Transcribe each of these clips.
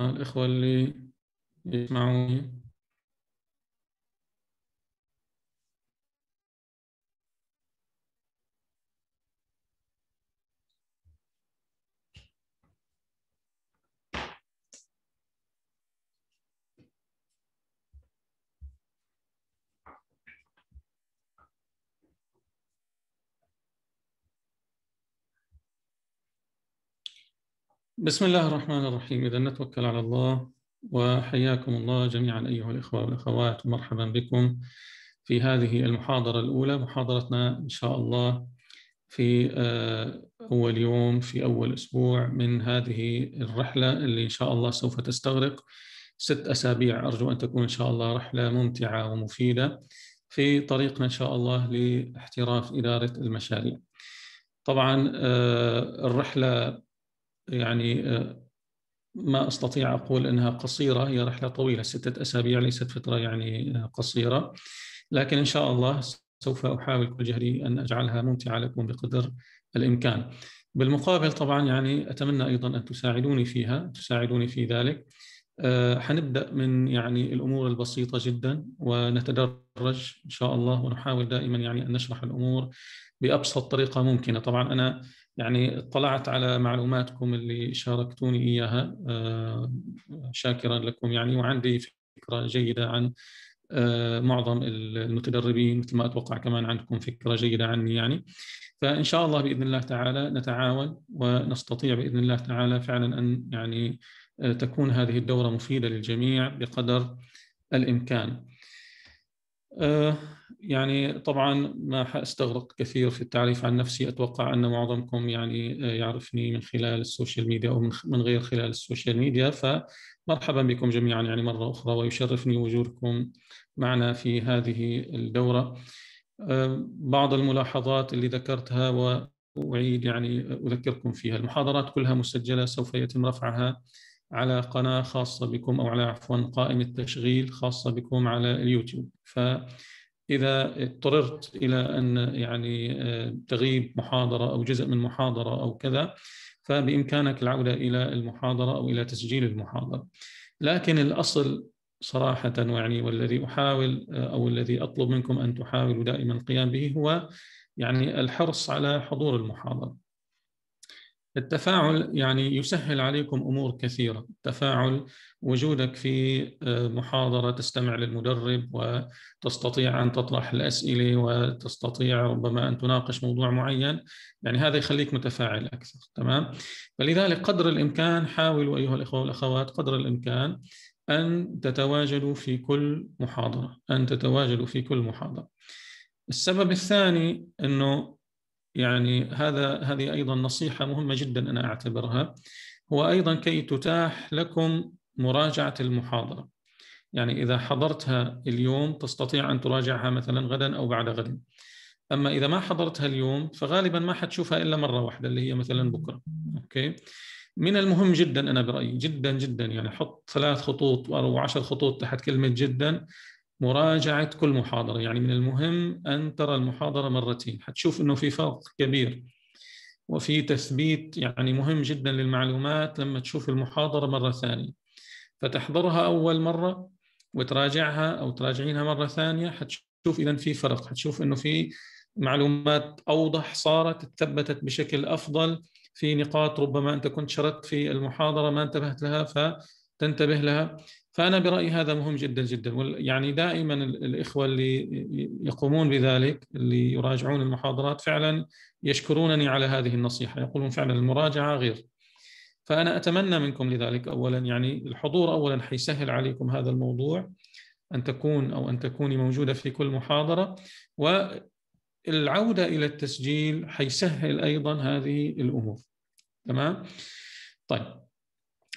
الإخوة اللي يسمعوني بسم الله الرحمن الرحيم إذا نتوكل على الله وحياكم الله جميعا أيها الإخوة والأخوات ومرحبا بكم في هذه المحاضرة الأولى محاضرتنا إن شاء الله في آه، أول يوم في أول أسبوع من هذه الرحلة اللي إن شاء الله سوف تستغرق ست أسابيع أرجو أن تكون إن شاء الله رحلة ممتعة ومفيدة في طريقنا إن شاء الله لاحتراف إدارة المشاريع طبعا آه، الرحلة يعني آه، ما استطيع اقول انها قصيره هي رحله طويله سته اسابيع ليست فتره يعني آه، قصيره لكن ان شاء الله سوف احاول كل جهدي ان اجعلها ممتعه لكم بقدر الامكان. بالمقابل طبعا يعني اتمنى ايضا ان تساعدوني فيها تساعدوني في ذلك. آه، حنبدا من يعني الامور البسيطه جدا ونتدرج ان شاء الله ونحاول دائما يعني ان نشرح الامور بابسط طريقه ممكنه، طبعا انا يعني اطلعت على معلوماتكم اللي شاركتوني إياها آه، شاكرا لكم يعني وعندي فكرة جيدة عن آه، معظم المتدربين مثل ما أتوقع كمان عندكم فكرة جيدة عني يعني فإن شاء الله بإذن الله تعالى نتعاون ونستطيع بإذن الله تعالى فعلا أن يعني آه، تكون هذه الدورة مفيدة للجميع بقدر الإمكان. يعني طبعا ما حاستغرق كثير في التعريف عن نفسي اتوقع ان معظمكم يعني يعرفني من خلال السوشيال ميديا او من غير خلال السوشيال ميديا فمرحبا بكم جميعا يعني مره اخرى ويشرفني وجودكم معنا في هذه الدوره بعض الملاحظات اللي ذكرتها واعيد يعني اذكركم فيها المحاضرات كلها مسجله سوف يتم رفعها على قناه خاصه بكم او على عفوا قائمه تشغيل خاصه بكم على اليوتيوب ف إذا اضطررت إلى أن يعني آه، تغيب محاضرة أو جزء من محاضرة أو كذا فبإمكانك العودة إلى المحاضرة أو إلى تسجيل المحاضرة لكن الأصل صراحة يعني والذي أحاول آه، أو الذي أطلب منكم أن تحاولوا دائما القيام به هو يعني الحرص على حضور المحاضرة التفاعل يعني يسهل عليكم امور كثيره، التفاعل وجودك في آه، محاضره تستمع للمدرب وتستطيع ان تطرح الاسئله وتستطيع ربما ان تناقش موضوع معين، يعني هذا يخليك متفاعل اكثر، تمام؟ فلذلك قدر الامكان حاولوا ايها الاخوه والاخوات قدر الامكان ان تتواجدوا في كل محاضره، ان تتواجدوا في كل محاضره. السبب الثاني انه يعني هذا هذه أيضا نصيحة مهمة جدا أنا أعتبرها هو أيضا كي تتاح لكم مراجعة المحاضرة يعني إذا حضرتها اليوم تستطيع أن تراجعها مثلا غدا أو بعد غد أما إذا ما حضرتها اليوم فغالبا ما حتشوفها إلا مرة واحدة اللي هي مثلا بكرة أوكي من المهم جدا أنا برأيي جدا جدا يعني حط ثلاث خطوط أو عشر خطوط تحت كلمة جدا مراجعة كل محاضرة يعني من المهم أن ترى المحاضرة مرتين حتشوف أنه في فرق كبير وفي تثبيت يعني مهم جدا للمعلومات لما تشوف المحاضرة مرة ثانية فتحضرها أول مرة وتراجعها أو تراجعينها مرة ثانية حتشوف إذا في فرق حتشوف أنه في معلومات أوضح صارت تثبتت بشكل أفضل في نقاط ربما أنت كنت شردت في المحاضرة ما انتبهت لها فتنتبه لها فانا برايي هذا مهم جدا جدا يعني دائما الاخوه اللي يقومون بذلك اللي يراجعون المحاضرات فعلا يشكرونني على هذه النصيحه يقولون فعلا المراجعه غير فانا اتمنى منكم لذلك اولا يعني الحضور اولا حيسهل عليكم هذا الموضوع ان تكون او ان تكوني موجوده في كل محاضره والعوده الى التسجيل حيسهل ايضا هذه الامور تمام طيب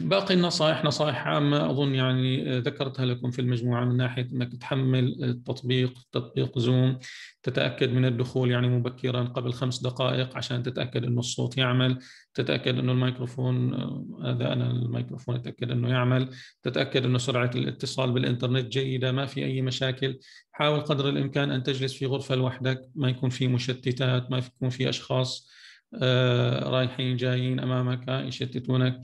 باقي النصائح نصائح عامة أظن يعني آه، ذكرتها لكم في المجموعة من ناحية أنك تحمل التطبيق تطبيق زوم تتأكد من الدخول يعني مبكرا قبل خمس دقائق عشان تتأكد أنه الصوت يعمل تتأكد أنه الميكروفون آه، هذا أنا الميكروفون أتأكد أنه يعمل تتأكد أنه سرعة الاتصال بالإنترنت جيدة ما في أي مشاكل حاول قدر الإمكان أن تجلس في غرفة لوحدك ما يكون في مشتتات ما يكون في أشخاص آه، رايحين جايين امامك يشتتونك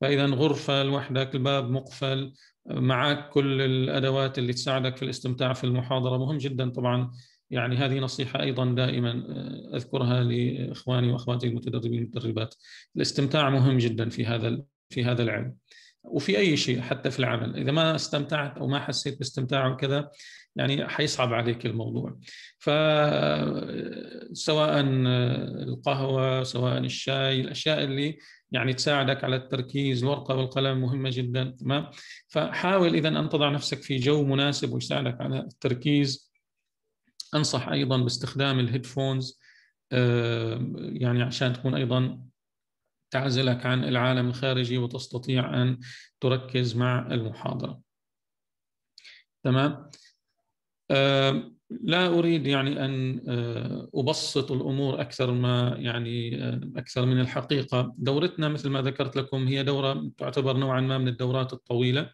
فإذا غرفة لوحدك الباب مقفل معك كل الأدوات اللي تساعدك في الاستمتاع في المحاضرة مهم جدا طبعا يعني هذه نصيحة أيضا دائما آه، أذكرها لإخواني وأخواتي المتدربين والمتدربات الاستمتاع مهم جدا في هذا في هذا العلم وفي اي شيء حتى في العمل اذا ما استمتعت او ما حسيت باستمتاع وكذا يعني حيصعب عليك الموضوع آه، سواء القهوه سواء الشاي الاشياء اللي يعني تساعدك على التركيز الورقه والقلم مهمه جدا تمام فحاول اذا ان تضع نفسك في جو مناسب ويساعدك على التركيز انصح ايضا باستخدام الهيدفونز آه، يعني عشان تكون ايضا تعزلك عن العالم الخارجي وتستطيع ان تركز مع المحاضره تمام آه، لا اريد يعني ان آه، ابسط الامور اكثر ما يعني آه، اكثر من الحقيقه، دورتنا مثل ما ذكرت لكم هي دوره تعتبر نوعا ما من الدورات الطويله.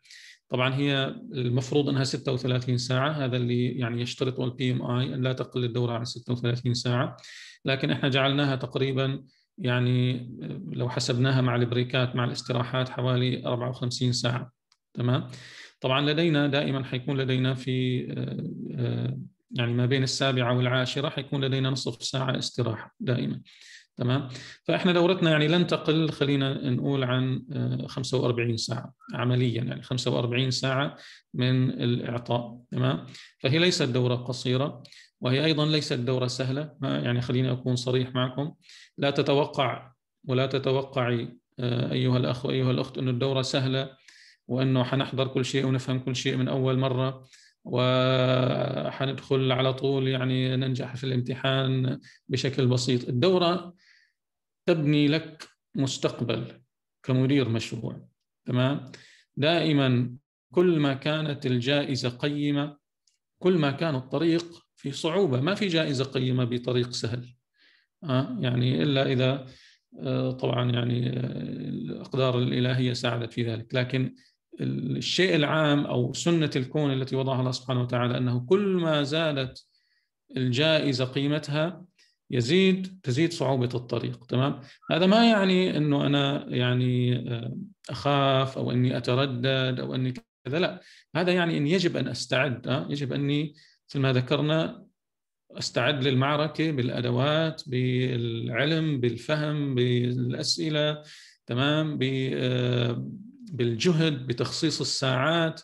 طبعا هي المفروض انها 36 ساعه هذا اللي يعني يشترطه البي ام اي ان لا تقل الدوره عن 36 ساعه، لكن احنا جعلناها تقريبا يعني آه، لو حسبناها مع البريكات مع الاستراحات حوالي 54 ساعه. تمام؟ طبعا لدينا دائما حيكون لدينا في يعني ما بين السابعة والعاشرة حيكون لدينا نصف ساعة استراحة دائما تمام فإحنا دورتنا يعني لن تقل خلينا نقول عن 45 آه، ساعة عمليا يعني 45 ساعة من الإعطاء تمام فهي ليست دورة قصيرة وهي أيضا ليست دورة سهلة يعني خليني أكون صريح معكم لا تتوقع ولا تتوقعي آه، أيها الأخ وأيها الأخت أن الدورة سهلة وأنه حنحضر كل شيء ونفهم كل شيء من أول مرة وحندخل على طول يعني ننجح في الامتحان بشكل بسيط الدورة تبني لك مستقبل كمدير مشروع تمام دائما كل ما كانت الجائزة قيمة كل ما كان الطريق في صعوبة ما في جائزة قيمة بطريق سهل يعني إلا إذا آه، طبعا يعني آه، الأقدار الإلهية ساعدت في ذلك لكن الشيء العام او سنه الكون التي وضعها الله سبحانه وتعالى انه كل ما زادت الجائزه قيمتها يزيد تزيد صعوبه الطريق تمام هذا ما يعني انه انا يعني آه، اخاف او اني اتردد او اني كذا لا هذا يعني ان يجب ان استعد آه، يجب اني مثل ما ذكرنا استعد للمعركه بالادوات بالعلم بالفهم بالاسئله تمام آه، بالجهد بتخصيص الساعات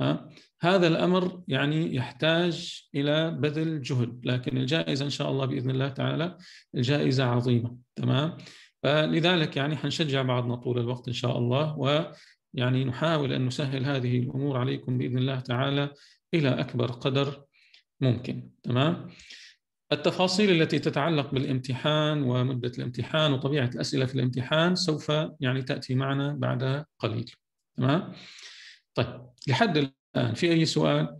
آه. هذا الامر يعني يحتاج الى بذل جهد لكن الجائزه ان شاء الله باذن الله تعالى الجائزه عظيمه تمام فلذلك يعني حنشجع بعضنا طول الوقت ان شاء الله ويعني نحاول ان نسهل هذه الامور عليكم باذن الله تعالى الى اكبر قدر ممكن تمام التفاصيل التي تتعلق بالامتحان ومدة الامتحان وطبيعة الأسئلة في الامتحان سوف يعني تأتي معنا بعد قليل تمام؟ طيب لحد الآن في أي سؤال؟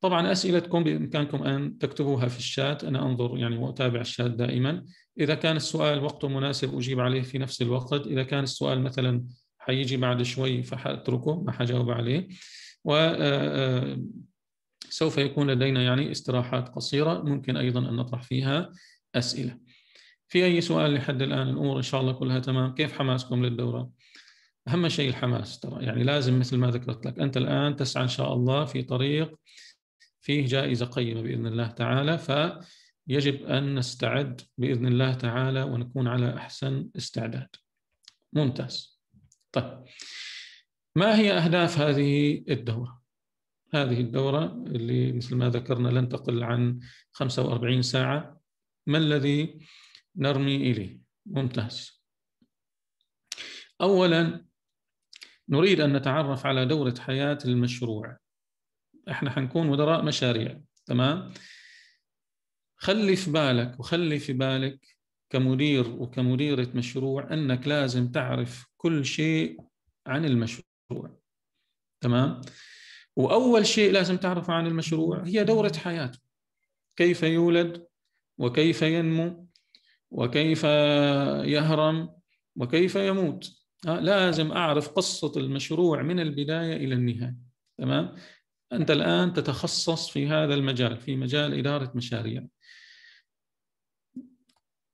طبعا أسئلتكم بإمكانكم أن تكتبوها في الشات أنا أنظر يعني وأتابع الشات دائما إذا كان السؤال وقته مناسب أجيب عليه في نفس الوقت إذا كان السؤال مثلا حيجي بعد شوي فحأتركه ما حجاوب عليه و آه، آه، سوف يكون لدينا يعني استراحات قصيرة ممكن أيضا أن نطرح فيها أسئلة في أي سؤال لحد الآن الأمور إن شاء الله كلها تمام كيف حماسكم للدورة؟ أهم شيء الحماس ترى يعني لازم مثل ما ذكرت لك أنت الآن تسعى إن شاء الله في طريق فيه جائزة قيمة بإذن الله تعالى فيجب أن نستعد بإذن الله تعالى ونكون على أحسن استعداد ممتاز طيب ما هي أهداف هذه الدورة؟ هذه الدورة اللي مثل ما ذكرنا لن تقل عن 45 ساعة ما الذي نرمي إليه ممتاز أولا نريد أن نتعرف على دورة حياة المشروع احنا حنكون مدراء مشاريع تمام خلي في بالك وخلي في بالك كمدير وكمديرة مشروع أنك لازم تعرف كل شيء عن المشروع تمام واول شيء لازم تعرفه عن المشروع هي دوره حياته كيف يولد وكيف ينمو وكيف يهرم وكيف يموت آه، لازم اعرف قصه المشروع من البدايه الى النهايه تمام انت الان تتخصص في هذا المجال في مجال اداره مشاريع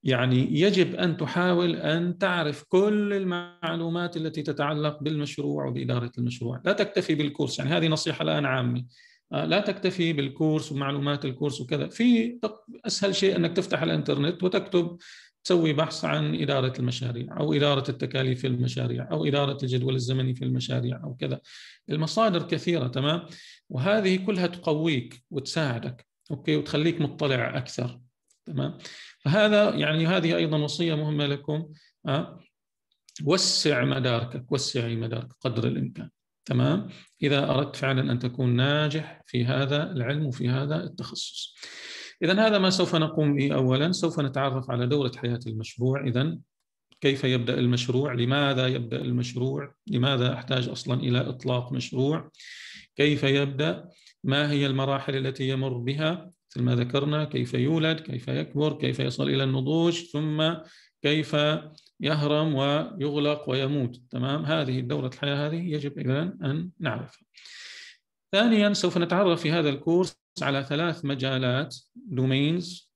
يعني يجب أن تحاول أن تعرف كل المعلومات التي تتعلق بالمشروع وبإدارة المشروع لا تكتفي بالكورس يعني هذه نصيحة الآن عامة آه، لا تكتفي بالكورس ومعلومات الكورس وكذا في أسهل شيء أنك تفتح الإنترنت وتكتب تسوي بحث عن إدارة المشاريع أو إدارة التكاليف في المشاريع أو إدارة الجدول الزمني في المشاريع أو كذا المصادر كثيرة تمام وهذه كلها تقويك وتساعدك أوكي وتخليك مطلع أكثر تمام فهذا يعني هذه ايضا وصيه مهمه لكم آه، وسع مداركك وسعي مدارك قدر الامكان تمام اذا اردت فعلا ان تكون ناجح في هذا العلم وفي هذا التخصص اذا هذا ما سوف نقوم به اولا سوف نتعرف على دوره حياه المشروع اذا كيف يبدا المشروع لماذا يبدا المشروع لماذا احتاج اصلا الى اطلاق مشروع كيف يبدا ما هي المراحل التي يمر بها مثل ما ذكرنا كيف يولد كيف يكبر كيف يصل إلى النضوج ثم كيف يهرم ويغلق ويموت تمام هذه دورة الحياة هذه يجب إذا أن نعرفها ثانيا سوف نتعرف في هذا الكورس على ثلاث مجالات دومينز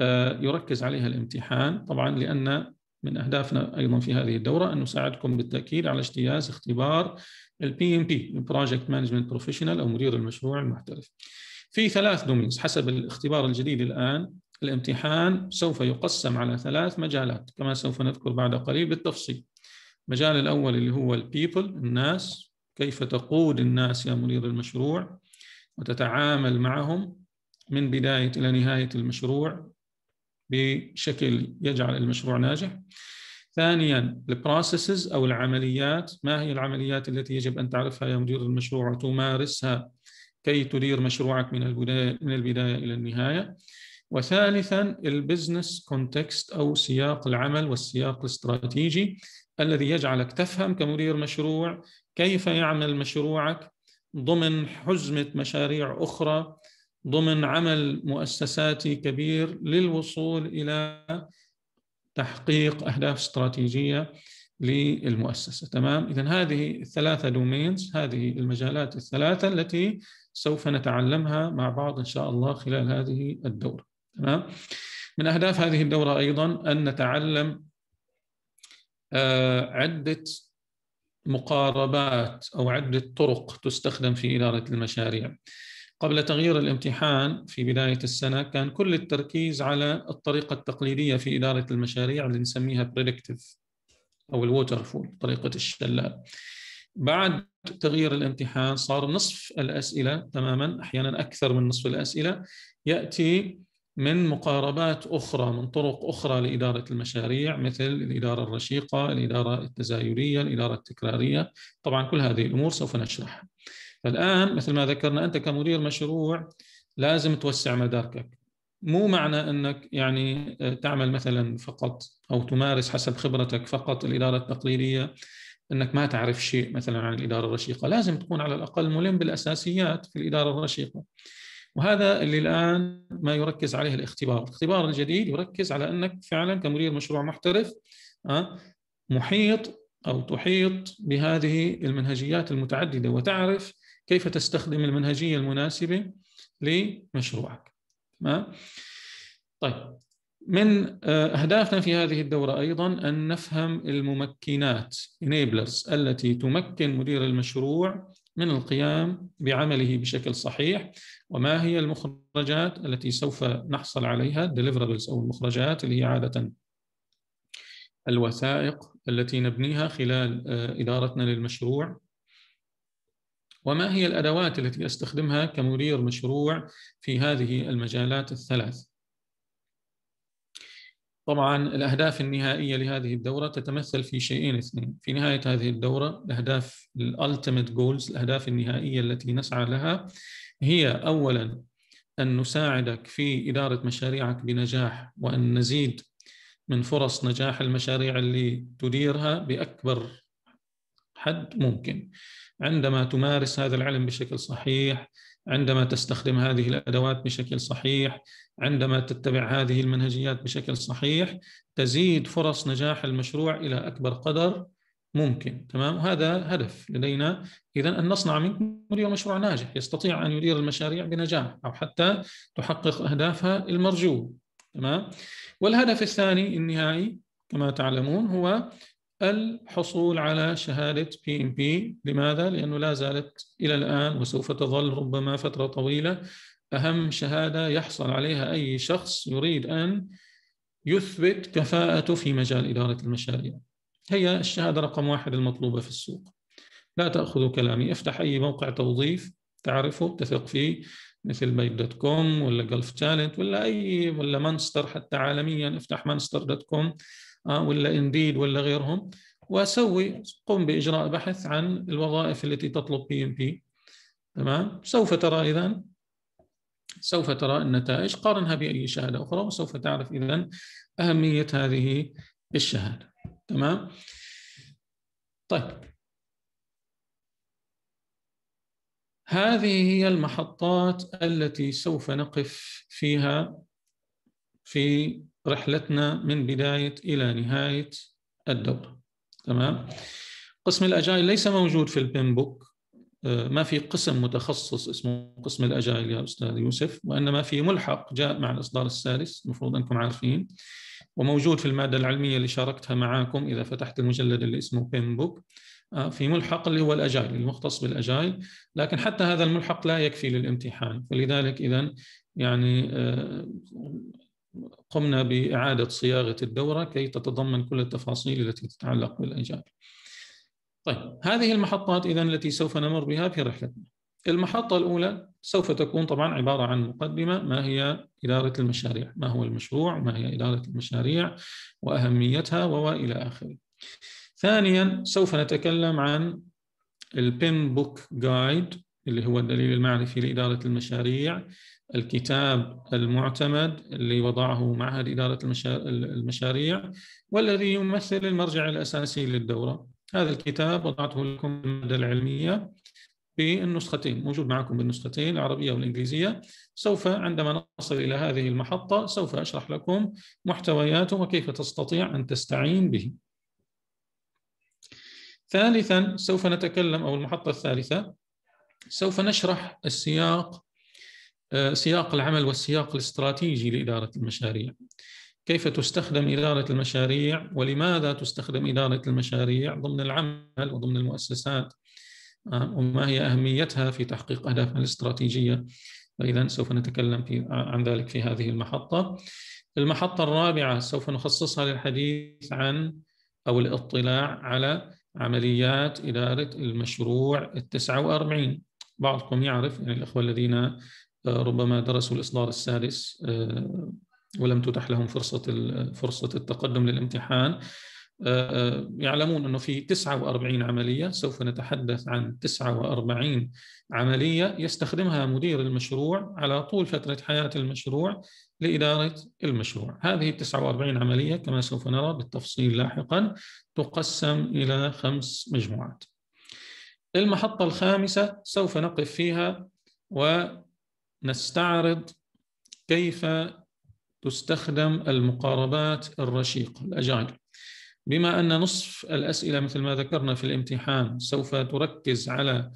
آه، يركز عليها الامتحان طبعا لأن من أهدافنا أيضا في هذه الدورة أن نساعدكم بالتأكيد على اجتياز اختبار البي ام بي Project Management Professional أو مدير المشروع المحترف في ثلاث دومينز حسب الاختبار الجديد الآن الامتحان سوف يقسم على ثلاث مجالات كما سوف نذكر بعد قليل بالتفصيل المجال الأول اللي هو البيبل الناس كيف تقود الناس يا مدير المشروع وتتعامل معهم من بداية إلى نهاية المشروع بشكل يجعل المشروع ناجح ثانيا البروسيسز أو العمليات ما هي العمليات التي يجب أن تعرفها يا مدير المشروع وتمارسها كي تدير مشروعك من البداية من البداية إلى النهاية وثالثا البزنس كونتكست أو سياق العمل والسياق الاستراتيجي الذي يجعلك تفهم كمدير مشروع كيف يعمل مشروعك ضمن حزمة مشاريع أخرى ضمن عمل مؤسساتي كبير للوصول إلى تحقيق أهداف استراتيجية للمؤسسة تمام إذا هذه الثلاثة دومينز هذه المجالات الثلاثة التي سوف نتعلمها مع بعض إن شاء الله خلال هذه الدورة تمام من أهداف هذه الدورة أيضا أن نتعلم آه، عدة مقاربات أو عدة طرق تستخدم في إدارة المشاريع قبل تغيير الامتحان في بداية السنة كان كل التركيز على الطريقة التقليدية في إدارة المشاريع اللي نسميها predictive او فول طريقه الشلال بعد تغيير الامتحان صار نصف الاسئله تماما احيانا اكثر من نصف الاسئله ياتي من مقاربات اخرى من طرق اخرى لاداره المشاريع مثل الاداره الرشيقه، الاداره التزايديه، الاداره التكراريه، طبعا كل هذه الامور سوف نشرحها. فالان مثل ما ذكرنا انت كمدير مشروع لازم توسع مداركك، مو معنى انك يعني آه، تعمل مثلا فقط او تمارس حسب خبرتك فقط الاداره التقليديه انك ما تعرف شيء مثلا عن الاداره الرشيقه، لازم تكون على الاقل ملم بالاساسيات في الاداره الرشيقه. وهذا اللي الان ما يركز عليه الاختبار، الاختبار الجديد يركز على انك فعلا كمدير مشروع محترف آه، محيط او تحيط بهذه المنهجيات المتعدده وتعرف كيف تستخدم المنهجيه المناسبه لمشروعك. ما؟ طيب من آه، أهدافنا في هذه الدورة أيضا أن نفهم الممكنات enablers التي تمكن مدير المشروع من القيام بعمله بشكل صحيح وما هي المخرجات التي سوف نحصل عليها deliverables أو المخرجات اللي هي عادة الوثائق التي نبنيها خلال آه، إدارتنا للمشروع وما هي الأدوات التي أستخدمها كمدير مشروع في هذه المجالات الثلاث طبعا الأهداف النهائية لهذه الدورة تتمثل في شيئين اثنين في نهاية هذه الدورة الأهداف الألتيميت جولز الأهداف النهائية التي نسعى لها هي أولا أن نساعدك في إدارة مشاريعك بنجاح وأن نزيد من فرص نجاح المشاريع اللي تديرها بأكبر حد ممكن عندما تمارس هذا العلم بشكل صحيح عندما تستخدم هذه الادوات بشكل صحيح عندما تتبع هذه المنهجيات بشكل صحيح تزيد فرص نجاح المشروع الى اكبر قدر ممكن تمام هذا هدف لدينا اذا ان نصنع من مدير مشروع ناجح يستطيع ان يدير المشاريع بنجاح او حتى تحقق اهدافها المرجوه تمام والهدف الثاني النهائي كما تعلمون هو الحصول على شهادة بي ام بي لماذا؟ لأنه لا زالت إلى الآن وسوف تظل ربما فترة طويلة أهم شهادة يحصل عليها أي شخص يريد أن يثبت كفاءته في مجال إدارة المشاريع هي الشهادة رقم واحد المطلوبة في السوق لا تأخذوا كلامي افتح أي موقع توظيف تعرفه تثق فيه مثل بيت دوت كوم ولا جلف تالنت ولا اي ولا مانستر حتى عالميا افتح مانستر دوت كوم آه، ولا انديد ولا غيرهم وسوي قم باجراء بحث عن الوظائف التي تطلب بي ام بي تمام سوف ترى اذا سوف ترى النتائج قارنها باي شهاده اخرى وسوف تعرف اذا اهميه هذه الشهاده تمام طيب هذه هي المحطات التي سوف نقف فيها في رحلتنا من بداية إلى نهاية الدورة تمام قسم الأجايل ليس موجود في البين بوك آه، ما في قسم متخصص اسمه قسم الأجايل يا أستاذ يوسف وإنما في ملحق جاء مع الإصدار السادس المفروض أنكم عارفين وموجود في المادة العلمية اللي شاركتها معاكم إذا فتحت المجلد اللي اسمه بين بوك آه، في ملحق اللي هو الاجايل المختص بالاجايل لكن حتى هذا الملحق لا يكفي للامتحان فلذلك اذا يعني آه، قمنا باعاده صياغه الدوره كي تتضمن كل التفاصيل التي تتعلق بالاجايل. طيب هذه المحطات اذا التي سوف نمر بها في رحلتنا. المحطة الأولى سوف تكون طبعا عبارة عن مقدمة ما هي إدارة المشاريع ما هو المشروع ما هي إدارة المشاريع وأهميتها وإلى آخره ثانيا سوف نتكلم عن البين بوك جايد اللي هو الدليل المعرفي لإدارة المشاريع الكتاب المعتمد اللي وضعه معهد إدارة المشاريع والذي يمثل المرجع الأساسي للدورة هذا الكتاب وضعته لكم المادة العلمية بالنسختين موجود معكم بالنسختين العربية والإنجليزية سوف عندما نصل إلى هذه المحطة سوف أشرح لكم محتوياته وكيف تستطيع أن تستعين به ثالثا سوف نتكلم او المحطه الثالثه سوف نشرح السياق آه، سياق العمل والسياق الاستراتيجي لاداره المشاريع. كيف تستخدم اداره المشاريع ولماذا تستخدم اداره المشاريع ضمن العمل وضمن المؤسسات آه، وما هي اهميتها في تحقيق اهدافها الاستراتيجيه. فاذا سوف نتكلم في آه، عن ذلك في هذه المحطه. المحطه الرابعه سوف نخصصها للحديث عن او الاطلاع على عمليات إدارة المشروع التسعة وأربعين بعضكم يعرف يعني الأخوة الذين آه، ربما درسوا الإصدار السادس آه، ولم تتح لهم فرصة فرصة التقدم للامتحان آه، آه، يعلمون أنه في 49 عملية سوف نتحدث عن 49 عملية يستخدمها مدير المشروع على طول فترة حياة المشروع لإدارة المشروع هذه 49 عملية كما سوف نرى بالتفصيل لاحقا تقسم إلى خمس مجموعات المحطة الخامسة سوف نقف فيها ونستعرض كيف تستخدم المقاربات الرشيقة الأجايل بما أن نصف الأسئلة مثل ما ذكرنا في الامتحان سوف تركز على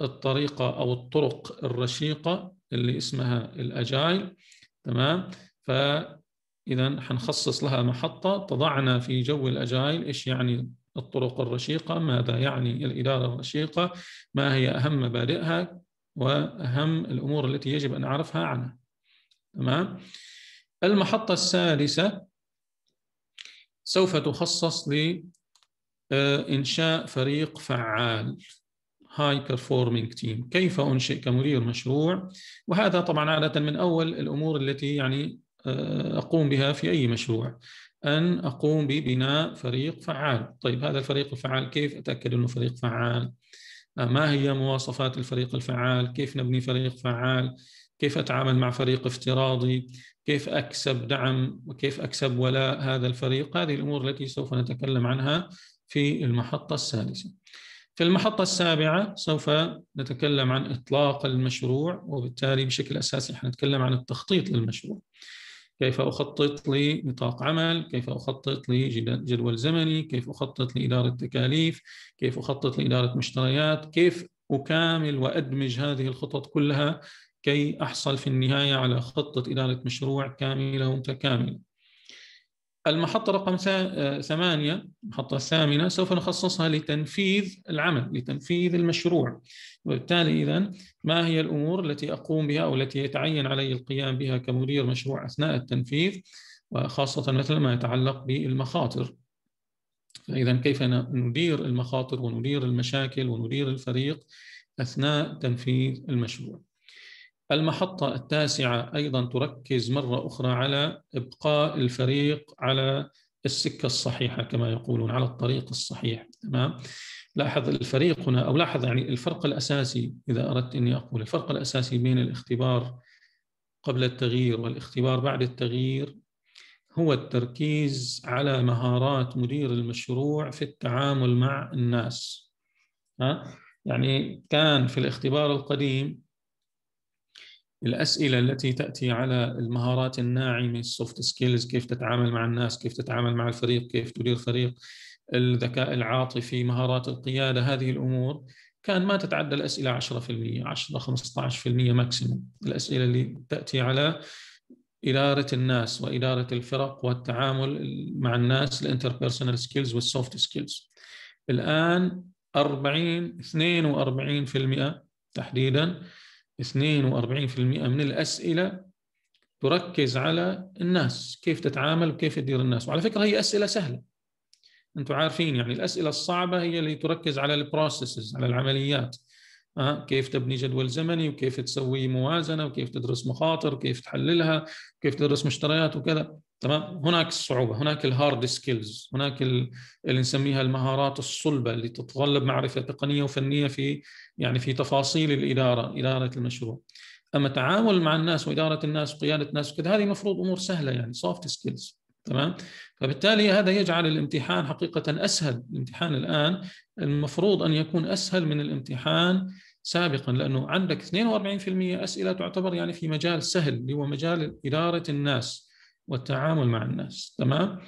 الطريقة أو الطرق الرشيقة اللي اسمها الأجايل تمام فإذا حنخصص لها محطة تضعنا في جو الأجايل إيش يعني الطرق الرشيقة ماذا يعني الإدارة الرشيقة ما هي أهم مبادئها وأهم الأمور التي يجب أن أعرفها عنها تمام المحطة السادسة سوف تخصص لإنشاء آه، فريق فعال هاي performing تيم كيف أنشئ كمدير مشروع وهذا طبعا عادة من أول الأمور التي يعني آه، أقوم بها في أي مشروع أن أقوم ببناء فريق فعال طيب هذا الفريق الفعال كيف أتأكد أنه فريق فعال آه، ما هي مواصفات الفريق الفعال كيف نبني فريق فعال كيف أتعامل مع فريق افتراضي كيف أكسب دعم وكيف أكسب ولاء هذا الفريق هذه الأمور التي سوف نتكلم عنها في المحطة السادسة في المحطة السابعة سوف نتكلم عن إطلاق المشروع وبالتالي بشكل أساسي حنتكلم عن التخطيط للمشروع كيف أخطط لنطاق عمل كيف أخطط لجدول زمني كيف أخطط لإدارة تكاليف كيف أخطط لإدارة مشتريات كيف أكامل وأدمج هذه الخطط كلها كي أحصل في النهاية على خطة إدارة مشروع كاملة ومتكاملة المحطة رقم آه، ثمانية المحطة الثامنة سوف نخصصها لتنفيذ العمل لتنفيذ المشروع وبالتالي إذا ما هي الأمور التي أقوم بها أو التي يتعين علي القيام بها كمدير مشروع أثناء التنفيذ وخاصة مثل ما يتعلق بالمخاطر فإذا كيف ندير المخاطر وندير المشاكل وندير الفريق أثناء تنفيذ المشروع المحطة التاسعة أيضا تركز مرة أخرى على إبقاء الفريق على السكة الصحيحة كما يقولون على الطريق الصحيح تمام لاحظ الفريق هنا أو لاحظ يعني الفرق الأساسي إذا أردت أني أقول الفرق الأساسي بين الاختبار قبل التغيير والاختبار بعد التغيير هو التركيز على مهارات مدير المشروع في التعامل مع الناس ها؟ يعني كان في الاختبار القديم الاسئله التي تاتي على المهارات الناعمه السوفت سكيلز كيف تتعامل مع الناس كيف تتعامل مع الفريق كيف تدير فريق الذكاء العاطفي مهارات القياده هذه الامور كان ما تتعدى الاسئله 10% 10 15% ماكسيموم الاسئله اللي تاتي على إدارة الناس وإدارة الفرق والتعامل مع الناس الانتربيرسونال سكيلز والسوفت سكيلز الآن 40 42% تحديدا 42% من الأسئلة تركز على الناس كيف تتعامل وكيف تدير الناس وعلى فكرة هي أسئلة سهلة أنتم عارفين يعني الأسئلة الصعبة هي اللي تركز على البروسيسز على العمليات أه؟ كيف تبني جدول زمني وكيف تسوي موازنه وكيف تدرس مخاطر وكيف تحللها وكيف تدرس مشتريات وكذا تمام هناك الصعوبه هناك الهارد سكيلز هناك اللي نسميها المهارات الصلبه اللي تتطلب معرفه تقنيه وفنيه في يعني في تفاصيل الاداره اداره المشروع اما التعامل مع الناس واداره الناس وقياده الناس وكذا هذه المفروض امور سهله يعني سوفت سكيلز تمام فبالتالي هذا يجعل الامتحان حقيقه اسهل الامتحان الان المفروض ان يكون اسهل من الامتحان سابقا لانه عندك 42% اسئله تعتبر يعني في مجال سهل اللي هو مجال اداره الناس والتعامل مع الناس تمام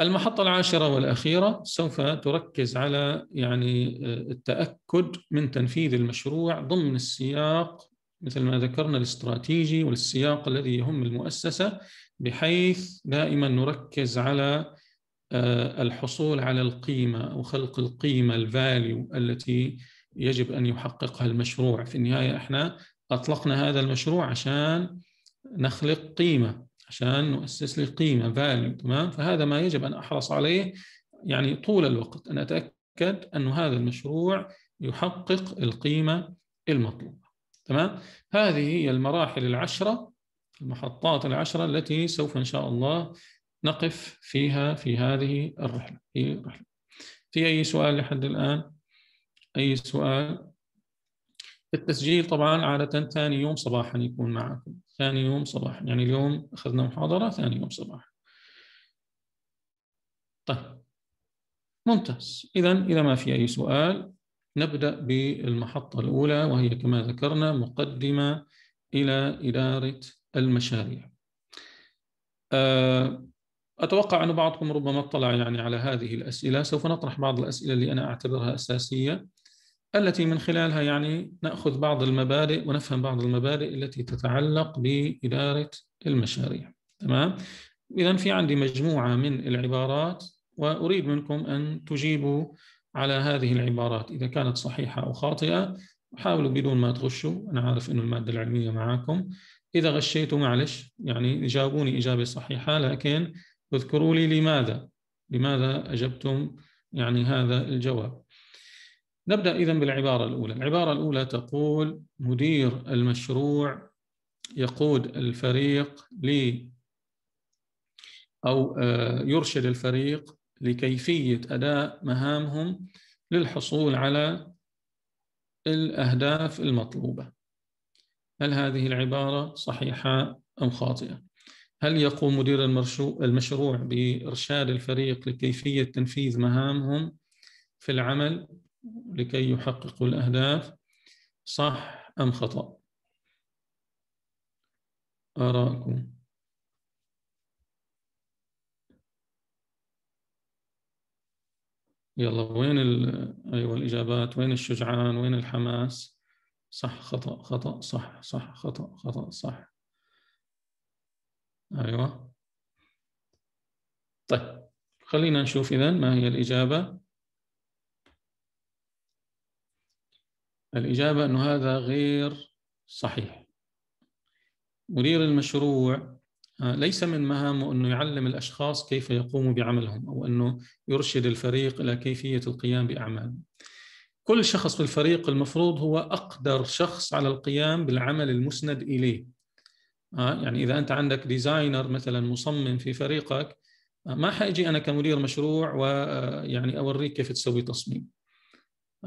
المحطة العاشرة والأخيرة سوف تركز على يعني آه، التأكد من تنفيذ المشروع ضمن السياق مثل ما ذكرنا الاستراتيجي والسياق الذي يهم المؤسسة بحيث دائما نركز على آه، الحصول على القيمة أو خلق القيمة الفاليو التي يجب أن يحققها المشروع في النهاية إحنا أطلقنا هذا المشروع عشان نخلق قيمة عشان نؤسس لي قيمة فاليو تمام فهذا ما يجب أن أحرص عليه يعني طول الوقت أن أتأكد أن هذا المشروع يحقق القيمة المطلوبة تمام هذه هي المراحل العشرة المحطات العشرة التي سوف إن شاء الله نقف فيها في هذه الرحلة في رحلة في أي سؤال لحد الآن؟ أي سؤال التسجيل طبعا عادة ثاني يوم صباحا يكون معكم ثاني يوم صباحا يعني اليوم أخذنا محاضرة ثاني يوم صباحا طيب ممتاز إذا إذا ما في أي سؤال نبدأ بالمحطة الأولى وهي كما ذكرنا مقدمة إلى إدارة المشاريع آه، أتوقع أن بعضكم ربما اطلع يعني على هذه الأسئلة سوف نطرح بعض الأسئلة اللي أنا أعتبرها أساسية التي من خلالها يعني ناخذ بعض المبادئ ونفهم بعض المبادئ التي تتعلق باداره المشاريع تمام اذا في عندي مجموعه من العبارات واريد منكم ان تجيبوا على هذه العبارات اذا كانت صحيحه او خاطئه حاولوا بدون ما تغشوا انا عارف انه الماده العلميه معاكم اذا غشيتوا معلش يعني جاوبوني اجابه صحيحه لكن اذكروا لي لماذا لماذا اجبتم يعني هذا الجواب نبدأ إذا بالعبارة الأولى العبارة الأولى تقول مدير المشروع يقود الفريق ل أو آه، يرشد الفريق لكيفية أداء مهامهم للحصول على الأهداف المطلوبة هل هذه العبارة صحيحة أم خاطئة؟ هل يقوم مدير المشروع بإرشاد الفريق لكيفية تنفيذ مهامهم في العمل لكي يحققوا الأهداف صح أم خطأ آراءكم يلا وين أيوة الإجابات وين الشجعان وين الحماس صح خطأ خطأ صح صح خطأ خطأ صح أيوة طيب خلينا نشوف إذا ما هي الإجابة الإجابة أن هذا غير صحيح مدير المشروع آه، ليس من مهامه أنه يعلم الأشخاص كيف يقوموا بعملهم أو أنه يرشد الفريق إلى كيفية القيام بأعمال كل شخص في الفريق المفروض هو أقدر شخص على القيام بالعمل المسند إليه آه، يعني إذا أنت عندك ديزاينر مثلا مصمم في فريقك آه، ما حاجي أنا كمدير مشروع ويعني أوريك كيف تسوي تصميم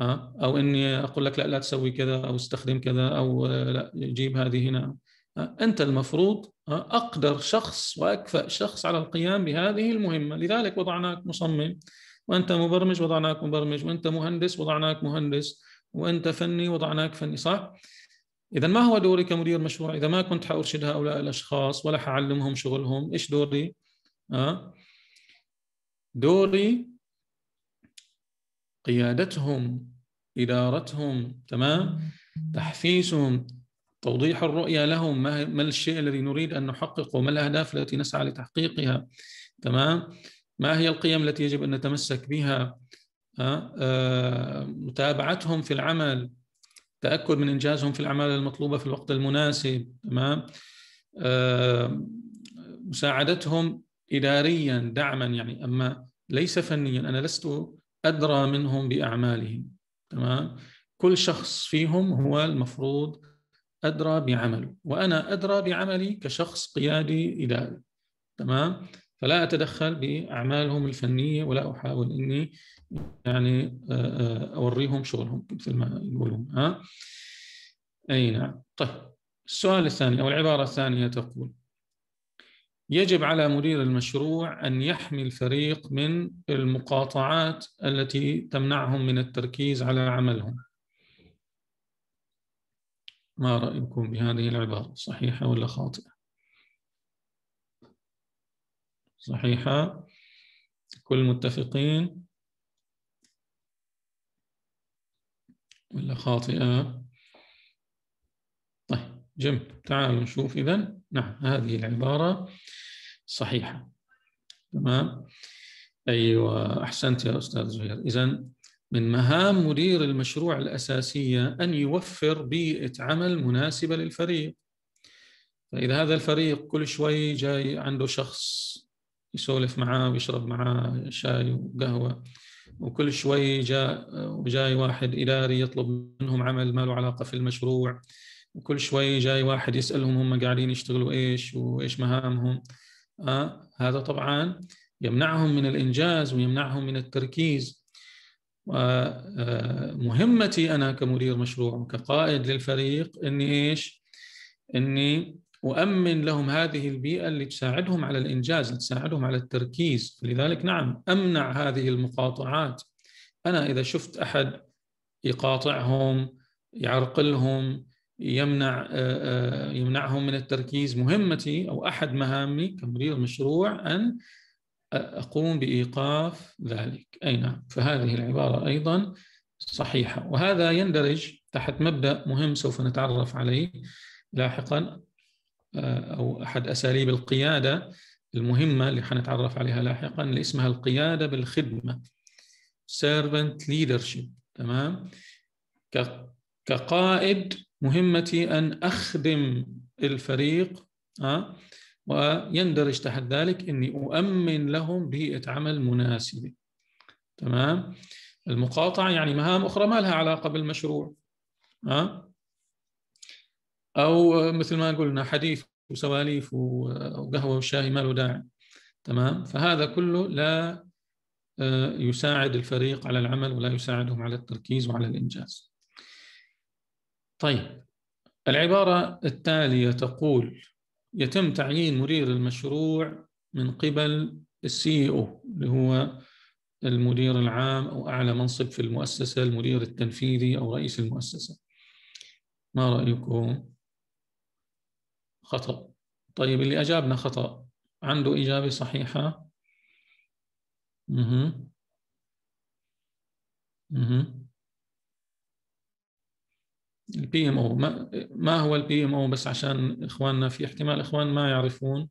آه؟ او اني اقول لك لا لا تسوي كذا او استخدم كذا او آه، لا جيب هذه هنا آه، انت المفروض اقدر شخص واكفأ شخص على القيام بهذه المهمه لذلك وضعناك مصمم وانت مبرمج وضعناك مبرمج وانت مهندس وضعناك مهندس وانت فني وضعناك فني صح اذا ما هو دوري كمدير مشروع اذا ما كنت حارشد هؤلاء الاشخاص ولا حعلمهم شغلهم ايش دوري دوري قيادتهم إدارتهم تمام تحفيزهم توضيح الرؤية لهم ما, ما الشيء الذي نريد أن نحققه ما الأهداف التي نسعى لتحقيقها تمام ما هي القيم التي يجب أن نتمسك بها آه، متابعتهم في العمل تأكد من إنجازهم في الأعمال المطلوبة في الوقت المناسب تمام آه، مساعدتهم إداريا دعما يعني أما ليس فنيا أنا لست أدرى منهم بأعمالهم تمام كل شخص فيهم هو المفروض أدرى بعمله وأنا أدرى بعملي كشخص قيادي إداري تمام فلا أتدخل بأعمالهم الفنية ولا أحاول إني يعني آه، آه، أوريهم شغلهم مثل ما يقولون ها أي نعم طيب السؤال الثاني أو العبارة الثانية تقول يجب على مدير المشروع أن يحمي الفريق من المقاطعات التي تمنعهم من التركيز على عملهم ما رأيكم بهذه العبارة صحيحة ولا خاطئة صحيحة كل متفقين ولا خاطئة طيب جم تعالوا نشوف إذا نعم هذه العبارة صحيحة تمام أيوة أحسنت يا أستاذ زهير إذا من مهام مدير المشروع الأساسية أن يوفر بيئة عمل مناسبة للفريق فإذا هذا الفريق كل شوي جاي عنده شخص يسولف معاه ويشرب معاه شاي وقهوة وكل شوي جاء وجاي واحد إداري يطلب منهم عمل ما له علاقة في المشروع وكل شوي جاي واحد يسألهم هم قاعدين يشتغلوا إيش وإيش مهامهم آه، هذا طبعا يمنعهم من الإنجاز ويمنعهم من التركيز ومهمتي آه، أنا كمدير مشروع وكقائد للفريق أني إيش أني أؤمن لهم هذه البيئة اللي تساعدهم على الإنجاز اللي تساعدهم على التركيز لذلك نعم أمنع هذه المقاطعات أنا إذا شفت أحد يقاطعهم يعرقلهم يمنع آه، آه، يمنعهم من التركيز مهمتي أو أحد مهامي كمدير مشروع أن آه، أقوم بإيقاف ذلك أي نعم فهذه العبارة أيضا صحيحة وهذا يندرج تحت مبدأ مهم سوف نتعرف عليه لاحقا أو أحد أساليب القيادة المهمة اللي حنتعرف عليها لاحقا اللي اسمها القيادة بالخدمة servant leadership تمام كقائد مهمتي أن أخدم الفريق ها آه، ويندرج تحت ذلك أني أؤمن لهم بيئة عمل مناسبة تمام المقاطعة يعني مهام أخرى ما لها علاقة بالمشروع ها آه. أو مثل ما قلنا حديث وسواليف وقهوة وشاي ما له داعي تمام فهذا كله لا آه، يساعد الفريق على العمل ولا يساعدهم على التركيز وعلى الإنجاز طيب العبارة التالية تقول يتم تعيين مدير المشروع من قبل السي او اللي هو المدير العام او اعلى منصب في المؤسسه المدير التنفيذي او رئيس المؤسسه ما رايكم خطا طيب اللي اجابنا خطا عنده اجابه صحيحه مهم. مهم. البي ام او ما, هو البي ام او بس عشان اخواننا في احتمال اخوان ما يعرفون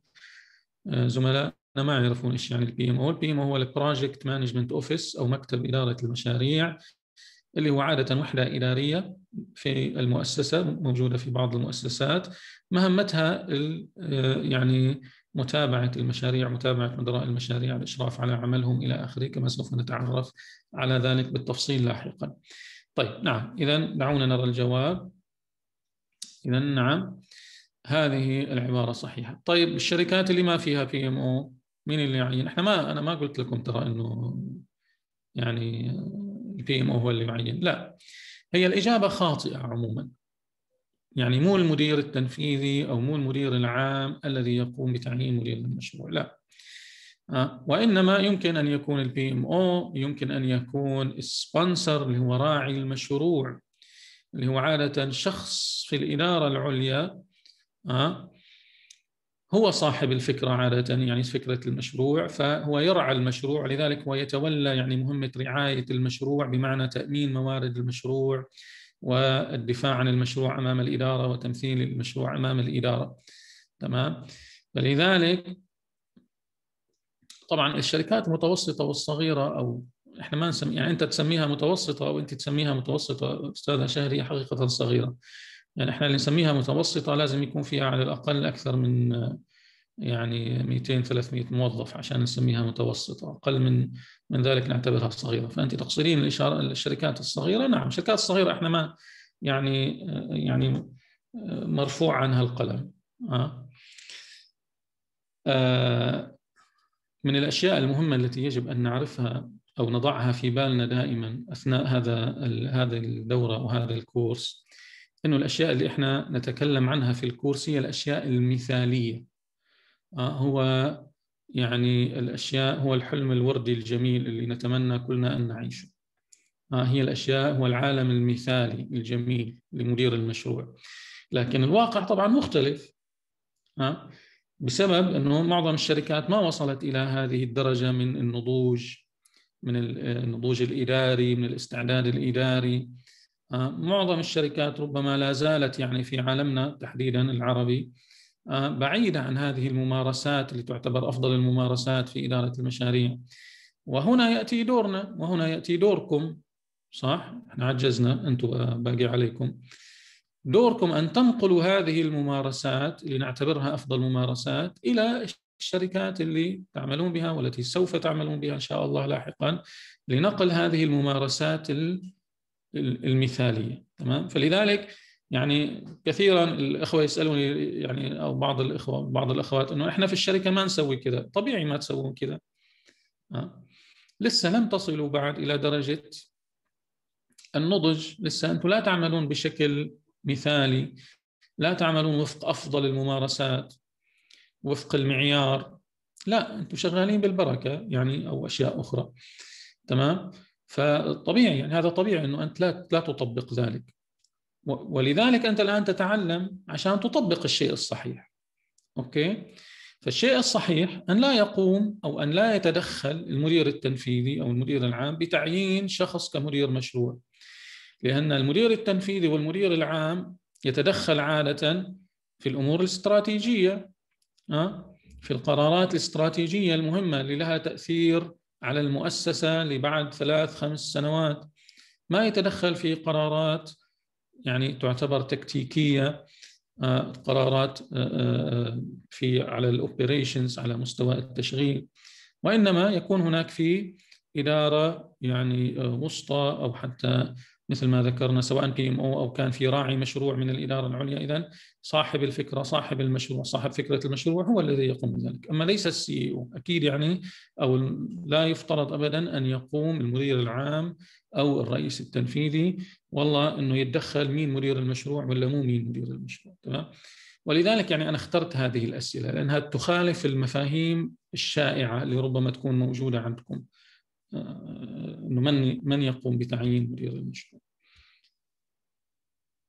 آه، زملائنا ما يعرفون ايش يعني البي ام او البي ام او هو البروجكت مانجمنت اوفيس او مكتب اداره المشاريع اللي هو عاده وحده اداريه في المؤسسه موجوده في بعض المؤسسات مهمتها آه، يعني متابعه المشاريع متابعه مدراء المشاريع الاشراف على عملهم الى اخره كما سوف نتعرف على ذلك بالتفصيل لاحقا طيب نعم إذا دعونا نرى الجواب إذا نعم هذه العبارة صحيحة طيب الشركات اللي ما فيها بي ام او مين اللي يعين؟ احنا ما انا ما قلت لكم ترى انه يعني البي ام او هو اللي يعين، لا هي الاجابة خاطئة عموما يعني مو المدير التنفيذي او مو المدير العام الذي يقوم بتعيين مدير المشروع، لا آه، وانما يمكن ان يكون البي ام او يمكن ان يكون سبونسر اللي هو راعي المشروع اللي هو عاده شخص في الاداره العليا آه، هو صاحب الفكره عاده يعني فكره المشروع فهو يرعى المشروع لذلك هو يتولى يعني مهمه رعايه المشروع بمعنى تامين موارد المشروع والدفاع عن المشروع امام الاداره وتمثيل المشروع امام الاداره تمام فلذلك طبعا الشركات المتوسطه والصغيره او احنا ما نسمي يعني انت تسميها متوسطه او انت تسميها متوسطه استاذه شهري هي حقيقه صغيره يعني احنا اللي نسميها متوسطه لازم يكون فيها على الاقل اكثر من يعني 200 300 موظف عشان نسميها متوسطه اقل من من ذلك نعتبرها صغيره فانت تقصدين الشركات الصغيره نعم الشركات الصغيره احنا ما يعني يعني مرفوع عنها القلم أه؟ أه من الأشياء المهمة التي يجب أن نعرفها أو نضعها في بالنا دائما أثناء هذا هذه الدورة وهذا الكورس أنه الأشياء اللي إحنا نتكلم عنها في الكورس هي الأشياء المثالية آه، هو يعني الأشياء هو الحلم الوردي الجميل اللي نتمنى كلنا أن نعيشه آه، هي الأشياء هو العالم المثالي الجميل لمدير المشروع لكن الواقع طبعا مختلف آه، بسبب انه معظم الشركات ما وصلت الى هذه الدرجه من النضوج من النضوج الاداري من الاستعداد الاداري آه، معظم الشركات ربما لا زالت يعني في عالمنا تحديدا العربي آه، بعيده عن هذه الممارسات اللي تعتبر افضل الممارسات في اداره المشاريع وهنا ياتي دورنا وهنا ياتي دوركم صح احنا عجزنا انتم آه، باقي عليكم دوركم أن تنقلوا هذه الممارسات اللي نعتبرها أفضل ممارسات إلى الشركات اللي تعملون بها والتي سوف تعملون بها إن شاء الله لاحقا لنقل هذه الممارسات المثالية تمام فلذلك يعني كثيرا الاخوه يسالوني يعني او بعض الاخوه بعض الاخوات انه احنا في الشركه ما نسوي كذا، طبيعي ما تسوون كذا. آه؟ لسه لم تصلوا بعد الى درجه النضج، لسه انتم لا تعملون بشكل مثالي لا تعملون وفق افضل الممارسات وفق المعيار لا انتم شغالين بالبركه يعني او اشياء اخرى تمام فطبيعي يعني هذا طبيعي انه انت لا لا تطبق ذلك ولذلك انت الان تتعلم عشان تطبق الشيء الصحيح اوكي فالشيء الصحيح ان لا يقوم او ان لا يتدخل المدير التنفيذي او المدير العام بتعيين شخص كمدير مشروع لأن المدير التنفيذي والمدير العام يتدخل عادة في الأمور الاستراتيجية آه، في القرارات الاستراتيجية المهمة اللي لها تأثير على المؤسسة لبعد ثلاث خمس سنوات ما يتدخل في قرارات يعني تعتبر تكتيكية آه، قرارات آه، في على الاوبريشنز على مستوى التشغيل وإنما يكون هناك في إدارة يعني وسطى أو حتى مثل ما ذكرنا سواء بي ام او او كان في راعي مشروع من الاداره العليا اذا صاحب الفكره صاحب المشروع صاحب فكره المشروع هو الذي يقوم بذلك اما ليس السي او e اكيد يعني او لا يفترض ابدا ان يقوم المدير العام او الرئيس التنفيذي والله انه يتدخل مين مدير المشروع ولا مو مين مدير المشروع تمام ولذلك يعني انا اخترت هذه الاسئله لانها تخالف المفاهيم الشائعه اللي ربما تكون موجوده عندكم انه من من يقوم بتعيين مدير المشروع.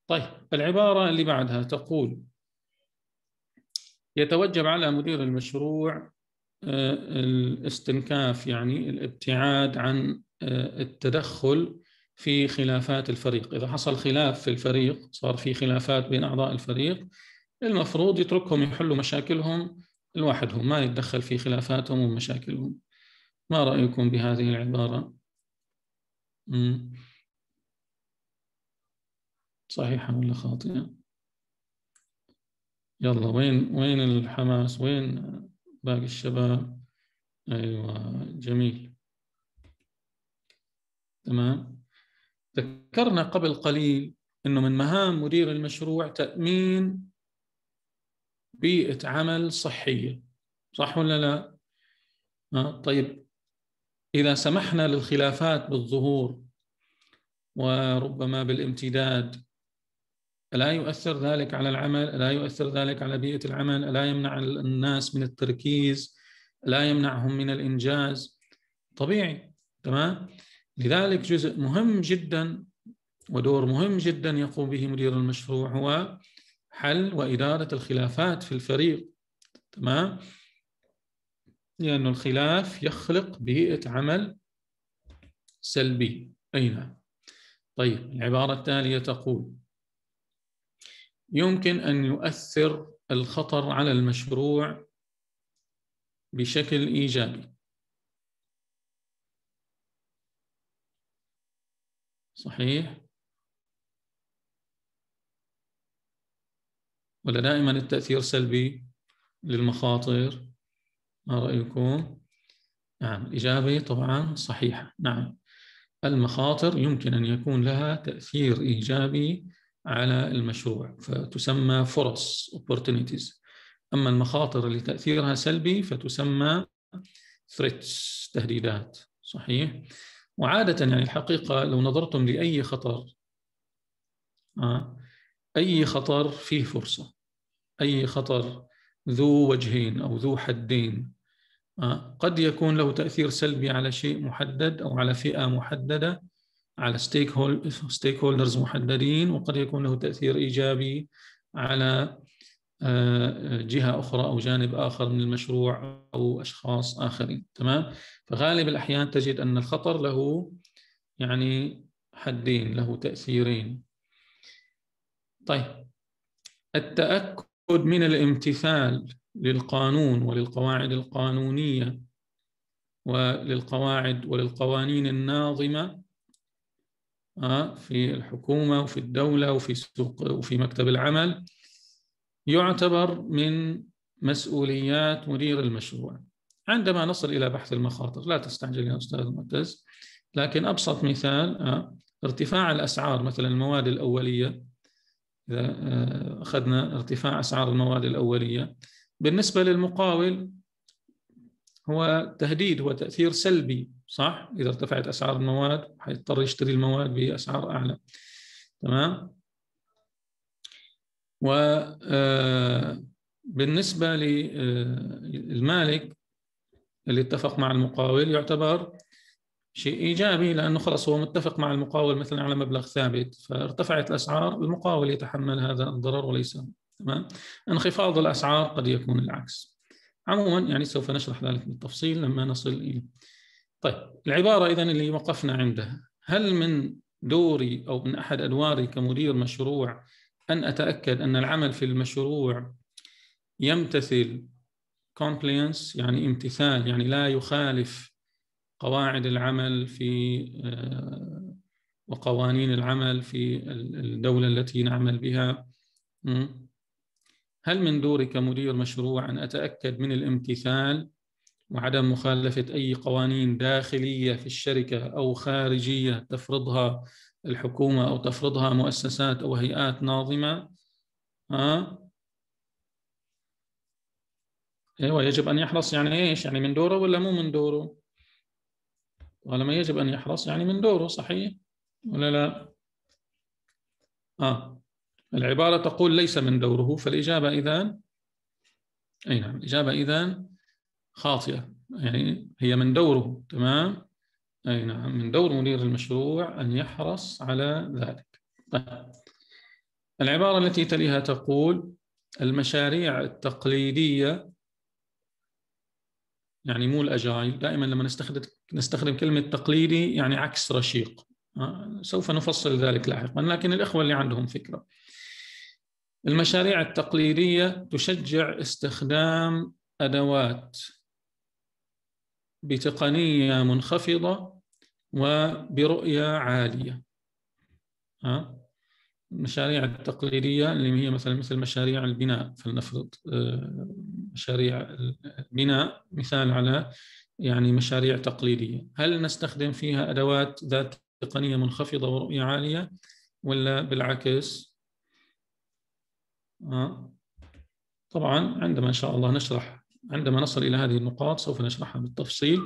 طيب العباره اللي بعدها تقول يتوجب على مدير المشروع آه، الاستنكاف يعني الابتعاد عن آه، التدخل في خلافات الفريق إذا حصل خلاف في الفريق صار في خلافات بين أعضاء الفريق المفروض يتركهم يحلوا مشاكلهم لوحدهم ما يتدخل في خلافاتهم ومشاكلهم ما رأيكم بهذه العبارة؟ صحيحة ولا خاطئة؟ يلا وين وين الحماس؟ وين باقي الشباب؟ أيوة جميل تمام ذكرنا قبل قليل أنه من مهام مدير المشروع تأمين بيئة عمل صحية صح ولا لا؟ آه، طيب اذا سمحنا للخلافات بالظهور وربما بالامتداد ألا يؤثر ذلك على العمل؟ ألا يؤثر ذلك على بيئة العمل؟ ألا يمنع الناس من التركيز؟ ألا يمنعهم من الإنجاز؟ طبيعي تمام؟ لذلك جزء مهم جدا ودور مهم جدا يقوم به مدير المشروع هو حل وإدارة الخلافات في الفريق تمام؟ لأن الخلاف يخلق بيئة عمل سلبي أي نعم طيب العبارة التالية تقول يمكن أن يؤثر الخطر على المشروع بشكل إيجابي صحيح ولا دائما التأثير سلبي للمخاطر ما رأيكم؟ نعم الإجابة طبعا صحيحة نعم المخاطر يمكن أن يكون لها تأثير إيجابي على المشروع فتسمى فرص opportunities أما المخاطر اللي تأثيرها سلبي فتسمى threats تهديدات صحيح وعادة يعني الحقيقة لو نظرتم لأي خطر آه، أي خطر فيه فرصة أي خطر ذو وجهين أو ذو حدين آه، قد يكون له تأثير سلبي على شيء محدد أو على فئة محددة على ستيك هولدرز محددين وقد يكون له تأثير إيجابي على آه، جهة أخرى أو جانب آخر من المشروع أو أشخاص آخرين تمام فغالب الأحيان تجد أن الخطر له يعني حدين له تأثيرين طيب التأكد من الامتثال للقانون وللقواعد القانونية وللقواعد وللقوانين الناظمة آه، في الحكومة وفي الدولة وفي سوق وفي مكتب العمل يعتبر من مسؤوليات مدير المشروع عندما نصل إلى بحث المخاطر لا تستعجل يا أستاذ معتز لكن أبسط مثال آه، ارتفاع الأسعار مثلا المواد الأولية إذا آه، أخذنا ارتفاع أسعار المواد الأولية بالنسبة للمقاول هو تهديد هو تأثير سلبي صح إذا ارتفعت أسعار المواد حيضطر يشتري المواد بأسعار أعلى تمام وبالنسبة آه، للمالك آه، اللي اتفق مع المقاول يعتبر شيء ايجابي لانه خلص هو متفق مع المقاول مثلا على مبلغ ثابت فارتفعت الاسعار المقاول يتحمل هذا الضرر وليس تمام انخفاض الاسعار قد يكون العكس عموما يعني سوف نشرح ذلك بالتفصيل لما نصل الى طيب العباره اذا اللي وقفنا عندها هل من دوري او من احد ادواري كمدير مشروع ان اتاكد ان العمل في المشروع يمتثل compliance يعني امتثال يعني لا يخالف قواعد العمل في آه، وقوانين العمل في الدولة التي نعمل بها هل من دوري كمدير مشروع أن أتأكد من الامتثال وعدم مخالفة أي قوانين داخلية في الشركة أو خارجية تفرضها الحكومة أو تفرضها مؤسسات أو هيئات ناظمة ها؟ آه. أيوة يجب أن يحرص يعني إيش يعني من دوره ولا مو من دوره طالما يجب أن يحرص يعني من دوره صحيح ولا لا آه العبارة تقول ليس من دوره فالإجابة إذا أي نعم الإجابة إذا خاطئة يعني هي من دوره تمام أي نعم من دور مدير المشروع أن يحرص على ذلك طيب. العبارة التي تليها تقول المشاريع التقليدية يعني مو الأجايل دائما لما نستخدم نستخدم كلمة تقليدي يعني عكس رشيق سوف نفصل ذلك لاحقا لكن الإخوة اللي عندهم فكرة المشاريع التقليدية تشجع استخدام أدوات بتقنية منخفضة وبرؤية عالية المشاريع التقليدية اللي هي مثلا مثل مشاريع البناء فلنفرض آه، مشاريع البناء مثال على يعني مشاريع تقليدية هل نستخدم فيها أدوات ذات تقنية منخفضة ورؤية عالية ولا بالعكس آه. طبعا عندما إن شاء الله نشرح عندما نصل إلى هذه النقاط سوف نشرحها بالتفصيل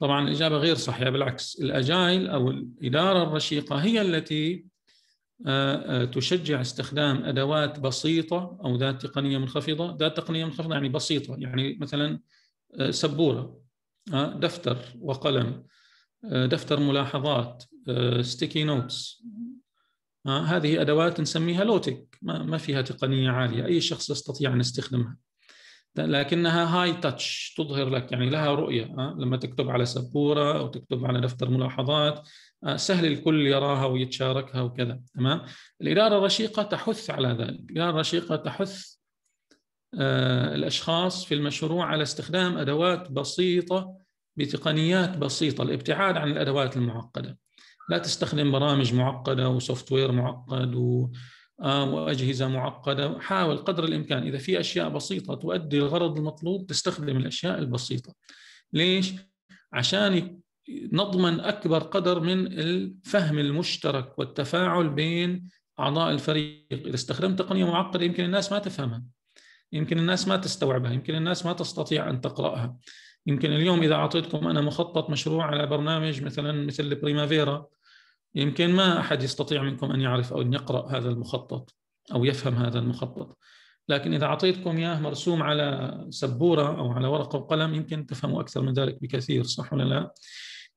طبعا الإجابة غير صحيحة بالعكس الأجايل أو الإدارة الرشيقة هي التي آه، آه، تشجع استخدام أدوات بسيطة أو ذات تقنية منخفضة ذات تقنية منخفضة يعني بسيطة يعني مثلا سبورة دفتر وقلم دفتر ملاحظات ستيكي نوتس هذه أدوات نسميها لوتك ما فيها تقنية عالية أي شخص يستطيع أن يستخدمها لكنها هاي تاتش تظهر لك يعني لها رؤية لما تكتب على سبورة أو تكتب على دفتر ملاحظات آه، سهل الكل يراها ويتشاركها وكذا تمام الإدارة الرشيقة تحث على ذلك الإدارة الرشيقة تحث آه، الأشخاص في المشروع على استخدام أدوات بسيطة بتقنيات بسيطة الابتعاد عن الأدوات المعقدة لا تستخدم برامج معقده وسوفت وير معقد و آه، واجهزه معقده حاول قدر الامكان اذا في اشياء بسيطه تؤدي الغرض المطلوب تستخدم الاشياء البسيطه ليش عشان نضمن اكبر قدر من الفهم المشترك والتفاعل بين اعضاء الفريق اذا استخدمت تقنيه معقده يمكن الناس ما تفهمها يمكن الناس ما تستوعبها يمكن الناس ما تستطيع ان تقراها يمكن اليوم اذا اعطيتكم انا مخطط مشروع على برنامج مثلا مثل بريمافيرا يمكن ما احد يستطيع منكم ان يعرف او ان يقرا هذا المخطط او يفهم هذا المخطط لكن اذا اعطيتكم اياه مرسوم على سبوره او على ورقه وقلم يمكن تفهموا اكثر من ذلك بكثير صح ولا لا؟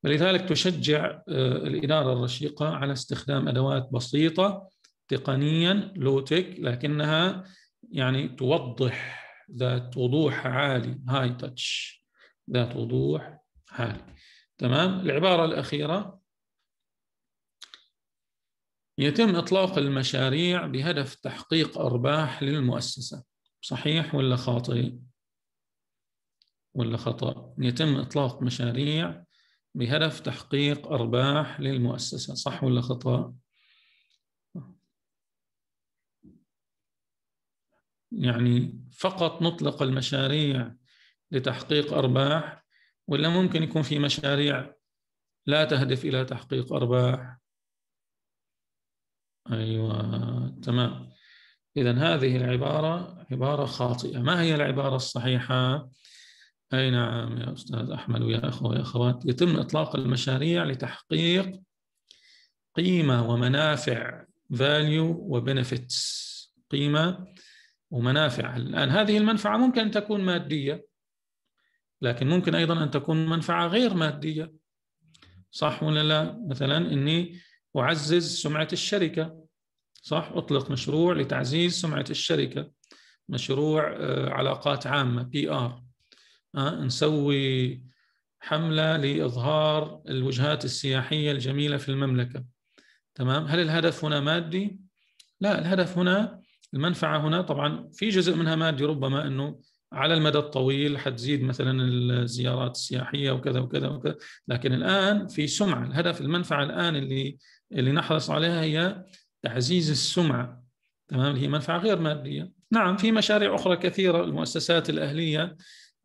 فلذلك تشجع آه، الاداره الرشيقه على استخدام ادوات بسيطه تقنيا لوتك لكنها يعني توضح ذات وضوح عالي هاي تاتش ذات وضوح حال تمام العبارة الأخيرة يتم إطلاق المشاريع بهدف تحقيق أرباح للمؤسسة صحيح ولا خاطئ ولا خطأ يتم إطلاق مشاريع بهدف تحقيق أرباح للمؤسسة صح ولا خطأ يعني فقط نطلق المشاريع لتحقيق أرباح ولا ممكن يكون في مشاريع لا تهدف إلى تحقيق أرباح أيوة تمام إذا هذه العبارة عبارة خاطئة ما هي العبارة الصحيحة؟ أي نعم يا أستاذ أحمد ويا أخوة ويا أخوات يتم إطلاق المشاريع لتحقيق قيمة ومنافع value وبنفيتس قيمة ومنافع الآن هذه المنفعة ممكن تكون مادية لكن ممكن أيضا أن تكون منفعة غير مادية صح ولا لا مثلا أني أعزز سمعة الشركة صح أطلق مشروع لتعزيز سمعة الشركة مشروع آه، علاقات عامة بي آر آه، نسوي حملة لإظهار الوجهات السياحية الجميلة في المملكة تمام هل الهدف هنا مادي؟ لا الهدف هنا المنفعة هنا طبعا في جزء منها مادي ربما أنه على المدى الطويل حتزيد مثلا الزيارات السياحيه وكذا وكذا وكذا لكن الان في سمعه الهدف المنفعه الان اللي اللي نحرص عليها هي تعزيز السمعه تمام اللي هي منفعه غير ماديه نعم في مشاريع اخرى كثيره المؤسسات الاهليه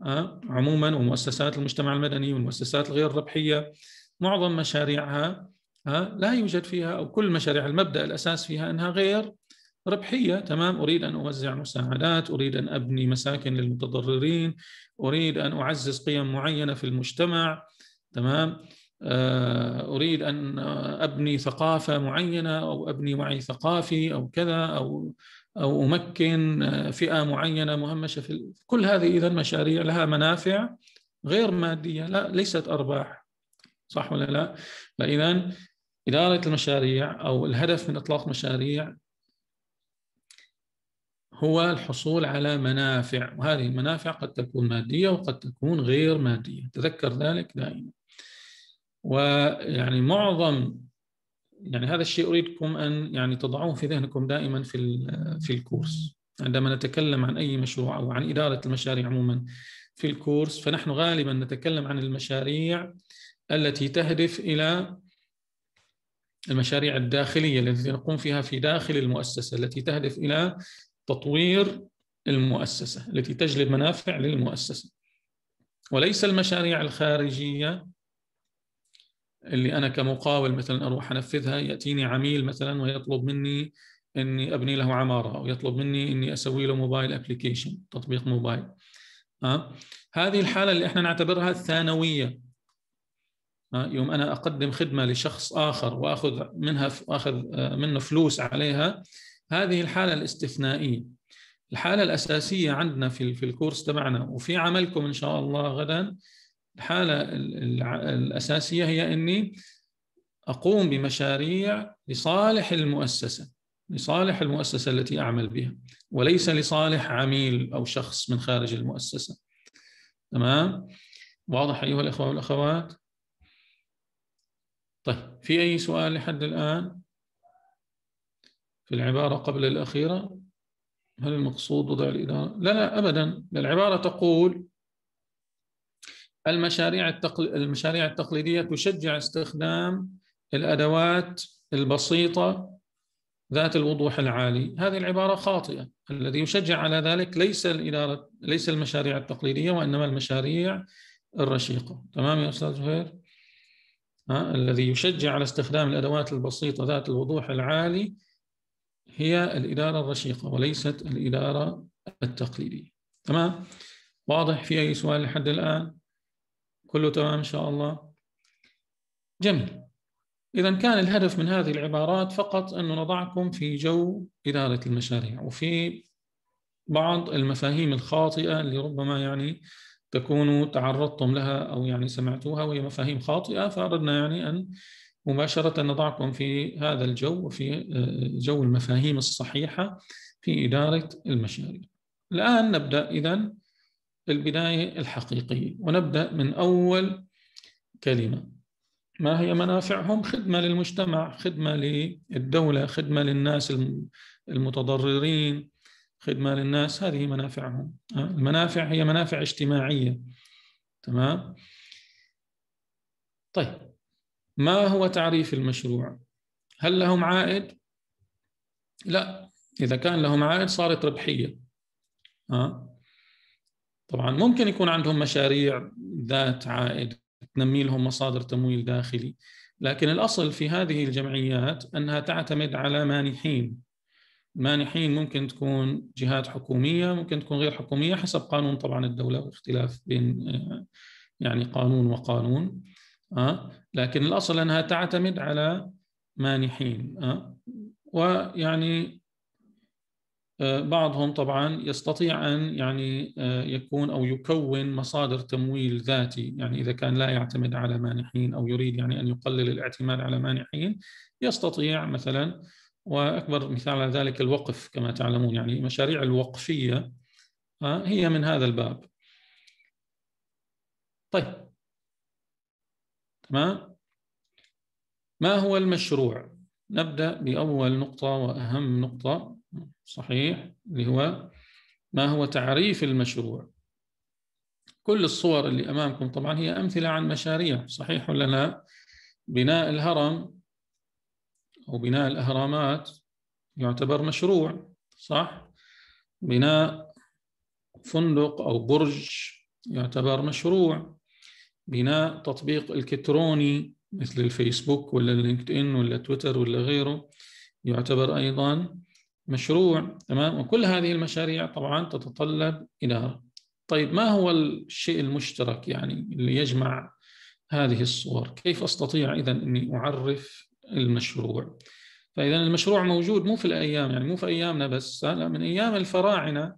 آه، عموما ومؤسسات المجتمع المدني والمؤسسات الغير ربحيه معظم مشاريعها آه، لا يوجد فيها او كل مشاريع المبدا الاساس فيها انها غير ربحيه تمام اريد ان اوزع مساعدات اريد ان ابني مساكن للمتضررين اريد ان اعزز قيم معينه في المجتمع تمام آه، اريد ان ابني ثقافه معينه او ابني وعي ثقافي او كذا او او امكن آه، فئه معينه مهمشه في ال... كل هذه اذا مشاريع لها منافع غير ماديه لا ليست ارباح صح ولا لا فاذا اداره المشاريع او الهدف من اطلاق مشاريع هو الحصول على منافع وهذه المنافع قد تكون مادية وقد تكون غير مادية تذكر ذلك دائما ويعني معظم يعني هذا الشيء أريدكم أن يعني تضعوه في ذهنكم دائما في في الكورس عندما نتكلم عن أي مشروع أو عن إدارة المشاريع عموما في الكورس فنحن غالبا نتكلم عن المشاريع التي تهدف إلى المشاريع الداخلية التي نقوم فيها في داخل المؤسسة التي تهدف إلى تطوير المؤسسة التي تجلب منافع للمؤسسة وليس المشاريع الخارجية اللي أنا كمقاول مثلا أروح أنفذها يأتيني عميل مثلا ويطلب مني أني أبني له عمارة أو يطلب مني أني أسوي له موبايل أبليكيشن تطبيق موبايل آه؟ ها؟ هذه الحالة اللي احنا نعتبرها الثانوية آه؟ يوم أنا أقدم خدمة لشخص آخر وأخذ منها أخذ آه، منه فلوس عليها هذه الحالة الاستثنائية الحالة الأساسية عندنا في في الكورس تبعنا وفي عملكم إن شاء الله غدا الحالة الأساسية هي أني أقوم بمشاريع لصالح المؤسسة لصالح المؤسسة التي أعمل بها وليس لصالح عميل أو شخص من خارج المؤسسة تمام واضح أيها الأخوة والأخوات طيب في أي سؤال لحد الآن في العبارة قبل الأخيرة هل المقصود وضع الإدارة؟ لا لا أبدا العبارة تقول المشاريع المشاريع التقليدية تشجع استخدام الأدوات البسيطة ذات الوضوح العالي هذه العبارة خاطئة الذي يشجع على ذلك ليس الإدارة ليس المشاريع التقليدية وإنما المشاريع الرشيقة تمام يا أستاذ زهير الذي يشجع على استخدام الأدوات البسيطة ذات الوضوح العالي هي الإدارة الرشيقة وليست الإدارة التقليدية تمام واضح في أي سؤال لحد الآن كله تمام إن شاء الله جميل إذا كان الهدف من هذه العبارات فقط أن نضعكم في جو إدارة المشاريع وفي بعض المفاهيم الخاطئة اللي ربما يعني تكونوا تعرضتم لها أو يعني سمعتوها وهي مفاهيم خاطئة فأردنا يعني أن مباشرة نضعكم في هذا الجو وفي آه، جو المفاهيم الصحيحة في إدارة المشاريع الآن نبدأ إذا البداية الحقيقية ونبدأ من أول كلمة ما هي منافعهم؟ خدمة للمجتمع خدمة للدولة خدمة للناس المتضررين خدمة للناس هذه منافعهم المنافع هي منافع اجتماعية تمام؟ طيب ما هو تعريف المشروع هل لهم عائد لا اذا كان لهم عائد صارت ربحيه ها آه. طبعا ممكن يكون عندهم مشاريع ذات عائد تنمي لهم مصادر تمويل داخلي لكن الاصل في هذه الجمعيات انها تعتمد على مانحين مانحين ممكن تكون جهات حكوميه ممكن تكون غير حكوميه حسب قانون طبعا الدوله واختلاف بين آه، يعني قانون وقانون أه؟ لكن الأصل أنها تعتمد على مانحين أه؟ ويعني أه، بعضهم طبعا يستطيع أن يعني أه، يكون أو يكون مصادر تمويل ذاتي يعني إذا كان لا يعتمد على مانحين أو يريد يعني أن يقلل الاعتماد على مانحين يستطيع مثلا وأكبر مثال على ذلك الوقف كما تعلمون يعني مشاريع الوقفية أه، هي من هذا الباب طيب ما ما هو المشروع نبدأ بأول نقطة وأهم نقطة صحيح اللي هو ما هو تعريف المشروع كل الصور اللي أمامكم طبعا هي أمثلة عن مشاريع صحيح ولا لا بناء الهرم أو بناء الأهرامات يعتبر مشروع صح بناء فندق أو برج يعتبر مشروع بناء تطبيق الكتروني مثل الفيسبوك ولا اللينكد ان ولا تويتر ولا غيره يعتبر ايضا مشروع تمام وكل هذه المشاريع طبعا تتطلب اداره طيب ما هو الشيء المشترك يعني اللي يجمع هذه الصور كيف استطيع اذا اني اعرف المشروع فاذا المشروع موجود مو في الايام يعني مو في ايامنا بس لا من ايام الفراعنه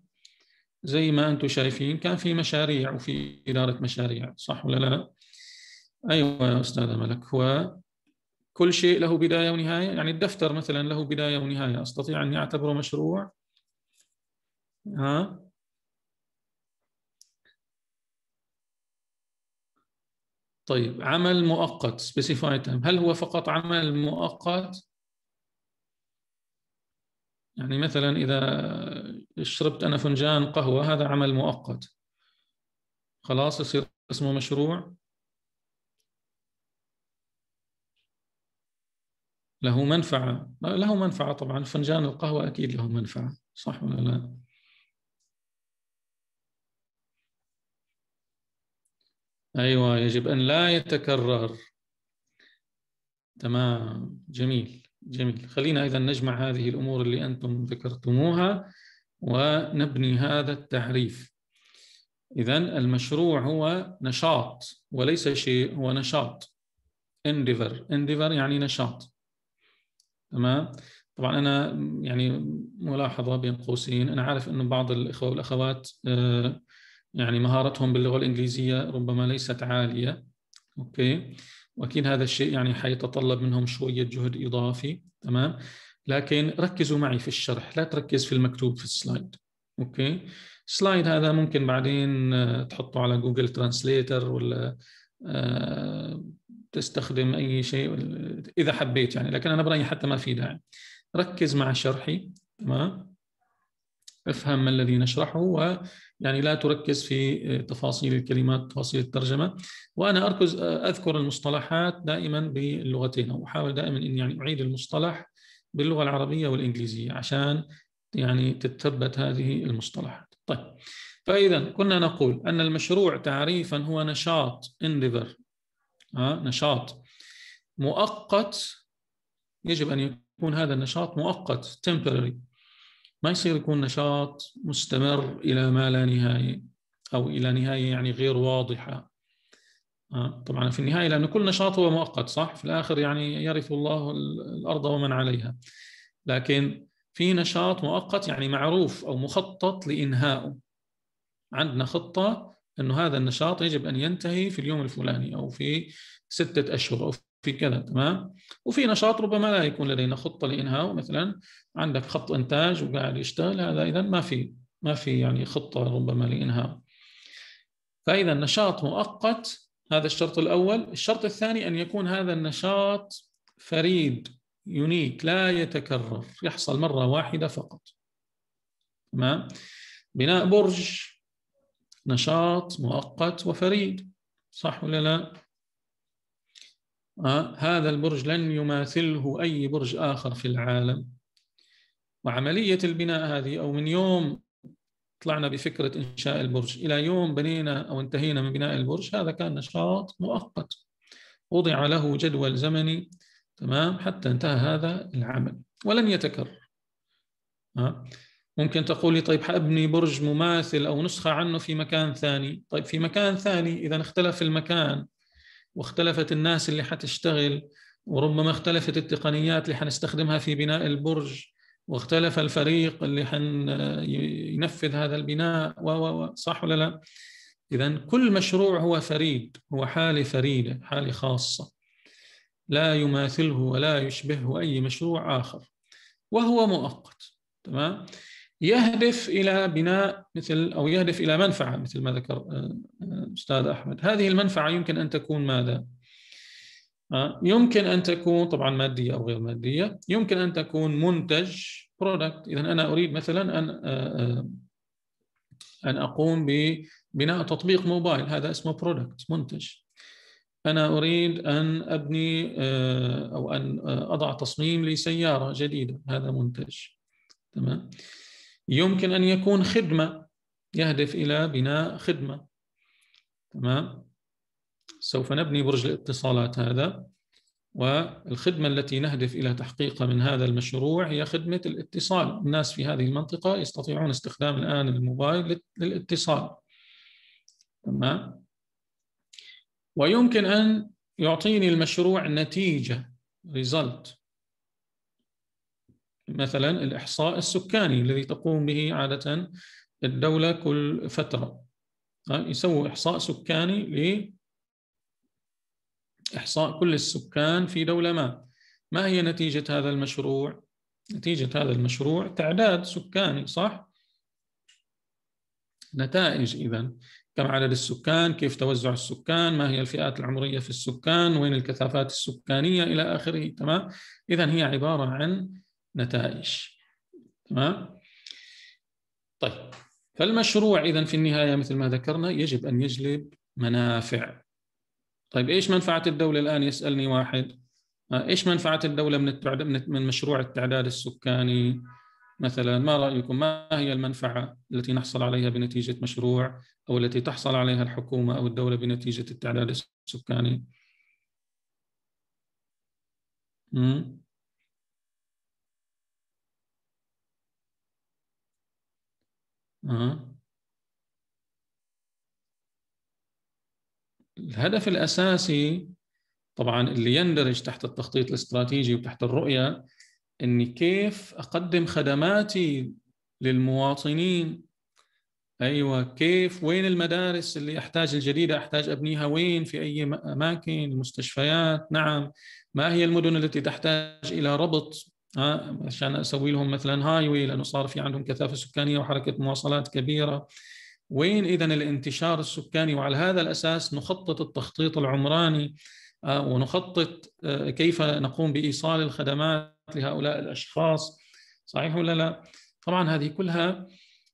زي ما انتم شايفين كان في مشاريع وفي اداره مشاريع صح ولا لا؟ ايوه يا استاذه ملك هو كل شيء له بدايه ونهايه يعني الدفتر مثلا له بدايه ونهايه استطيع اني اعتبره مشروع ها طيب عمل مؤقت سبيسيفايد time هل هو فقط عمل مؤقت يعني مثلا اذا شربت أنا فنجان قهوة هذا عمل مؤقت خلاص يصير اسمه مشروع له منفعة له منفعة طبعا فنجان القهوة أكيد له منفعة صح ولا لا أيوة يجب أن لا يتكرر تمام جميل جميل خلينا إذا نجمع هذه الأمور اللي أنتم ذكرتموها ونبني هذا التعريف إذا المشروع هو نشاط وليس شيء هو نشاط endeavor endeavor يعني نشاط تمام طبعا أنا يعني ملاحظة بين قوسين أنا عارف أن بعض الإخوة والأخوات آه، يعني مهارتهم باللغة الإنجليزية ربما ليست عالية أوكي وأكيد هذا الشيء يعني حيتطلب منهم شوية جهد إضافي تمام لكن ركزوا معي في الشرح لا تركز في المكتوب في السلايد اوكي السلايد هذا ممكن بعدين آه، تحطه على جوجل ترانسليتر ولا آه، تستخدم اي شيء اذا حبيت يعني لكن انا برايي حتى ما في داعي ركز مع شرحي تمام افهم ما الذي نشرحه ويعني لا تركز في آه، تفاصيل الكلمات تفاصيل الترجمه وانا اركز اذكر المصطلحات دائما باللغتين واحاول دائما اني يعني اعيد المصطلح باللغة العربية والإنجليزية عشان يعني تتثبت هذه المصطلحات طيب فإذا كنا نقول أن المشروع تعريفا هو نشاط إنديفر آه، نشاط مؤقت يجب أن يكون هذا النشاط مؤقت temporary ما يصير يكون نشاط مستمر إلى ما لا نهاية أو إلى نهاية يعني غير واضحة آه طبعا في النهايه لانه كل نشاط هو مؤقت صح؟ في الاخر يعني يرث الله الارض ومن عليها. لكن في نشاط مؤقت يعني معروف او مخطط لانهائه. عندنا خطه انه هذا النشاط يجب ان ينتهي في اليوم الفلاني او في سته اشهر او في كذا تمام وفي نشاط ربما لا يكون لدينا خطه لانهائه مثلا عندك خط انتاج وقاعد يشتغل هذا اذا ما في ما في يعني خطه ربما لانهائه. فاذا نشاط مؤقت هذا الشرط الأول الشرط الثاني أن يكون هذا النشاط فريد يونيك لا يتكرر يحصل مرة واحدة فقط تمام بناء برج نشاط مؤقت وفريد صح ولا لا آه. هذا البرج لن يماثله أي برج آخر في العالم وعملية البناء هذه أو من يوم طلعنا بفكرة إنشاء البرج إلى يوم بنينا أو انتهينا من بناء البرج هذا كان نشاط مؤقت وضع له جدول زمني تمام حتى انتهى هذا العمل ولن يتكرر آه. ممكن تقول لي طيب حأبني برج مماثل أو نسخة عنه في مكان ثاني طيب في مكان ثاني إذا اختلف المكان واختلفت الناس اللي حتشتغل وربما اختلفت التقنيات اللي حنستخدمها في بناء البرج واختلف الفريق اللي حينفذ هذا البناء و صح ولا لا؟ إذا كل مشروع هو فريد هو حالة فريدة حالة خاصة لا يماثله ولا يشبهه أي مشروع آخر وهو مؤقت تمام يهدف إلى بناء مثل أو يهدف إلى منفعة مثل ما ذكر آه، آه، أستاذ أحمد هذه المنفعة يمكن أن تكون ماذا؟ آه، يمكن ان تكون طبعا ماديه او غير ماديه يمكن ان تكون منتج برودكت اذا انا اريد مثلا ان آه، آه، ان اقوم ببناء تطبيق موبايل هذا اسمه برودكت منتج انا اريد ان ابني او ان اضع تصميم لسياره جديده هذا منتج تمام يمكن ان يكون خدمه يهدف الى بناء خدمه تمام سوف نبني برج الاتصالات هذا والخدمة التي نهدف إلى تحقيقها من هذا المشروع هي خدمة الاتصال الناس في هذه المنطقة يستطيعون استخدام الآن الموبايل للاتصال تمام ويمكن أن يعطيني المشروع نتيجة result مثلا الإحصاء السكاني الذي تقوم به عادة الدولة كل فترة يسووا إحصاء سكاني إحصاء كل السكان في دولة ما ما هي نتيجة هذا المشروع؟ نتيجة هذا المشروع تعداد سكاني صح؟ نتائج إذا كم عدد السكان كيف توزع السكان ما هي الفئات العمرية في السكان وين الكثافات السكانية إلى آخره تمام إذا هي عبارة عن نتائج تمام طيب فالمشروع إذا في النهاية مثل ما ذكرنا يجب أن يجلب منافع طيب ايش منفعه الدوله الان يسالني واحد آه، ايش منفعه الدوله من التعد... من مشروع التعداد السكاني مثلا ما رايكم ما هي المنفعه التي نحصل عليها بنتيجه مشروع او التي تحصل عليها الحكومه او الدوله بنتيجه التعداد السكاني امم آه. الهدف الاساسي طبعا اللي يندرج تحت التخطيط الاستراتيجي وتحت الرؤيه اني كيف اقدم خدماتي للمواطنين ايوه كيف وين المدارس اللي احتاج الجديده احتاج ابنيها وين في اي اماكن مستشفيات نعم ما هي المدن التي تحتاج الى ربط عشان اسوي لهم مثلا هاي لانه صار في عندهم كثافه سكانيه وحركه مواصلات كبيره وين إذا الانتشار السكاني وعلى هذا الأساس نخطط التخطيط العمراني آه، ونخطط آه، كيف نقوم بإيصال الخدمات لهؤلاء الأشخاص صحيح ولا لا؟ طبعا هذه كلها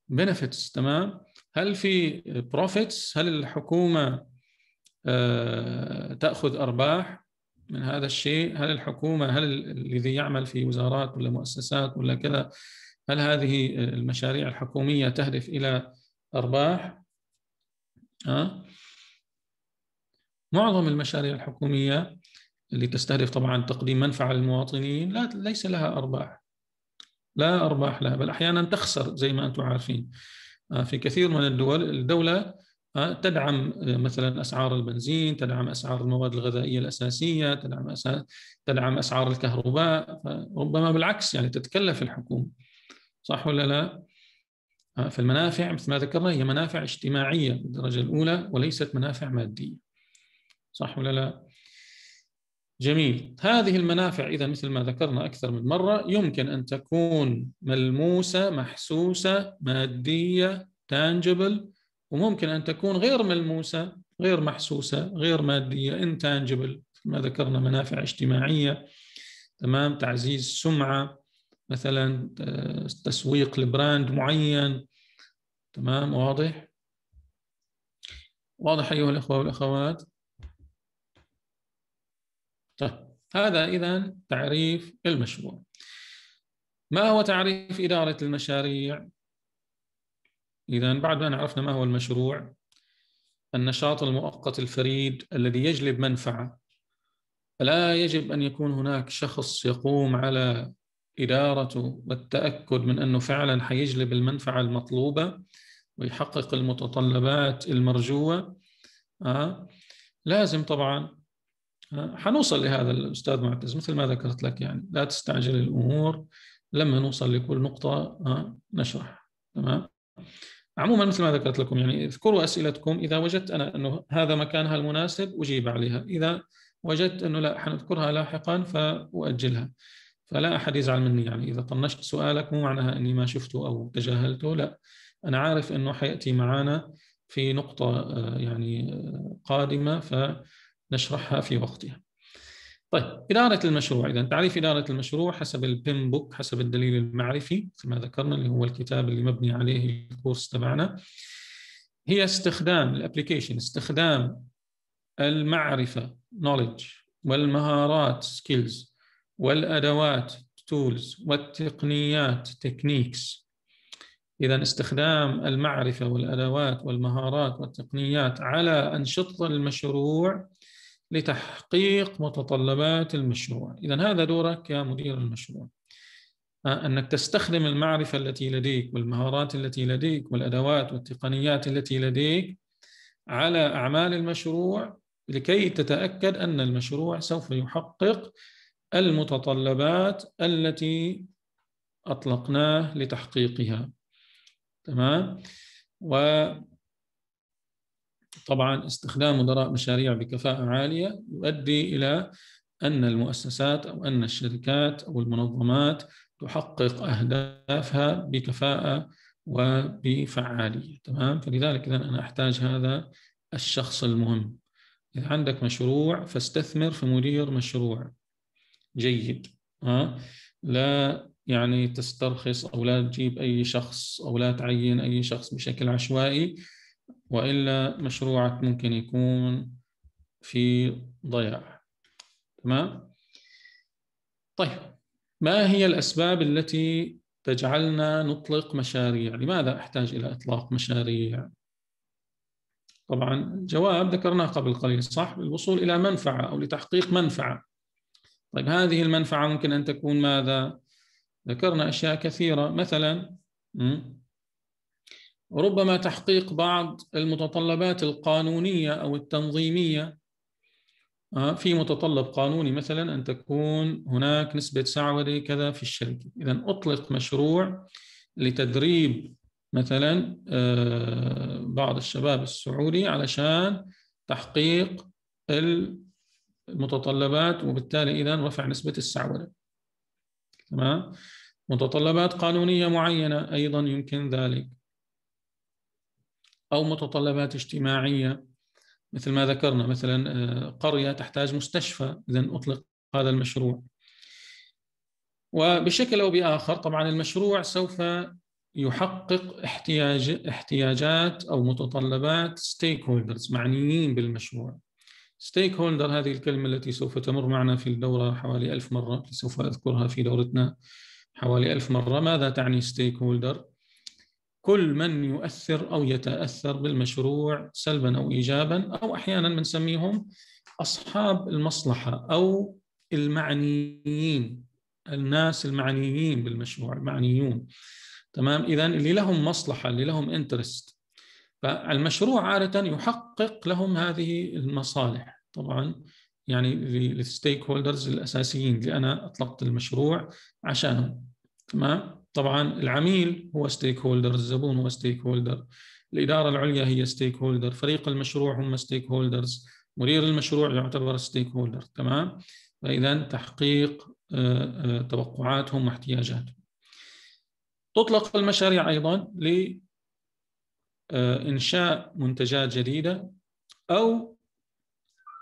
بنفيتس تمام؟ هل في بروفيتس؟ هل الحكومة آه، تأخذ أرباح من هذا الشيء؟ هل الحكومة هل الذي يعمل في وزارات ولا مؤسسات ولا كذا هل هذه المشاريع الحكومية تهدف إلى أرباح ها آه. معظم المشاريع الحكومية اللي تستهدف طبعا تقديم منفعة للمواطنين لا ليس لها أرباح لا أرباح لها بل أحيانا تخسر زي ما أنتم عارفين آه، في كثير من الدول الدولة آه، تدعم مثلا أسعار البنزين تدعم أسعار المواد الغذائية الأساسية تدعم تدعم أسعار الكهرباء ربما بالعكس يعني تتكلف الحكومة صح ولا لا؟ آه، فالمنافع مثل ما ذكرنا هي منافع اجتماعية بالدرجة الأولى وليست منافع مادية صح ولا لا؟ جميل هذه المنافع إذا مثل ما ذكرنا أكثر من مرة يمكن أن تكون ملموسة محسوسة مادية تانجبل وممكن أن تكون غير ملموسة غير محسوسة غير مادية انتانجبل ما ذكرنا منافع اجتماعية تمام تعزيز سمعة مثلا تسويق لبراند معين تمام واضح واضح ايها الاخوه والاخوات طيب هذا اذا تعريف المشروع ما هو تعريف اداره المشاريع اذا بعد ان عرفنا ما هو المشروع النشاط المؤقت الفريد الذي يجلب منفعه فلا يجب ان يكون هناك شخص يقوم على إدارته والتأكد من أنه فعلا حيجلب المنفعة المطلوبة ويحقق المتطلبات المرجوة آه لازم طبعا آه حنوصل لهذا الأستاذ معتز مثل ما ذكرت لك يعني لا تستعجل الأمور لما نوصل لكل نقطة آه نشرح تمام عموما مثل ما ذكرت لكم يعني اذكروا أسئلتكم إذا وجدت أنا أنه هذا مكانها المناسب أجيب عليها إذا وجدت أنه لا حنذكرها لاحقا فأؤجلها فلا أحد يزعل مني يعني إذا طنشت سؤالك مو معناها أني ما شفته أو تجاهلته لا أنا عارف أنه حيأتي معانا في نقطة آه، يعني آه، قادمة فنشرحها في وقتها طيب إدارة المشروع إذا تعريف إدارة المشروع حسب البيم بوك حسب الدليل المعرفي كما ذكرنا اللي هو الكتاب اللي مبني عليه الكورس تبعنا هي استخدام الابلكيشن استخدام المعرفة knowledge والمهارات skills والأدوات tools والتقنيات techniques إذا استخدام المعرفة والأدوات والمهارات والتقنيات على أنشطة المشروع لتحقيق متطلبات المشروع إذا هذا دورك يا مدير المشروع آه، أنك تستخدم المعرفة التي لديك والمهارات التي لديك والأدوات والتقنيات التي لديك على أعمال المشروع لكي تتأكد أن المشروع سوف يحقق المتطلبات التي أطلقناه لتحقيقها تمام وطبعا استخدام مدراء مشاريع بكفاءة عالية يؤدي إلى أن المؤسسات أو أن الشركات أو المنظمات تحقق أهدافها بكفاءة وبفعالية تمام فلذلك إذا أنا أحتاج هذا الشخص المهم إذا عندك مشروع فاستثمر في مدير مشروع جيد ها لا يعني تسترخص او لا تجيب اي شخص او لا تعين اي شخص بشكل عشوائي والا مشروعك ممكن يكون في ضياع تمام طيب ما هي الاسباب التي تجعلنا نطلق مشاريع لماذا احتاج الى اطلاق مشاريع طبعا الجواب ذكرناه قبل قليل صح للوصول الى منفعه او لتحقيق منفعه طيب هذه المنفعة ممكن أن تكون ماذا؟ ذكرنا أشياء كثيرة مثلا ربما تحقيق بعض المتطلبات القانونية أو التنظيمية آه، في متطلب قانوني مثلا أن تكون هناك نسبة سعودي كذا في الشركة إذا أطلق مشروع لتدريب مثلا آه، بعض الشباب السعودي علشان تحقيق متطلبات وبالتالي إذا رفع نسبة السعودة تمام متطلبات قانونية معينة أيضا يمكن ذلك أو متطلبات اجتماعية مثل ما ذكرنا مثلا آه، قرية تحتاج مستشفى إذا أطلق هذا المشروع وبشكل أو بآخر طبعا المشروع سوف يحقق احتياج احتياجات أو متطلبات ستيك هولدرز معنيين بالمشروع ستيك هولدر هذه الكلمة التي سوف تمر معنا في الدورة حوالي ألف مرة سوف أذكرها في دورتنا حوالي ألف مرة ماذا تعني ستيك هولدر؟ كل من يؤثر أو يتأثر بالمشروع سلبا أو إيجابا أو أحيانا بنسميهم أصحاب المصلحة أو المعنيين الناس المعنيين بالمشروع المعنيون تمام إذا اللي لهم مصلحة اللي لهم انترست فالمشروع عادة يحقق لهم هذه المصالح طبعا يعني للستيك هولدرز الأساسيين اللي أنا أطلقت المشروع عشانهم تمام طبعا العميل هو ستيك هولدر الزبون هو ستيك هولدر الإدارة العليا هي ستيك هولدر فريق المشروع هم ستيك هولدرز مدير المشروع يعتبر ستيك هولدر تمام فإذا تحقيق آه، آه، توقعاتهم واحتياجاتهم تطلق المشاريع أيضا ل آه، إنشاء منتجات جديدة أو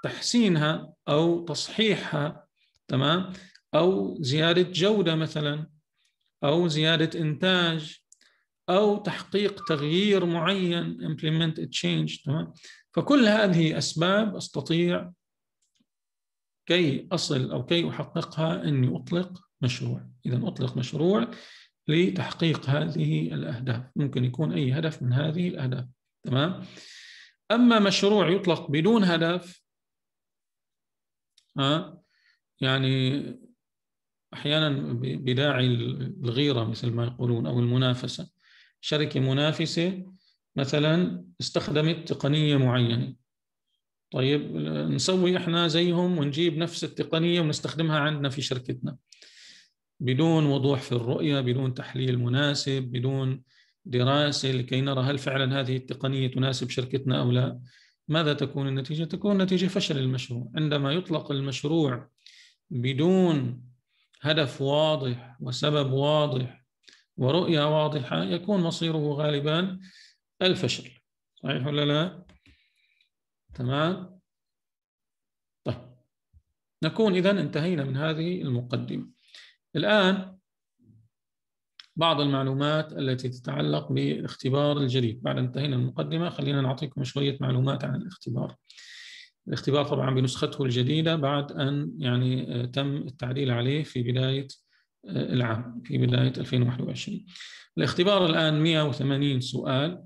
تحسينها أو تصحيحها تمام أو زيادة جودة مثلا أو زيادة إنتاج أو تحقيق تغيير معين implement a change تمام فكل هذه أسباب أستطيع كي أصل أو كي أحققها أني أطلق مشروع إذا أطلق مشروع لتحقيق هذه الأهداف ممكن يكون أي هدف من هذه الأهداف تمام أما مشروع يطلق بدون هدف ها يعني أحيانا بداعي الغيرة مثل ما يقولون أو المنافسة شركة منافسة مثلا استخدمت تقنية معينة طيب نسوي احنا زيهم ونجيب نفس التقنية ونستخدمها عندنا في شركتنا بدون وضوح في الرؤية بدون تحليل مناسب بدون دراسة لكي نرى هل فعلا هذه التقنية تناسب شركتنا أو لا ماذا تكون النتيجة؟ تكون نتيجة فشل المشروع عندما يطلق المشروع بدون هدف واضح وسبب واضح ورؤية واضحة يكون مصيره غالبا الفشل صحيح ولا لا؟ تمام؟ طيب نكون إذا انتهينا من هذه المقدمة الآن بعض المعلومات التي تتعلق بالاختبار الجديد بعد انتهينا المقدمة خلينا نعطيكم شوية معلومات عن الاختبار الاختبار طبعا بنسخته الجديدة بعد أن يعني آه، تم التعديل عليه في بداية آه، العام في بداية 2021 الاختبار الآن 180 سؤال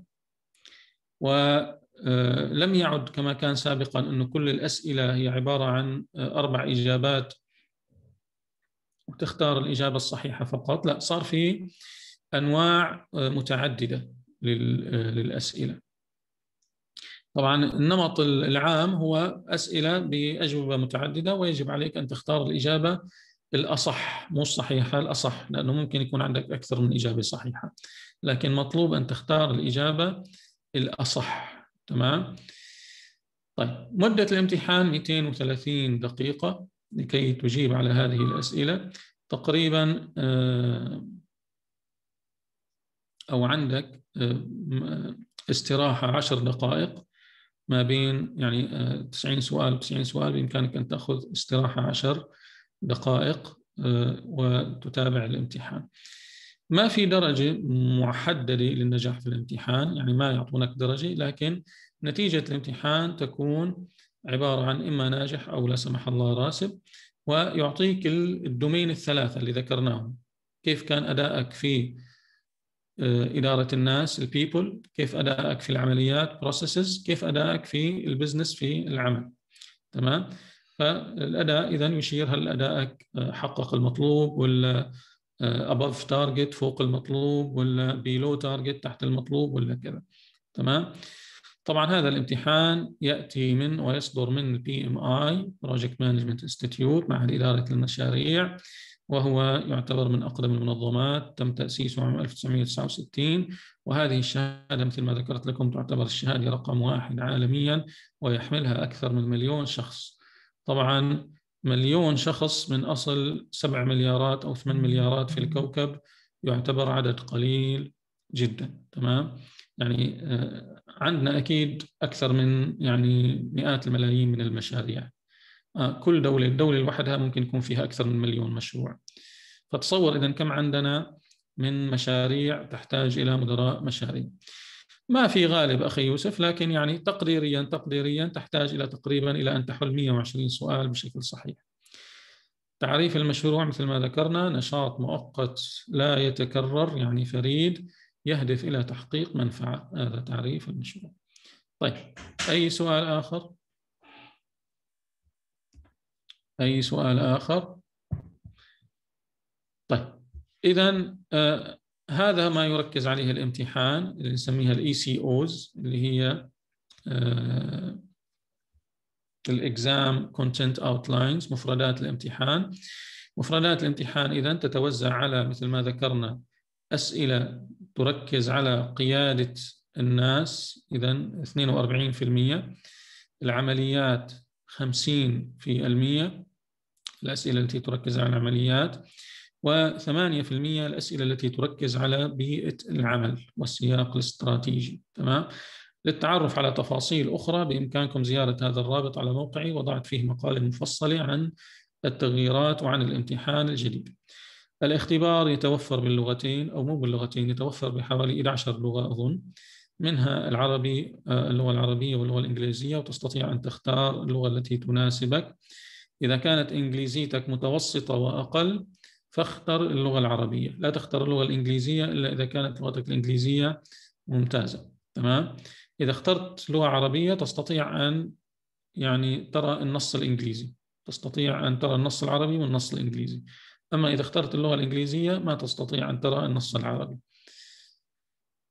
ولم آه، يعد كما كان سابقا أن كل الأسئلة هي عبارة عن أربع إجابات وتختار الاجابه الصحيحه فقط لا صار في انواع آه، متعدده آه، للاسئله طبعا النمط العام هو اسئله باجوبه متعدده ويجب عليك ان تختار الاجابه الاصح مو الصحيحه الاصح لانه ممكن يكون عندك اكثر من اجابه صحيحه لكن مطلوب ان تختار الاجابه الاصح تمام طيب مده الامتحان 230 دقيقه لكي تجيب على هذه الأسئلة تقريبا آه، أو عندك آه، استراحة عشر دقائق ما بين يعني 90 آه، سؤال 90 سؤال بإمكانك أن تأخذ استراحة عشر دقائق وتتابع الامتحان ما في درجة محددة للنجاح في الامتحان يعني ما يعطونك درجة لكن نتيجة الامتحان تكون عبارة عن إما ناجح أو لا سمح الله راسب ويعطيك الدومين الثلاثة اللي ذكرناهم كيف كان أدائك في آه، إدارة الناس البيبل كيف أدائك في العمليات processes كيف أدائك في البزنس في العمل تمام فالأداء إذا يشير هل أدائك آه، حقق المطلوب ولا آه، above target فوق المطلوب ولا below target تحت المطلوب ولا كذا تمام طبعا هذا الامتحان ياتي من ويصدر من البي ام اي بروجكت مانجمنت انستتيوت معهد اداره المشاريع وهو يعتبر من اقدم المنظمات تم تاسيسه عام 1969 وهذه الشهاده مثل ما ذكرت لكم تعتبر الشهاده رقم واحد عالميا ويحملها اكثر من مليون شخص. طبعا مليون شخص من اصل 7 مليارات او 8 مليارات في الكوكب يعتبر عدد قليل جدا تمام يعني آه، عندنا اكيد اكثر من يعني مئات الملايين من المشاريع آه، كل دوله الدوله لوحدها ممكن يكون فيها اكثر من مليون مشروع فتصور اذا كم عندنا من مشاريع تحتاج الى مدراء مشاريع ما في غالب اخي يوسف لكن يعني تقديريا تقديريا تحتاج الى تقريبا الى ان تحل 120 سؤال بشكل صحيح. تعريف المشروع مثل ما ذكرنا نشاط مؤقت لا يتكرر يعني فريد يهدف إلى تحقيق منفعة هذا تعريف المشروع طيب أي سؤال آخر؟ أي سؤال آخر؟ طيب إذا آه هذا ما يركز عليه الامتحان اللي نسميها الاي سي اوز اللي هي آه الاكزام كونتنت اوتلاينز مفردات الامتحان مفردات الامتحان اذا تتوزع على مثل ما ذكرنا اسئله تركز على قيادة الناس إذا 42% العمليات 50% الأسئلة التي تركز على العمليات و8% الأسئلة التي تركز على بيئة العمل والسياق الاستراتيجي تمام للتعرف على تفاصيل أخرى بإمكانكم زيارة هذا الرابط على موقعي وضعت فيه مقالة مفصلة عن التغييرات وعن الامتحان الجديد الاختبار يتوفر باللغتين أو مو باللغتين يتوفر بحوالي 11 لغة أظن منها العربي آه، اللغة العربية واللغة الإنجليزية وتستطيع أن تختار اللغة التي تناسبك إذا كانت إنجليزيتك متوسطة وأقل فاختر اللغة العربية لا تختار اللغة الإنجليزية إلا إذا كانت لغتك الإنجليزية ممتازة تمام إذا اخترت لغة عربية تستطيع أن يعني ترى النص الإنجليزي تستطيع أن ترى النص العربي والنص الإنجليزي أما إذا اخترت اللغة الإنجليزية ما تستطيع أن ترى النص العربي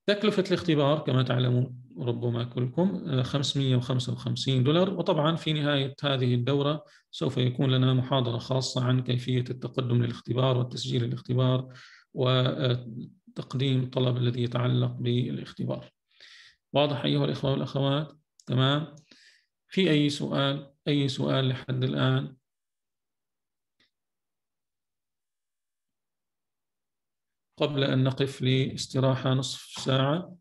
تكلفة الاختبار كما تعلمون ربما كلكم 555 دولار وطبعا في نهاية هذه الدورة سوف يكون لنا محاضرة خاصة عن كيفية التقدم للاختبار والتسجيل الاختبار وتقديم الطلب الذي يتعلق بالاختبار واضح أيها الإخوة والأخوات تمام في أي سؤال أي سؤال لحد الآن قبل أن نقف لاستراحة نصف ساعة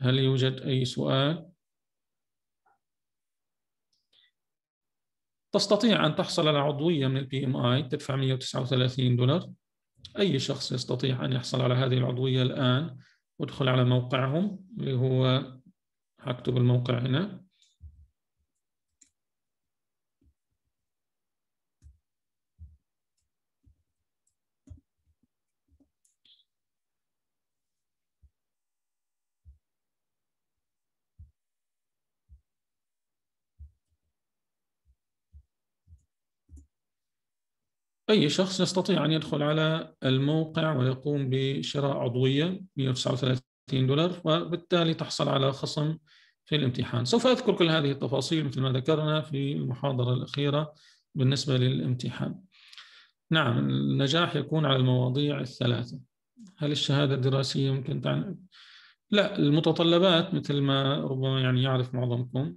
هل يوجد أي سؤال؟ تستطيع أن تحصل على عضوية من البي ام اي تدفع 139 دولار أي شخص يستطيع أن يحصل على هذه العضوية الآن ادخل على موقعهم اللي هو هكتب الموقع هنا أي شخص يستطيع أن يدخل على الموقع ويقوم بشراء عضوية 139 دولار وبالتالي تحصل على خصم في الامتحان سوف أذكر كل هذه التفاصيل مثل ما ذكرنا في المحاضرة الأخيرة بالنسبة للامتحان نعم النجاح يكون على المواضيع الثلاثة هل الشهادة الدراسية ممكن تعني لا المتطلبات مثل ما ربما يعني يعرف معظمكم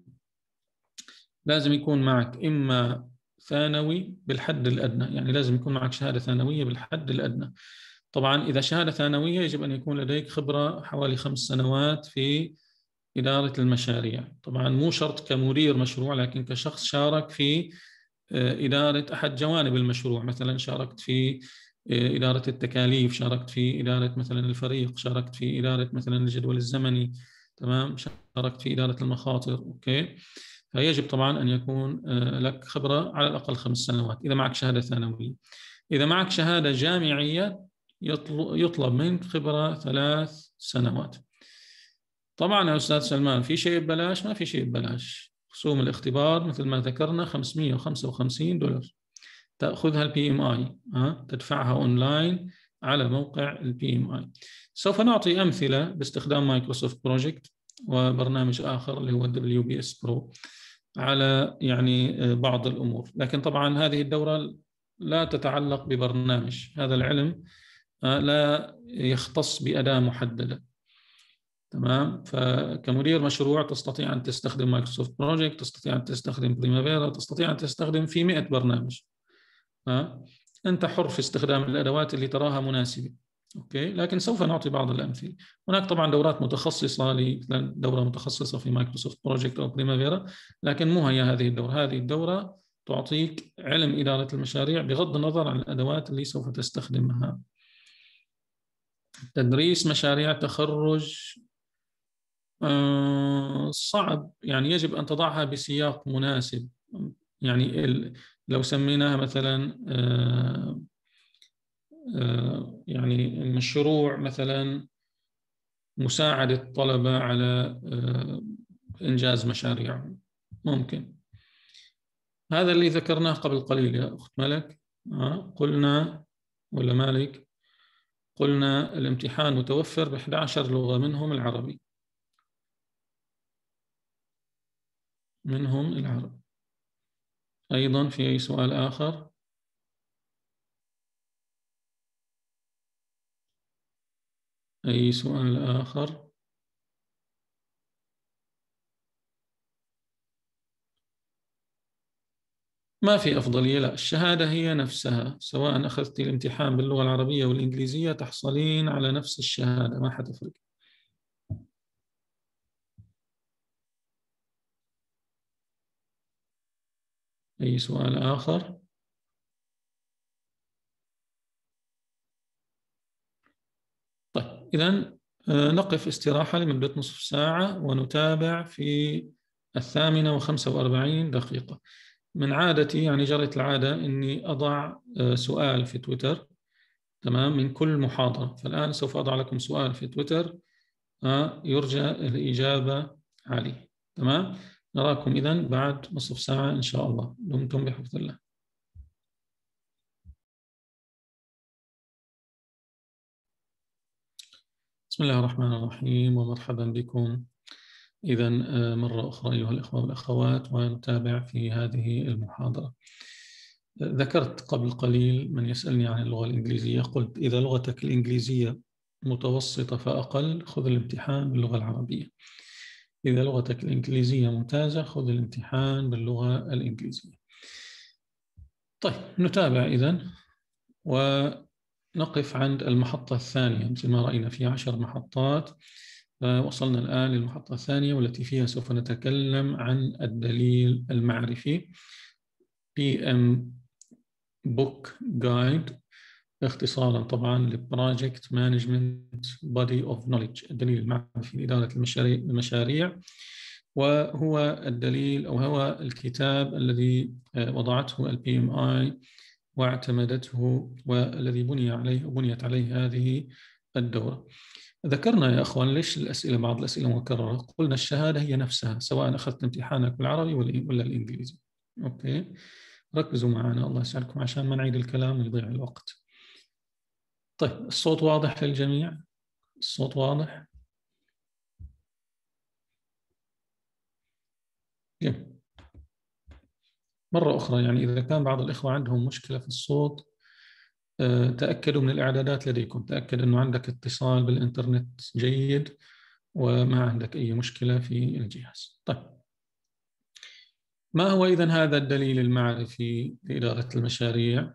لازم يكون معك إما ثانوي بالحد الادنى يعني لازم يكون معك شهاده ثانويه بالحد الادنى طبعا اذا شهاده ثانويه يجب ان يكون لديك خبره حوالي خمس سنوات في اداره المشاريع طبعا مو شرط كمدير مشروع لكن كشخص شارك في آه، اداره احد جوانب المشروع مثلا شاركت في آه، إدارة التكاليف شاركت في إدارة مثلا الفريق شاركت في إدارة مثلا الجدول الزمني تمام شاركت في إدارة المخاطر أوكي فيجب طبعا أن يكون آه، لك خبرة على الأقل خمس سنوات إذا معك شهادة ثانوية إذا معك شهادة جامعية يطلب منك خبرة ثلاث سنوات طبعا يا أستاذ سلمان في شيء ببلاش ما في شيء ببلاش خصوم الاختبار مثل ما ذكرنا 555 دولار تأخذها البي ام اي تدفعها اونلاين على موقع البي ام اي سوف نعطي أمثلة باستخدام مايكروسوفت بروجكت وبرنامج آخر اللي هو الدبليو بي اس برو على يعني آه، بعض الامور، لكن طبعا هذه الدوره لا تتعلق ببرنامج، هذا العلم آه، لا يختص باداه محدده. تمام؟ فكمدير مشروع تستطيع ان تستخدم مايكروسوفت بروجكت، تستطيع ان تستخدم بريمافيرا، تستطيع ان تستخدم في 100 برنامج. آه، انت حر في استخدام الادوات اللي تراها مناسبه. اوكي لكن سوف نعطي بعض الامثله هناك طبعا دورات متخصصه مثلا دوره متخصصه في مايكروسوفت بروجكت او بريمافيرا لكن مو هي هذه الدوره هذه الدوره تعطيك علم اداره المشاريع بغض النظر عن الادوات اللي سوف تستخدمها تدريس مشاريع تخرج آه، صعب يعني يجب ان تضعها بسياق مناسب يعني لو سميناها مثلا آه، آه، يعني مشروع مثلا مساعدة الطلبة على آه، إنجاز مشاريعهم ممكن هذا اللي ذكرناه قبل قليل يا أخت ملك آه، قلنا ولا مالك قلنا الامتحان متوفر ب 11 لغة منهم العربي منهم العربي أيضا في أي سؤال آخر أي سؤال آخر؟ ما في أفضلية لا الشهادة هي نفسها سواء أخذت الامتحان باللغة العربية والإنجليزية تحصلين على نفس الشهادة ما حتفرق أي سؤال آخر؟ إذا آه، نقف استراحة لمدة نصف ساعة ونتابع في الثامنة وخمسة وأربعين دقيقة من عادتي يعني جرت العادة أني أضع آه، سؤال في تويتر تمام من كل محاضرة فالآن سوف أضع لكم سؤال في تويتر آه، يرجى الإجابة عليه تمام نراكم إذن بعد نصف ساعة إن شاء الله دمتم بحفظ الله بسم الله الرحمن الرحيم ومرحبا بكم إذا آه، مرة أخرى أيها الإخوة والأخوات ونتابع في هذه المحاضرة ذكرت قبل قليل من يسألني عن اللغة الإنجليزية قلت إذا لغتك الإنجليزية متوسطة فأقل خذ الامتحان باللغة العربية إذا لغتك الإنجليزية ممتازة خذ الامتحان باللغة الإنجليزية طيب نتابع إذا و نقف عند المحطة الثانية مثل ما رأينا في عشر محطات آه، وصلنا الآن للمحطة الثانية والتي فيها سوف نتكلم عن الدليل المعرفي PM Book Guide اختصارا طبعا لبروجكت مانجمنت بودي اوف نوليدج الدليل المعرفي لاداره المشاريع المشاريع وهو الدليل او هو الكتاب الذي آه، وضعته البي ام اي واعتمدته والذي بني عليه بنيت عليه هذه الدورة ذكرنا يا أخوان ليش الأسئلة بعض الأسئلة مكررة قلنا الشهادة هي نفسها سواء أخذت امتحانك بالعربي ولا الإنجليزي أوكي ركزوا معنا الله يسعدكم عشان ما نعيد الكلام ويضيع الوقت طيب الصوت واضح للجميع الصوت واضح جميل مرة أخرى يعني إذا كان بعض الإخوة عندهم مشكلة في الصوت آه، تأكدوا من الإعدادات لديكم تأكد أنه عندك اتصال بالإنترنت جيد وما عندك أي مشكلة في الجهاز طيب ما هو إذا هذا الدليل المعرفي لإدارة المشاريع؟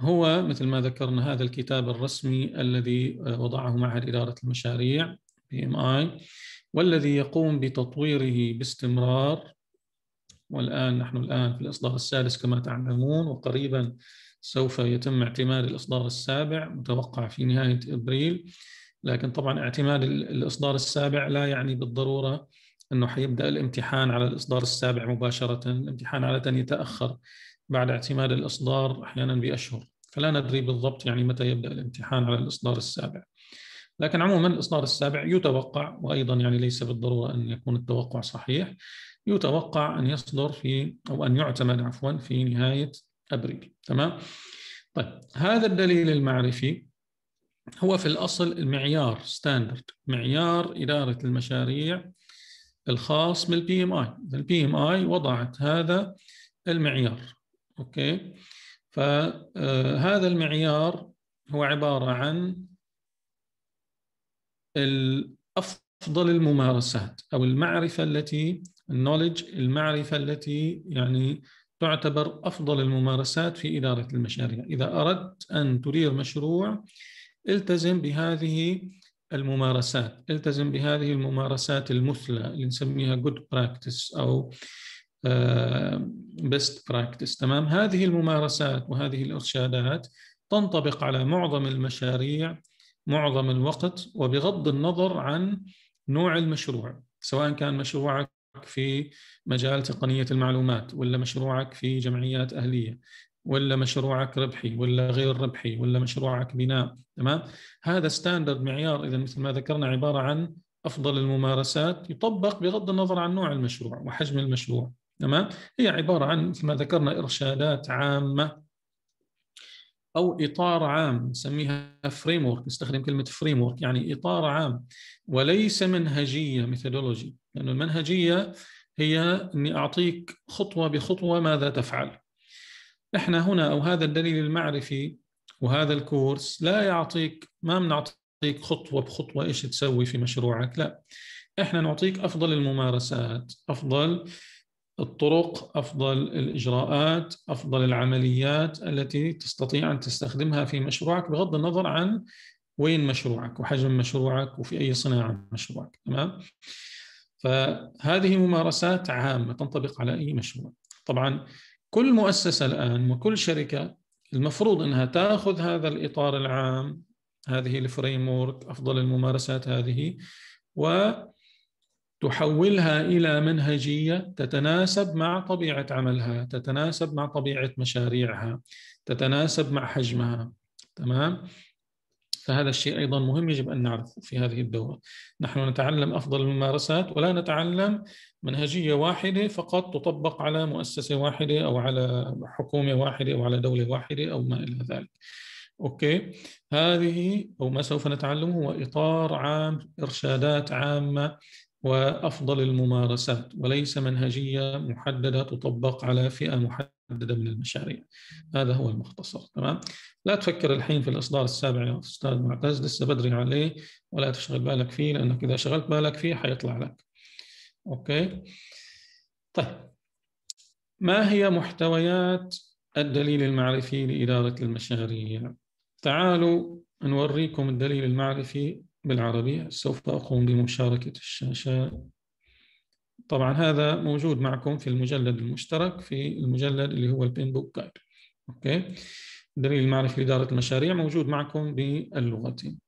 هو مثل ما ذكرنا هذا الكتاب الرسمي الذي وضعه معهد إدارة المشاريع PMI والذي يقوم بتطويره باستمرار والآن نحن الآن في الإصدار السادس كما تعلمون وقريبا سوف يتم اعتماد الإصدار السابع متوقع في نهاية أبريل لكن طبعا اعتماد الإصدار السابع لا يعني بالضرورة أنه حيبدأ الامتحان على الإصدار السابع مباشرة الامتحان عادة يتأخر بعد اعتماد الإصدار أحيانا بأشهر فلا ندري بالضبط يعني متى يبدأ الامتحان على الإصدار السابع لكن عموما الإصدار السابع يتوقع وأيضا يعني ليس بالضرورة أن يكون التوقع صحيح يتوقع أن يصدر في أو أن يعتمد عفوا في نهاية أبريل تمام؟ طيب هذا الدليل المعرفي هو في الأصل المعيار ستاندرد معيار إدارة المشاريع الخاص بالبي ام اي البي ام اي وضعت هذا المعيار اوكي فهذا آه، المعيار هو عبارة عن أفضل الممارسات أو المعرفة التي النولج المعرفة التي يعني تعتبر أفضل الممارسات في إدارة المشاريع إذا أردت أن تدير مشروع التزم بهذه الممارسات التزم بهذه الممارسات المثلى اللي نسميها good practice أو آه، best practice تمام هذه الممارسات وهذه الإرشادات تنطبق على معظم المشاريع معظم الوقت وبغض النظر عن نوع المشروع سواء كان مشروعك في مجال تقنية المعلومات ولا مشروعك في جمعيات أهلية ولا مشروعك ربحي ولا غير ربحي ولا مشروعك بناء تمام هذا ستاندرد معيار إذا مثل ما ذكرنا عبارة عن أفضل الممارسات يطبق بغض النظر عن نوع المشروع وحجم المشروع تمام هي عبارة عن مثل ما ذكرنا إرشادات عامة او اطار عام نسميها فريم نستخدم كلمه فريم يعني اطار عام وليس منهجيه ميثودولوجي لانه المنهجيه هي اني اعطيك خطوه بخطوه ماذا تفعل احنا هنا او هذا الدليل المعرفي وهذا الكورس لا يعطيك ما بنعطيك خطوه بخطوه ايش تسوي في مشروعك لا احنا نعطيك افضل الممارسات افضل الطرق أفضل الإجراءات أفضل العمليات التي تستطيع أن تستخدمها في مشروعك بغض النظر عن وين مشروعك وحجم مشروعك وفي أي صناعة مشروعك تمام فهذه ممارسات عامة تنطبق على أي مشروع طبعا كل مؤسسة الآن وكل شركة المفروض أنها تأخذ هذا الإطار العام هذه الفريم افضل الممارسات هذه و تحولها الى منهجيه تتناسب مع طبيعه عملها، تتناسب مع طبيعه مشاريعها، تتناسب مع حجمها، تمام؟ فهذا الشيء ايضا مهم يجب ان نعرفه في هذه الدوره. نحن نتعلم افضل الممارسات ولا نتعلم منهجيه واحده فقط تطبق على مؤسسه واحده او على حكومه واحده او على دوله واحده او ما الى ذلك. اوكي هذه او ما سوف نتعلمه هو اطار عام ارشادات عامه وأفضل الممارسات وليس منهجية محددة تطبق على فئة محددة من المشاريع هذا هو المختصر تمام لا تفكر الحين في الإصدار السابع يا أستاذ معتز لسه بدري عليه ولا تشغل بالك فيه لأنك إذا شغلت بالك فيه حيطلع لك أوكي طيب ما هي محتويات الدليل المعرفي لإدارة المشاريع تعالوا نوريكم الدليل المعرفي بالعربية سوف أقوم بمشاركة الشاشة طبعا هذا موجود معكم في المجلد المشترك في المجلد اللي هو البين بوك جايد أوكي دليل المعرفة لإدارة المشاريع موجود معكم باللغتين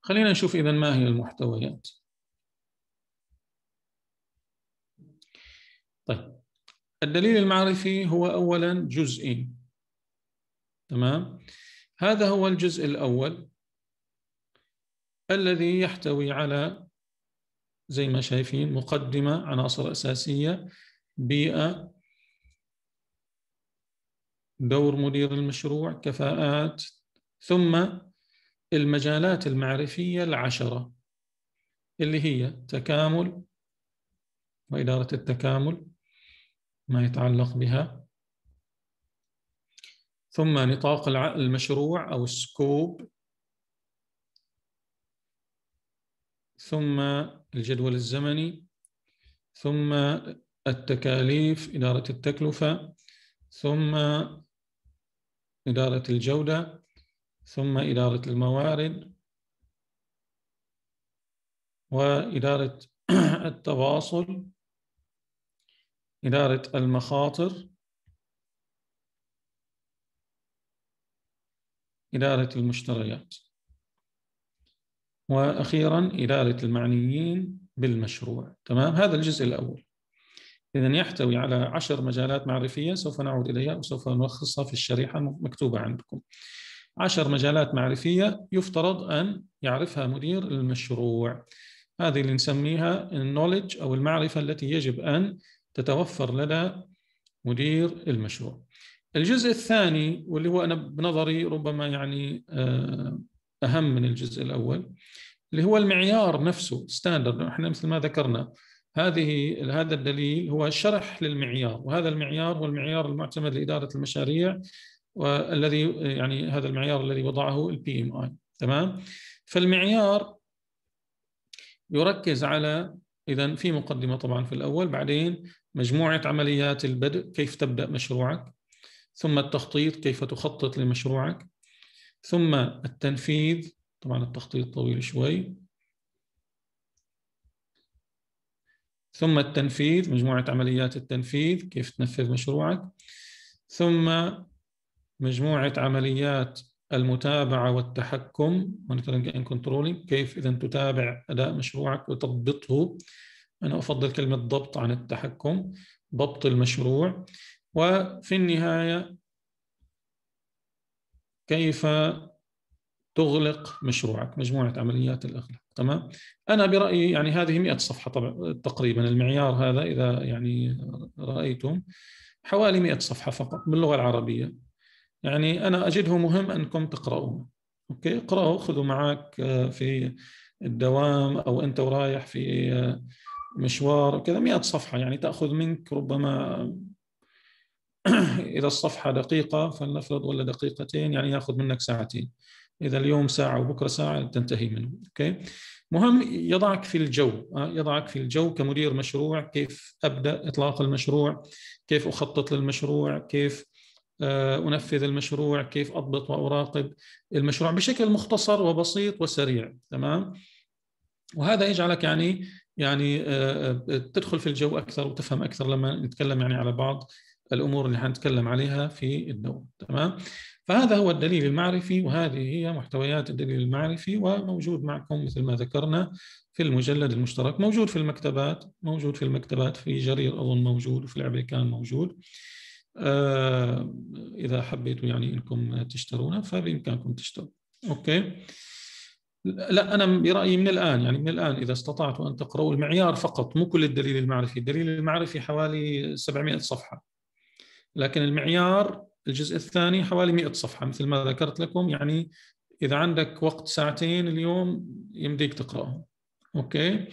خلينا نشوف إذا ما هي المحتويات طيب الدليل المعرفي هو أولا جزئي تمام هذا هو الجزء الأول الذي يحتوي على زي ما شايفين مقدمة عناصر أساسية بيئة دور مدير المشروع كفاءات ثم المجالات المعرفية العشرة اللي هي تكامل وإدارة التكامل ما يتعلق بها ثم نطاق المشروع أو السكوب ثم الجدول الزمني ثم التكاليف إدارة التكلفة ثم إدارة الجودة ثم إدارة الموارد وإدارة التواصل إدارة المخاطر إدارة المشتريات وأخيرا إدارة المعنيين بالمشروع تمام هذا الجزء الأول إذا يحتوي على عشر مجالات معرفية سوف نعود إليها وسوف نلخصها في الشريحة المكتوبة عندكم عشر مجالات معرفية يفترض أن يعرفها مدير المشروع هذه اللي نسميها النولج أو المعرفة التي يجب أن تتوفر لدى مدير المشروع الجزء الثاني واللي هو أنا بنظري ربما يعني آه، أهم من الجزء الأول اللي هو المعيار نفسه ستاندرد احنا مثل ما ذكرنا هذه هذا الدليل هو شرح للمعيار وهذا المعيار هو المعيار المعتمد لإدارة المشاريع والذي يعني هذا المعيار الذي وضعه البي ام اي تمام فالمعيار يركز على اذا في مقدمه طبعا في الاول بعدين مجموعه عمليات البدء كيف تبدا مشروعك ثم التخطيط كيف تخطط لمشروعك ثم التنفيذ طبعا التخطيط طويل شوي ثم التنفيذ مجموعة عمليات التنفيذ كيف تنفذ مشروعك ثم مجموعة عمليات المتابعة والتحكم monitoring and controlling كيف إذا تتابع أداء مشروعك وتضبطه أنا أفضل كلمة ضبط عن التحكم ضبط المشروع وفي النهاية كيف تغلق مشروعك مجموعة عمليات الإغلاق تمام أنا برأيي يعني هذه 100 صفحة طبعا تقريبا المعيار هذا إذا يعني رأيتم حوالي 100 صفحة فقط باللغة العربية يعني أنا أجده مهم أنكم تقرؤوه أوكي اقرأوا خذوا معك آه، في الدوام أو أنت ورايح في آه، مشوار كذا 100 صفحة يعني تأخذ منك ربما إذا الصفحة دقيقة فلنفرض ولا دقيقتين يعني يأخذ منك ساعتين إذا اليوم ساعة وبكرة ساعة تنتهي منه أوكي مهم يضعك في الجو آه، يضعك في الجو كمدير مشروع كيف أبدأ إطلاق المشروع كيف أخطط للمشروع كيف آه، انفذ المشروع كيف اضبط واراقب المشروع بشكل مختصر وبسيط وسريع تمام وهذا يجعلك يعني يعني آه، تدخل في الجو اكثر وتفهم اكثر لما نتكلم يعني على بعض الأمور اللي حنتكلم عليها في الدور تمام فهذا هو الدليل المعرفي وهذه هي محتويات الدليل المعرفي وموجود معكم مثل ما ذكرنا في المجلد المشترك موجود في المكتبات موجود في المكتبات في جرير أظن موجود وفي العبيكان موجود آه إذا حبيتوا يعني إنكم تشترونه فبإمكانكم تشتروا أوكي لا انا برايي من الان يعني من الان اذا استطعتوا ان تقرأوا المعيار فقط مو كل الدليل المعرفي، الدليل المعرفي حوالي 700 صفحه لكن المعيار الجزء الثاني حوالي 100 صفحه مثل ما ذكرت لكم يعني اذا عندك وقت ساعتين اليوم يمديك تقراهم اوكي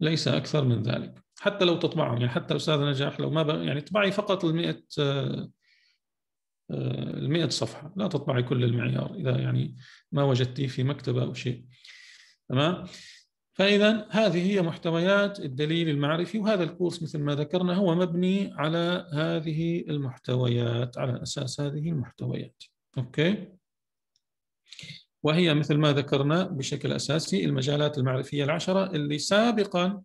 ليس اكثر من ذلك حتى لو تطبعهم يعني حتى استاذ نجاح لو ما ب... يعني اطبعي فقط ال 100 ال 100 صفحه لا تطبعي كل المعيار اذا يعني ما وجدتيه في مكتبه او شيء تمام فإذا هذه هي محتويات الدليل المعرفي وهذا الكورس مثل ما ذكرنا هو مبني على هذه المحتويات على أساس هذه المحتويات أوكي وهي مثل ما ذكرنا بشكل أساسي المجالات المعرفية العشرة اللي سابقا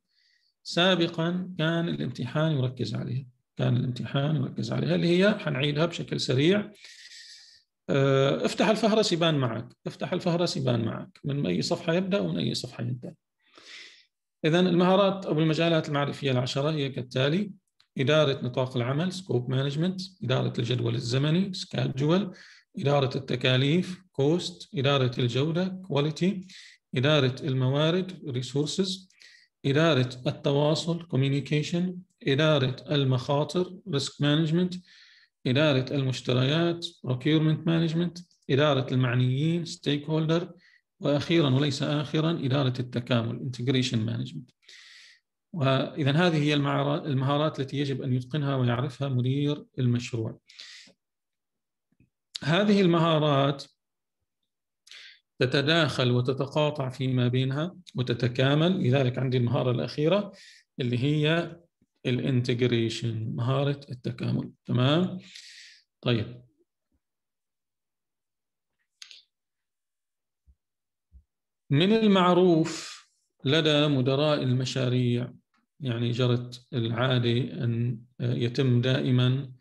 سابقا كان الامتحان يركز عليها كان الامتحان يركز عليها اللي هي حنعيدها بشكل سريع آه، افتح الفهرس يبان معك افتح الفهرس يبان معك من اي صفحه يبدا ومن اي صفحه ينتهي إذا المهارات أو المجالات المعرفية العشرة هي كالتالي إدارة نطاق العمل سكوب مانجمنت إدارة الجدول الزمني سكادجول إدارة التكاليف كوست إدارة الجودة كواليتي إدارة الموارد resources إدارة التواصل communication إدارة المخاطر risk management إدارة المشتريات procurement management إدارة المعنيين stakeholder واخيرا وليس اخرا اداره التكامل integration management واذا هذه هي المهارات التي يجب ان يتقنها ويعرفها مدير المشروع هذه المهارات تتداخل وتتقاطع فيما بينها وتتكامل لذلك عندي المهاره الاخيره اللي هي الانتجريشن مهاره التكامل تمام طيب من المعروف لدى مدراء المشاريع يعني جرت العاده ان يتم دائما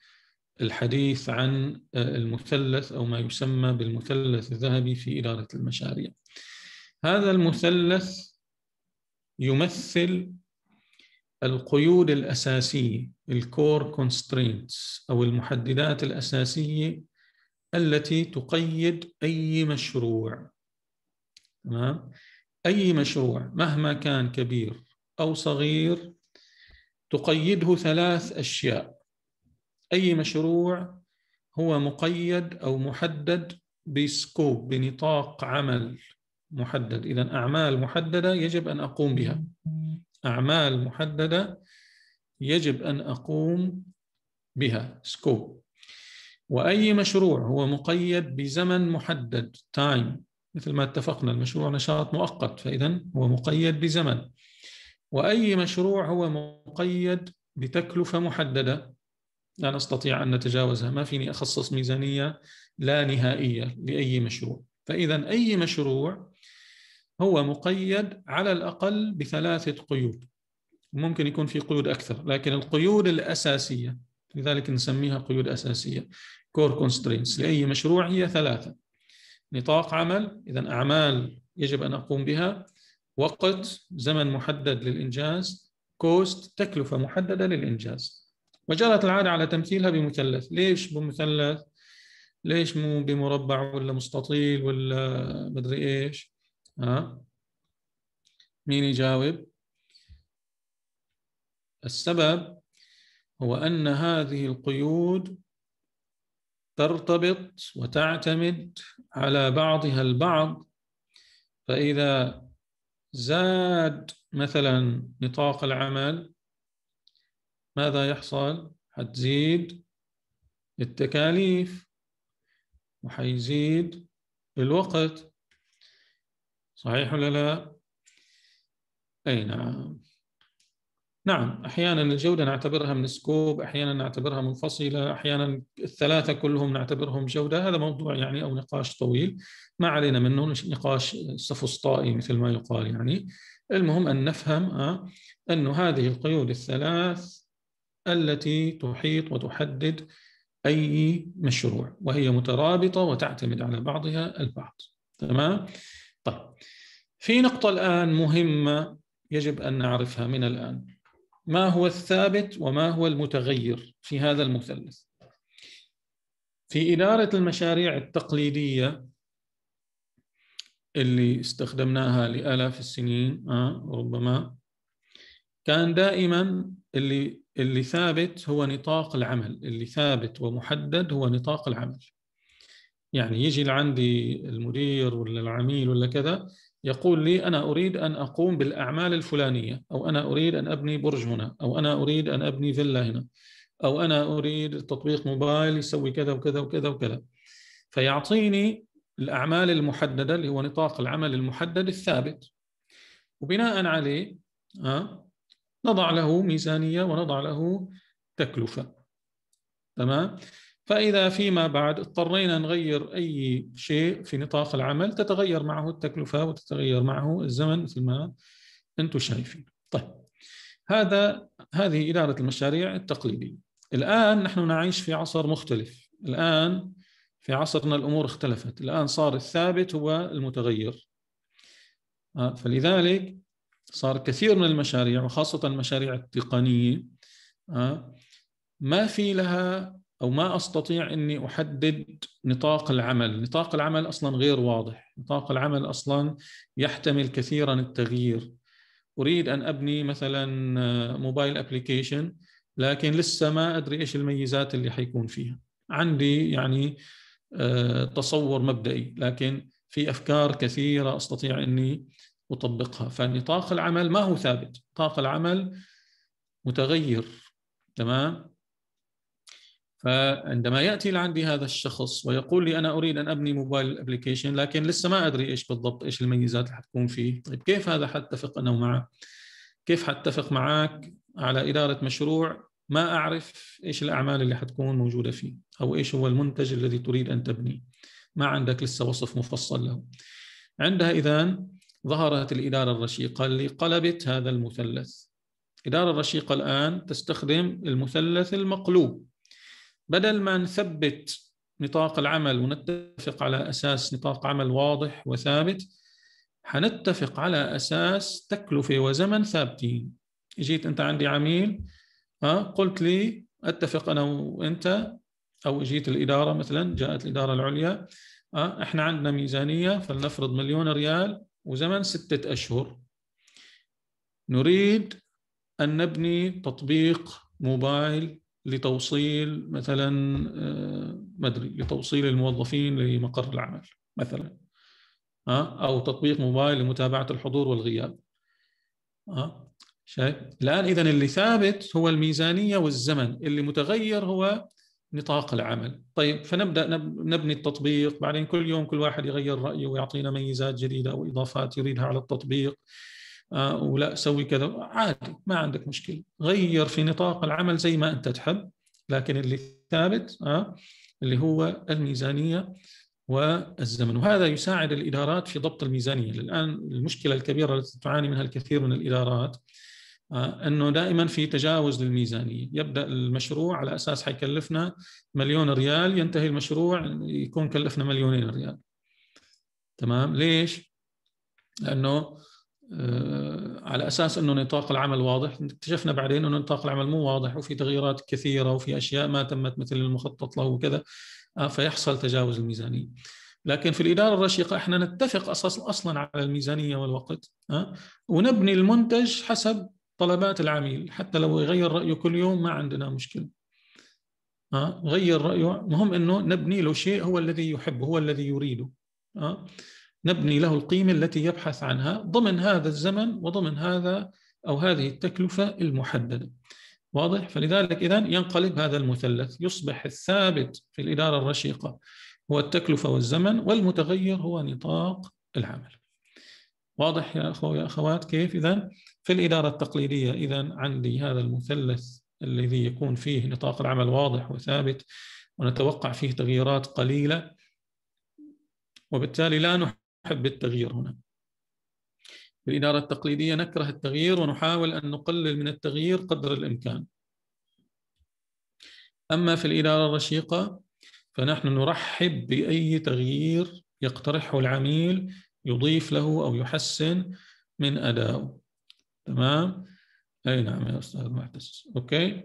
الحديث عن المثلث او ما يسمى بالمثلث الذهبي في اداره المشاريع. هذا المثلث يمثل القيود الاساسيه الكور كونسترينتس او المحددات الاساسيه التي تقيد اي مشروع تمام أي مشروع مهما كان كبير أو صغير تقيده ثلاث أشياء أي مشروع هو مقيد أو محدد بسكوب بنطاق عمل محدد إذا أعمال محددة يجب أن أقوم بها أعمال محددة يجب أن أقوم بها سكوب وأي مشروع هو مقيد بزمن محدد تايم مثل ما اتفقنا المشروع نشاط مؤقت فإذا هو مقيد بزمن وأي مشروع هو مقيد بتكلفة محددة لا نستطيع أن نتجاوزها ما فيني أخصص ميزانية لا نهائية لأي مشروع فإذا أي مشروع هو مقيد على الأقل بثلاثة قيود ممكن يكون في قيود أكثر لكن القيود الأساسية لذلك نسميها قيود أساسية كور constraints لأي مشروع هي ثلاثة نطاق عمل إذا أعمال يجب أن أقوم بها وقت زمن محدد للإنجاز كوست تكلفة محددة للإنجاز وجرت العادة على تمثيلها بمثلث ليش بمثلث ليش مو بمربع ولا مستطيل ولا مدري ايش ها مين يجاوب السبب هو ان هذه القيود ترتبط وتعتمد على بعضها البعض فإذا زاد مثلا نطاق العمل ماذا يحصل؟ حتزيد التكاليف وحيزيد الوقت صحيح ولا لا؟ أي نعم نعم احيانا الجوده نعتبرها من سكوب احيانا نعتبرها منفصله احيانا الثلاثه كلهم نعتبرهم جوده هذا موضوع يعني او نقاش طويل ما علينا منه نقاش سفسطائي مثل ما يقال يعني المهم ان نفهم آه، انه هذه القيود الثلاث التي تحيط وتحدد اي مشروع وهي مترابطه وتعتمد على بعضها البعض تمام طيب في نقطه الان مهمه يجب ان نعرفها من الان ما هو الثابت وما هو المتغير في هذا المثلث في إدارة المشاريع التقليدية اللي استخدمناها لآلاف السنين آه ربما كان دائما اللي اللي ثابت هو نطاق العمل اللي ثابت ومحدد هو نطاق العمل يعني يجي لعندي المدير ولا العميل ولا كذا يقول لي أنا أريد أن أقوم بالأعمال الفلانية أو أنا أريد أن أبني برج هنا أو أنا أريد أن أبني فيلا هنا أو أنا أريد تطبيق موبايل يسوي كذا وكذا وكذا وكذا فيعطيني الأعمال المحددة اللي هو نطاق العمل المحدد الثابت وبناء عليه نضع له ميزانية ونضع له تكلفة تمام فإذا فيما بعد اضطرينا نغير أي شيء في نطاق العمل تتغير معه التكلفة وتتغير معه الزمن مثل ما أنتم شايفين طيب هذا هذه إدارة المشاريع التقليدية الآن نحن نعيش في عصر مختلف الآن في عصرنا الأمور اختلفت الآن صار الثابت هو المتغير آه، فلذلك صار كثير من المشاريع وخاصة المشاريع التقنية آه، ما في لها او ما استطيع اني احدد نطاق العمل، نطاق العمل اصلا غير واضح، نطاق العمل اصلا يحتمل كثيرا التغيير. اريد ان ابني مثلا موبايل ابلكيشن لكن لسه ما ادري ايش الميزات اللي حيكون فيها. عندي يعني آه، تصور مبدئي لكن في افكار كثيره استطيع اني اطبقها، فنطاق العمل ما هو ثابت، نطاق العمل متغير تمام؟ فعندما ياتي لعندي هذا الشخص ويقول لي انا اريد ان ابني موبايل ابلكيشن لكن لسه ما ادري ايش بالضبط ايش الميزات اللي حتكون فيه، طيب كيف هذا حتفق انا ومعه؟ كيف حتفق معك على اداره مشروع ما اعرف ايش الاعمال اللي حتكون موجوده فيه او ايش هو المنتج الذي تريد ان تبنيه. ما عندك لسه وصف مفصل له. عندها اذا ظهرت الاداره الرشيقه اللي قلبت هذا المثلث. الاداره الرشيقه الان تستخدم المثلث المقلوب بدل ما نثبت نطاق العمل ونتفق على اساس نطاق عمل واضح وثابت حنتفق على اساس تكلفه وزمن ثابتين جيت انت عندي عميل قلت لي اتفق انا وانت او جيت الاداره مثلا جاءت الاداره العليا احنا عندنا ميزانيه فلنفرض مليون ريال وزمن سته اشهر نريد ان نبني تطبيق موبايل لتوصيل مثلا آه، ما ادري لتوصيل الموظفين لمقر العمل مثلا ها آه، او تطبيق موبايل لمتابعه الحضور والغياب ها آه، شايف الان اذا اللي ثابت هو الميزانيه والزمن اللي متغير هو نطاق العمل طيب فنبدا نبني التطبيق بعدين كل يوم كل واحد يغير رايه ويعطينا ميزات جديده واضافات يريدها على التطبيق آه، ولا سوي كذا عادي ما عندك مشكله غير في نطاق العمل زي ما انت تحب لكن اللي ثابت آه، اللي هو الميزانيه والزمن وهذا يساعد الادارات في ضبط الميزانيه الان المشكله الكبيره التي تعاني منها الكثير من الادارات آه، انه دائما في تجاوز للميزانيه، يبدا المشروع على اساس حيكلفنا مليون ريال ينتهي المشروع يكون كلفنا مليونين ريال. تمام؟ ليش؟ لانه آه، على اساس انه نطاق العمل واضح اكتشفنا بعدين انه نطاق العمل مو واضح وفي تغييرات كثيره وفي اشياء ما تمت مثل المخطط له وكذا آه، فيحصل تجاوز الميزانيه لكن في الاداره الرشيقه احنا نتفق اصلا على الميزانيه والوقت آه، ونبني المنتج حسب طلبات العميل حتى لو يغير رايه كل يوم ما عندنا مشكله غير رايه مهم انه نبني له شيء هو الذي يحبه هو الذي يريده نبني له القيمة التي يبحث عنها ضمن هذا الزمن وضمن هذا أو هذه التكلفة المحددة واضح؟ فلذلك إذا ينقلب هذا المثلث يصبح الثابت في الإدارة الرشيقة هو التكلفة والزمن والمتغير هو نطاق العمل واضح يا أخوة يا أخوات كيف إذا في الإدارة التقليدية إذا عندي هذا المثلث الذي يكون فيه نطاق العمل واضح وثابت ونتوقع فيه تغييرات قليلة وبالتالي لا نحب التغيير هنا في الإدارة التقليدية نكره التغيير ونحاول أن نقلل من التغيير قدر الإمكان أما في الإدارة الرشيقة فنحن نرحب بأي تغيير يقترحه العميل يضيف له أو يحسن من أدائه تمام؟ أي نعم يا أستاذ معتز أوكي؟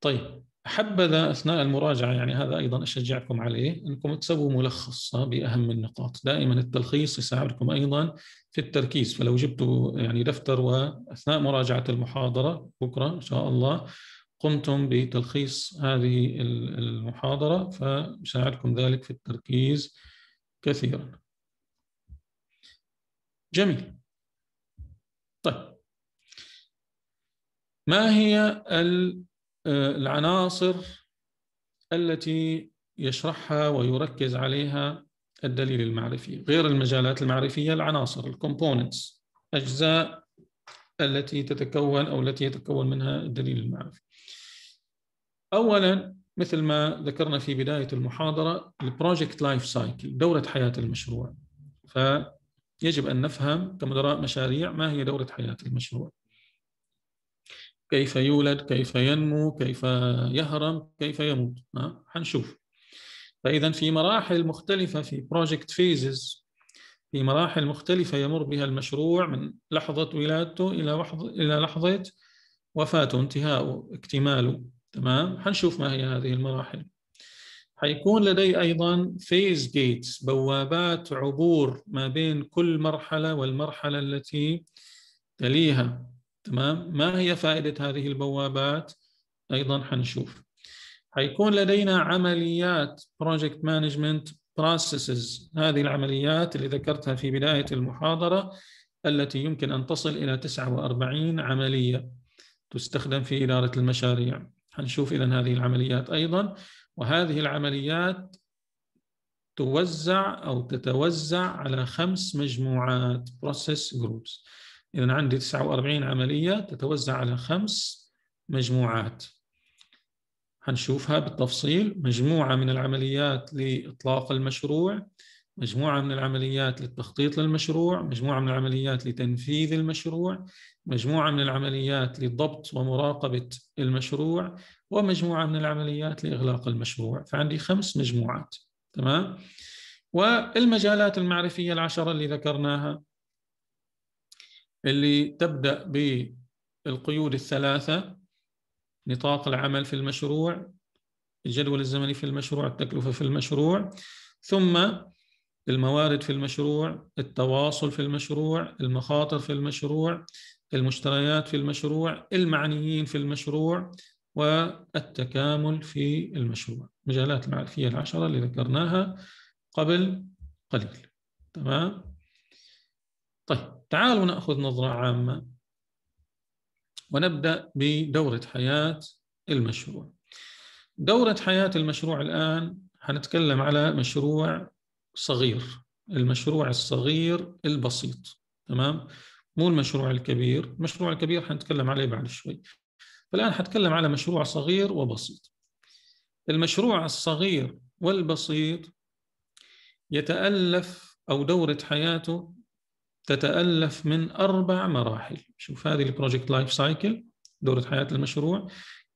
طيب حبذا اثناء المراجعه يعني هذا ايضا اشجعكم عليه انكم تسووا ملخص باهم النقاط، دائما التلخيص يساعدكم ايضا في التركيز، فلو جبتوا يعني دفتر واثناء مراجعه المحاضره بكره ان شاء الله قمتم بتلخيص هذه المحاضره فيساعدكم ذلك في التركيز كثيرا. جميل. طيب. ما هي ال آه، العناصر التي يشرحها ويركز عليها الدليل المعرفي غير المجالات المعرفية العناصر الكومبوننتس أجزاء التي تتكون أو التي يتكون منها الدليل المعرفي أولا مثل ما ذكرنا في بداية المحاضرة البروجكت لايف سايكل دورة حياة المشروع فيجب أن نفهم كمدراء مشاريع ما هي دورة حياة المشروع كيف يولد كيف ينمو كيف يهرم كيف يموت حنشوف فإذا في مراحل مختلفة في بروجكت فيزز في مراحل مختلفة يمر بها المشروع من لحظة ولادته إلى لحظة إلى لحظة وفاته انتهائه اكتماله تمام حنشوف ما هي هذه المراحل حيكون لدي أيضا فيز جيتس بوابات عبور ما بين كل مرحلة والمرحلة التي تليها تمام ما هي فائدة هذه البوابات أيضا حنشوف حيكون لدينا عمليات project management processes هذه العمليات اللي ذكرتها في بداية المحاضرة التي يمكن أن تصل إلى 49 عملية تستخدم في إدارة المشاريع حنشوف إذا هذه العمليات أيضا وهذه العمليات توزع أو تتوزع على خمس مجموعات process groups إذا عندي 49 عملية تتوزع على خمس مجموعات هنشوفها بالتفصيل مجموعة من العمليات لإطلاق المشروع مجموعة من العمليات للتخطيط للمشروع مجموعة من العمليات لتنفيذ المشروع مجموعة من العمليات لضبط ومراقبة المشروع ومجموعة من العمليات لإغلاق المشروع فعندي خمس مجموعات تمام والمجالات المعرفية العشرة اللي ذكرناها اللي تبدأ بالقيود الثلاثة نطاق العمل في المشروع الجدول الزمني في المشروع التكلفة في المشروع ثم الموارد في المشروع التواصل في المشروع المخاطر في المشروع المشتريات في المشروع المعنيين في المشروع والتكامل في المشروع مجالات المعرفية العشرة اللي ذكرناها قبل قليل تمام طيب تعالوا ناخذ نظره عامه ونبدا بدوره حياه المشروع دوره حياه المشروع الان هنتكلم على مشروع صغير المشروع الصغير البسيط تمام مو المشروع الكبير المشروع الكبير حنتكلم عليه بعد شوي فالآن حتكلم على مشروع صغير وبسيط المشروع الصغير والبسيط يتألف أو دورة حياته تتالف من اربع مراحل شوف هذه البروجكت لايف سايكل دوره حياه المشروع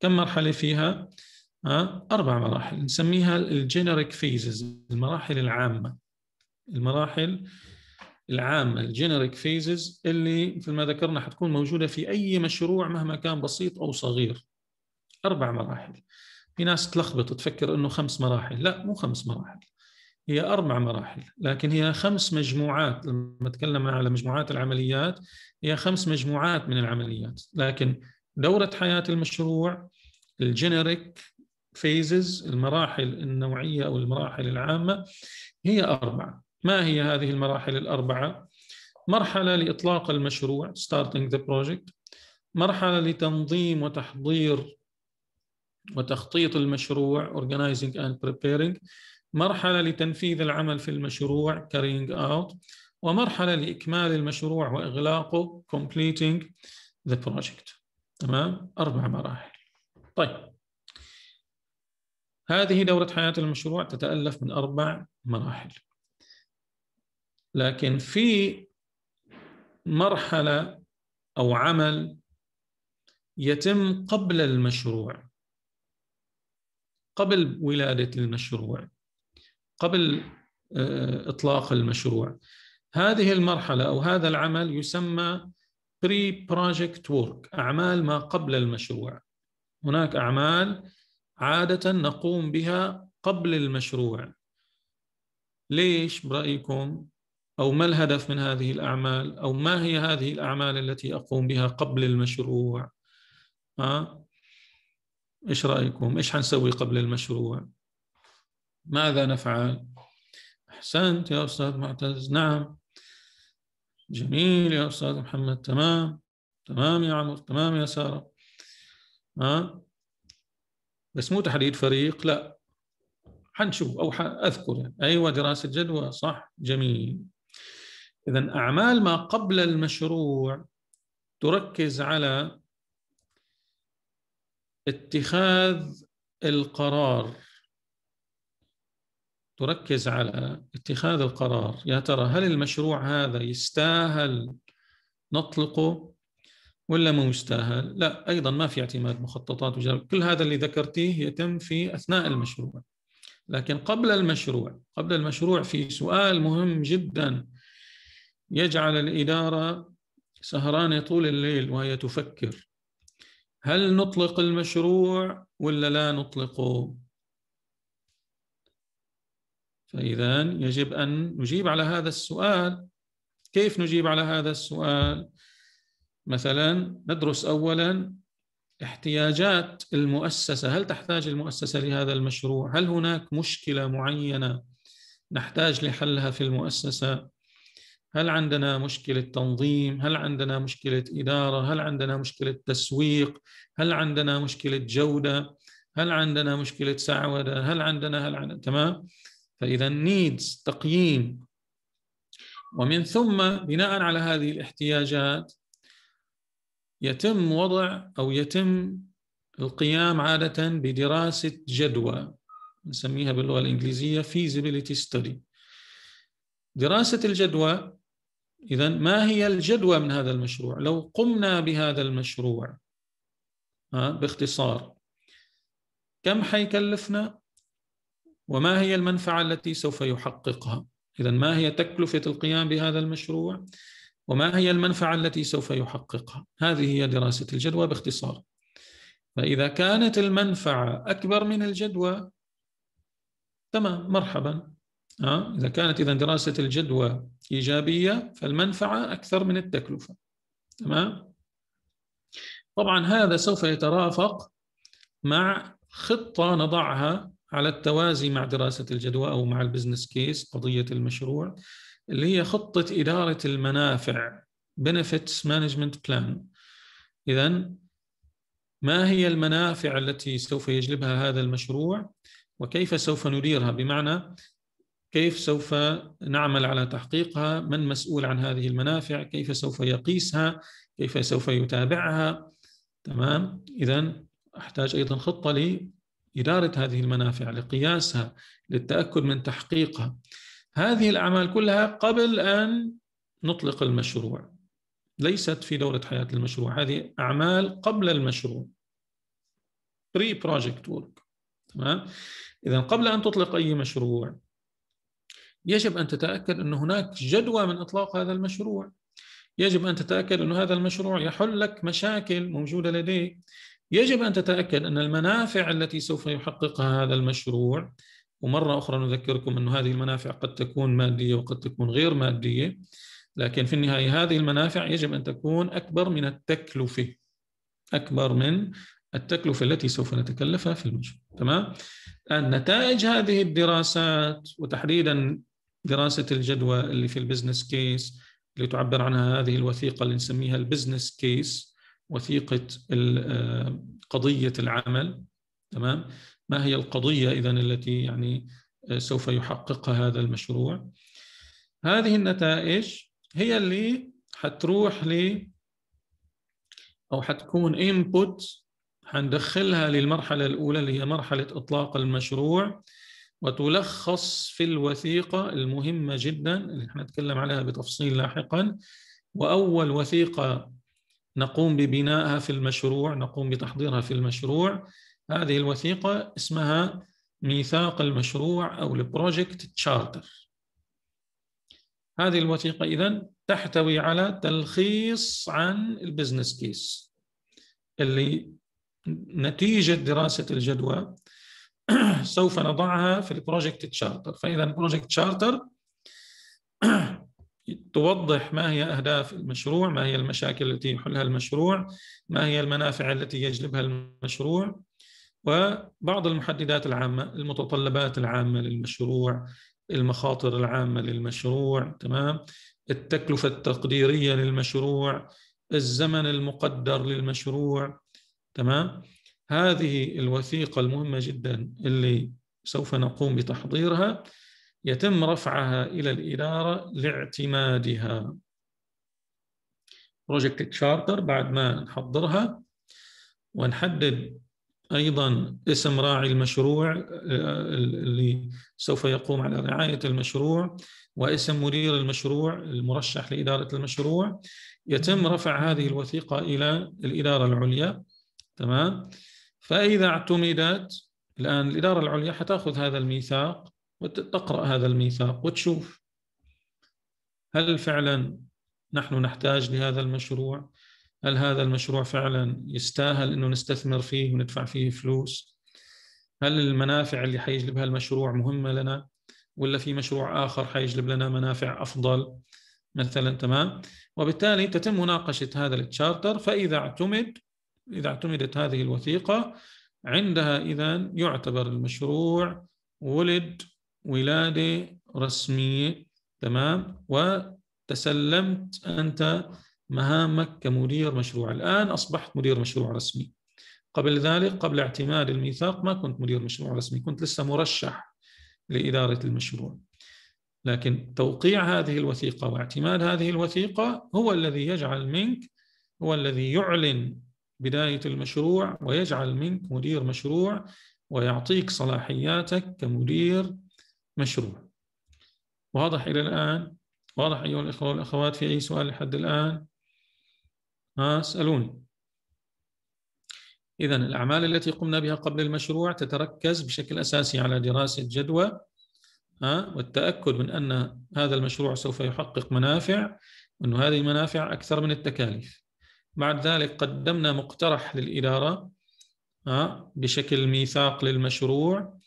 كم مرحله فيها آه، اربع مراحل نسميها الجينيريك فيزز المراحل العامه المراحل العامه الجينيريك فيزز اللي مثل ما ذكرنا حتكون موجوده في اي مشروع مهما كان بسيط او صغير اربع مراحل في ناس تلخبط تفكر انه خمس مراحل لا مو خمس مراحل هي أربع مراحل لكن هي خمس مجموعات لما تكلمنا على مجموعات العمليات هي خمس مجموعات من العمليات لكن دورة حياة المشروع الجينيريك فيزز المراحل النوعية أو المراحل العامة هي أربعة ما هي هذه المراحل الأربعة؟ مرحلة لإطلاق المشروع starting the project مرحلة لتنظيم وتحضير وتخطيط المشروع organizing and preparing مرحلة لتنفيذ العمل في المشروع carrying out ومرحلة لإكمال المشروع وإغلاقه completing the project تمام أربع مراحل طيب هذه دورة حياة المشروع تتألف من أربع مراحل لكن في مرحلة أو عمل يتم قبل المشروع قبل ولادة المشروع قبل آه، اطلاق المشروع هذه المرحله او هذا العمل يسمى بري بروجكت work اعمال ما قبل المشروع هناك اعمال عاده نقوم بها قبل المشروع ليش برايكم او ما الهدف من هذه الاعمال او ما هي هذه الاعمال التي اقوم بها قبل المشروع ها ايش رايكم ايش حنسوي قبل المشروع ماذا نفعل أحسنت يا أستاذ معتز نعم جميل يا أستاذ محمد تمام تمام يا عمر تمام يا سارة ها بس مو تحديد فريق لا حنشوف أو أذكر أيوة دراسة جدوى صح جميل إذا أعمال ما قبل المشروع تركز على اتخاذ القرار تركز على اتخاذ القرار يا ترى هل المشروع هذا يستاهل نطلقه ولا مو يستاهل لا أيضا ما في اعتماد مخططات وجلب. كل هذا اللي ذكرتيه يتم في أثناء المشروع لكن قبل المشروع قبل المشروع في سؤال مهم جدا يجعل الإدارة سهرانة طول الليل وهي تفكر هل نطلق المشروع ولا لا نطلقه فإذا يجب أن نجيب على هذا السؤال كيف نجيب على هذا السؤال؟ مثلا ندرس أولا احتياجات المؤسسة هل تحتاج المؤسسة لهذا المشروع؟ هل هناك مشكلة معينة نحتاج لحلها في المؤسسة؟ هل عندنا مشكلة تنظيم؟ هل عندنا مشكلة إدارة؟ هل عندنا مشكلة تسويق؟ هل عندنا مشكلة جودة؟ هل عندنا مشكلة سعودة؟ هل عندنا هل عندنا تمام؟ فإذا needs تقييم ومن ثم بناء على هذه الاحتياجات يتم وضع أو يتم القيام عادة بدراسة جدوى نسميها باللغة الإنجليزية feasibility study دراسة الجدوى إذا ما هي الجدوى من هذا المشروع لو قمنا بهذا المشروع باختصار كم حيكلفنا وما هي المنفعة التي سوف يحققها إذا ما هي تكلفة القيام بهذا المشروع وما هي المنفعة التي سوف يحققها هذه هي دراسة الجدوى باختصار فإذا كانت المنفعة أكبر من الجدوى تمام مرحبا آه؟ إذا كانت إذا دراسة الجدوى إيجابية فالمنفعة أكثر من التكلفة تمام طبعا هذا سوف يترافق مع خطة نضعها على التوازي مع دراسة الجدوى أو مع البزنس كيس قضية المشروع اللي هي خطة إدارة المنافع Benefits Management Plan إذا ما هي المنافع التي سوف يجلبها هذا المشروع وكيف سوف نديرها بمعنى كيف سوف نعمل على تحقيقها من مسؤول عن هذه المنافع كيف سوف يقيسها كيف سوف يتابعها تمام اذا احتاج ايضا خطه إدارة هذه المنافع لقياسها للتأكد من تحقيقها هذه الأعمال كلها قبل أن نطلق المشروع ليست في دورة حياة المشروع هذه أعمال قبل المشروع pre project work تمام إذا قبل أن تطلق أي مشروع يجب أن تتأكد أن هناك جدوى من إطلاق هذا المشروع يجب أن تتأكد أن هذا المشروع يحل لك مشاكل موجودة لديك يجب ان تتاكد ان المنافع التي سوف يحققها هذا المشروع ومره اخرى نذكركم ان هذه المنافع قد تكون ماديه وقد تكون غير ماديه لكن في النهايه هذه المنافع يجب ان تكون اكبر من التكلفه اكبر من التكلفة التي سوف نتكلفها في المشروع تمام نتائج هذه الدراسات وتحديدا دراسة الجدوى اللي في البزنس كيس اللي تعبر عنها هذه الوثيقة اللي نسميها البزنس كيس وثيقه آه، قضيه العمل تمام ما هي القضيه اذا التي يعني آه، سوف يحققها هذا المشروع هذه النتائج هي اللي حتروح ل او حتكون انبوت حندخلها للمرحله الاولى اللي هي مرحله اطلاق المشروع وتلخص في الوثيقه المهمه جدا اللي حنتكلم نتكلم عليها بتفصيل لاحقا واول وثيقه نقوم ببنائها في المشروع نقوم بتحضيرها في المشروع هذه الوثيقة اسمها ميثاق المشروع أو البروجكت تشارتر هذه الوثيقة إذا تحتوي على تلخيص عن البزنس كيس اللي نتيجة دراسة الجدوى سوف نضعها في البروجكت تشارتر فإذا البروجكت تشارتر آه، توضح ما هي أهداف المشروع ما هي المشاكل التي يحلها المشروع ما هي المنافع التي يجلبها المشروع وبعض المحددات العامة المتطلبات العامة للمشروع المخاطر العامة للمشروع تمام التكلفة التقديرية للمشروع الزمن المقدر للمشروع تمام هذه الوثيقة المهمة جدا اللي سوف نقوم بتحضيرها يتم رفعها إلى الإدارة لاعتمادها بروجكت تشارتر بعد ما نحضرها ونحدد أيضا اسم راعي المشروع اللي سوف يقوم على رعاية المشروع واسم مدير المشروع المرشح لإدارة المشروع يتم رفع هذه الوثيقة إلى الإدارة العليا تمام فإذا اعتمدت الآن الإدارة العليا حتاخذ هذا الميثاق وتقرأ هذا الميثاق وتشوف هل فعلا نحن نحتاج لهذا المشروع هل هذا المشروع فعلا يستاهل أنه نستثمر فيه وندفع فيه فلوس هل المنافع اللي حيجلبها المشروع مهمة لنا ولا في مشروع آخر حيجلب لنا منافع أفضل مثلا تمام وبالتالي تتم مناقشة هذا التشارتر فإذا اعتمد إذا اعتمدت هذه الوثيقة عندها إذا يعتبر المشروع ولد ولادة رسمية تمام وتسلمت أنت مهامك كمدير مشروع الآن أصبحت مدير مشروع رسمي قبل ذلك قبل اعتماد الميثاق ما كنت مدير مشروع رسمي كنت لسه مرشح لإدارة المشروع لكن توقيع هذه الوثيقة واعتماد هذه الوثيقة هو الذي يجعل منك هو الذي يعلن بداية المشروع ويجعل منك مدير مشروع ويعطيك صلاحياتك كمدير مشروع واضح إلى الآن واضح أيها الإخوة والأخوات في أي سؤال لحد الآن ها اسألوني إذا الأعمال التي قمنا بها قبل المشروع تتركز بشكل أساسي على دراسة جدوى والتأكد من أن هذا المشروع سوف يحقق منافع وأن هذه المنافع أكثر من التكاليف بعد ذلك قدمنا مقترح للإدارة بشكل ميثاق للمشروع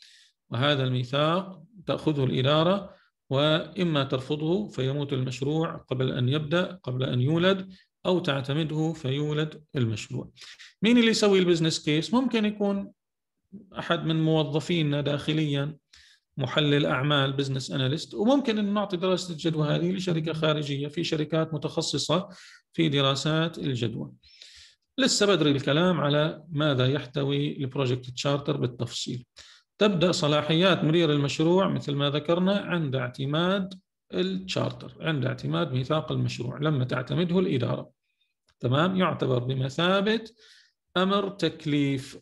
وهذا الميثاق تأخذه الإدارة وإما ترفضه فيموت المشروع قبل أن يبدأ قبل أن يولد أو تعتمده فيولد المشروع مين اللي يسوي البزنس كيس؟ ممكن يكون أحد من موظفينا داخليا محلل أعمال بزنس أناليست وممكن أن نعطي دراسة الجدوى هذه لشركة خارجية في شركات متخصصة في دراسات الجدوى لسه بدري الكلام على ماذا يحتوي البروجكت تشارتر بالتفصيل تبدأ صلاحيات مرير المشروع مثل ما ذكرنا عند اعتماد التشارتر عند اعتماد ميثاق المشروع لما تعتمده الإدارة تمام يعتبر بمثابة أمر تكليف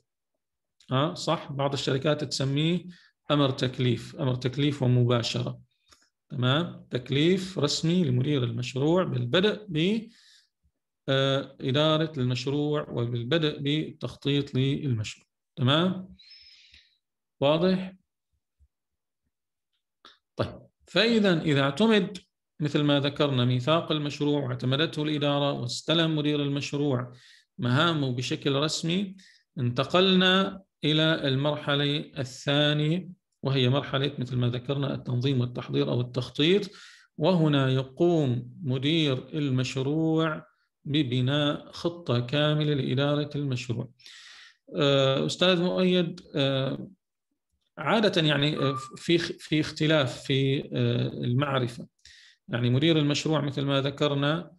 ها صح بعض الشركات تسميه أمر تكليف أمر تكليف ومباشرة تمام تكليف رسمي لمدير المشروع بالبدء بإدارة آه، المشروع وبالبدء بالتخطيط للمشروع تمام واضح؟ طيب فإذا إذا اعتمد مثل ما ذكرنا ميثاق المشروع واعتمدته الإدارة واستلم مدير المشروع مهامه بشكل رسمي انتقلنا إلى المرحلة الثانية وهي مرحلة مثل ما ذكرنا التنظيم والتحضير أو التخطيط وهنا يقوم مدير المشروع ببناء خطة كاملة لإدارة المشروع أستاذ مؤيد آه، عاده يعني آه، في في اختلاف في آه، المعرفه يعني مدير المشروع مثل ما ذكرنا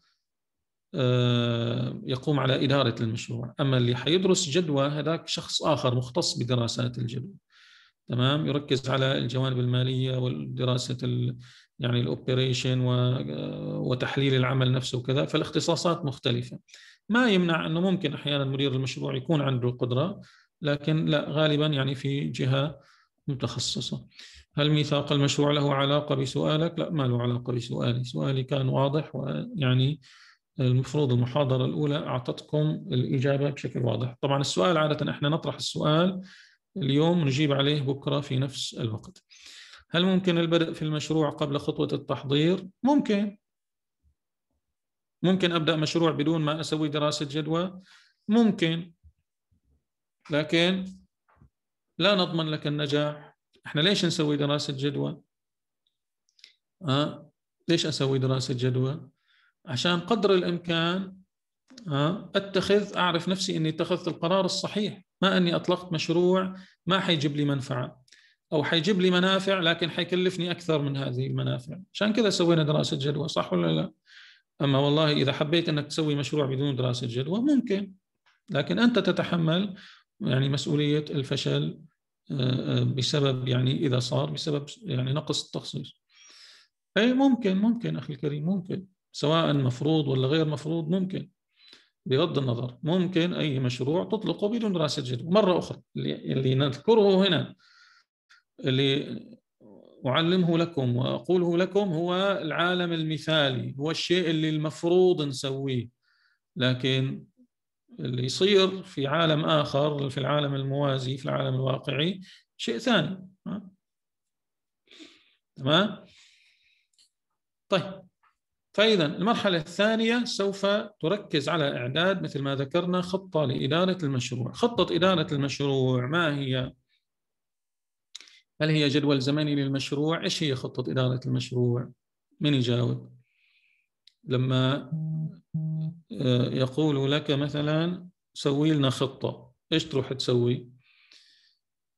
آه، يقوم على إدارة المشروع أما اللي حيدرس جدوى هذاك شخص آخر مختص بدراسات الجدوى تمام يركز على الجوانب المالية والدراسة يعني الأوبريشن و... وتحليل العمل نفسه وكذا فالاختصاصات مختلفة ما يمنع أنه ممكن أحيانا مدير المشروع يكون عنده قدرة لكن لا غالبا يعني في جهة متخصصة هل ميثاق المشروع له علاقة بسؤالك؟ لا ما له علاقة بسؤالي سؤالي كان واضح ويعني المفروض المحاضرة الأولى أعطتكم الإجابة بشكل واضح طبعا السؤال عادة إحنا نطرح السؤال اليوم نجيب عليه بكرة في نفس الوقت هل ممكن البدء في المشروع قبل خطوة التحضير؟ ممكن ممكن أبدأ مشروع بدون ما أسوي دراسة جدوى؟ ممكن لكن لا نضمن لك النجاح احنا ليش نسوي دراسه جدوى؟ أه؟ ليش اسوي دراسه جدوى؟ عشان قدر الامكان أه؟ اتخذ اعرف نفسي اني اتخذت القرار الصحيح، ما اني اطلقت مشروع ما حيجيب لي منفعه او حيجيب لي منافع لكن حيكلفني اكثر من هذه المنافع، عشان كذا سوينا دراسه جدوى صح ولا لا؟ اما والله اذا حبيت انك تسوي مشروع بدون دراسه جدوى ممكن لكن انت تتحمل يعني مسؤوليه الفشل آه، آه، بسبب يعني اذا صار بسبب يعني نقص التخصيص اي ممكن ممكن اخي الكريم ممكن سواء مفروض ولا غير مفروض ممكن بغض النظر ممكن اي مشروع تطلقه بدون دراسه جدوى مره اخرى اللي نذكره هنا اللي اعلمه لكم واقوله لكم هو العالم المثالي هو الشيء اللي المفروض نسويه لكن اللي يصير في عالم آخر في العالم الموازي في العالم الواقعي شيء ثاني تمام طيب فإذا المرحلة الثانية سوف تركز على إعداد مثل ما ذكرنا خطة لإدارة المشروع خطة إدارة المشروع ما هي؟ هل هي جدول زمني للمشروع؟ إيش هي خطة إدارة المشروع؟ من يجاوب؟ لما آه، يقول لك مثلا سوي لنا خطة ايش تروح تسوي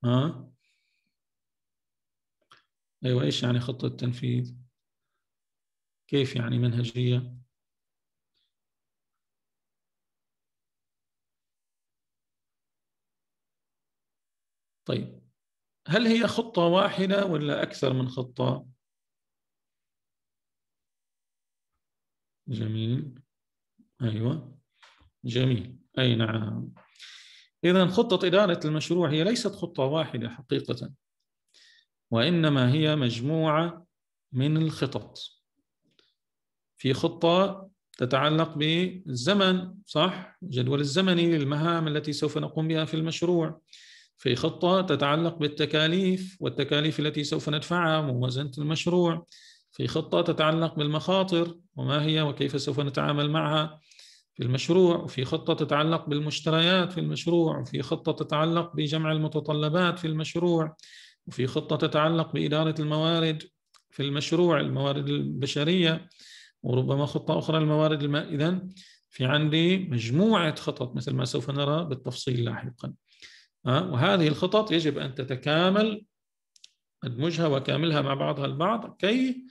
ها ايوه ايش يعني خطة تنفيذ كيف يعني منهجية طيب هل هي خطة واحدة ولا أكثر من خطة؟ جميل أيوة جميل أي نعم إذا خطة إدارة المشروع هي ليست خطة واحدة حقيقة وإنما هي مجموعة من الخطط في خطة تتعلق بالزمن صح الجدول الزمني للمهام التي سوف نقوم بها في المشروع في خطة تتعلق بالتكاليف والتكاليف التي سوف ندفعها موازنة المشروع في خطة تتعلق بالمخاطر وما هي وكيف سوف نتعامل معها في المشروع وفي خطة تتعلق بالمشتريات في المشروع وفي خطة تتعلق بجمع المتطلبات في المشروع وفي خطة تتعلق بإدارة الموارد في المشروع الموارد البشرية وربما خطة أخرى الموارد الماء إذا في عندي مجموعة خطط مثل ما سوف نرى بالتفصيل لاحقا آه، وهذه الخطط يجب أن تتكامل أدمجها وكاملها مع بعضها البعض كي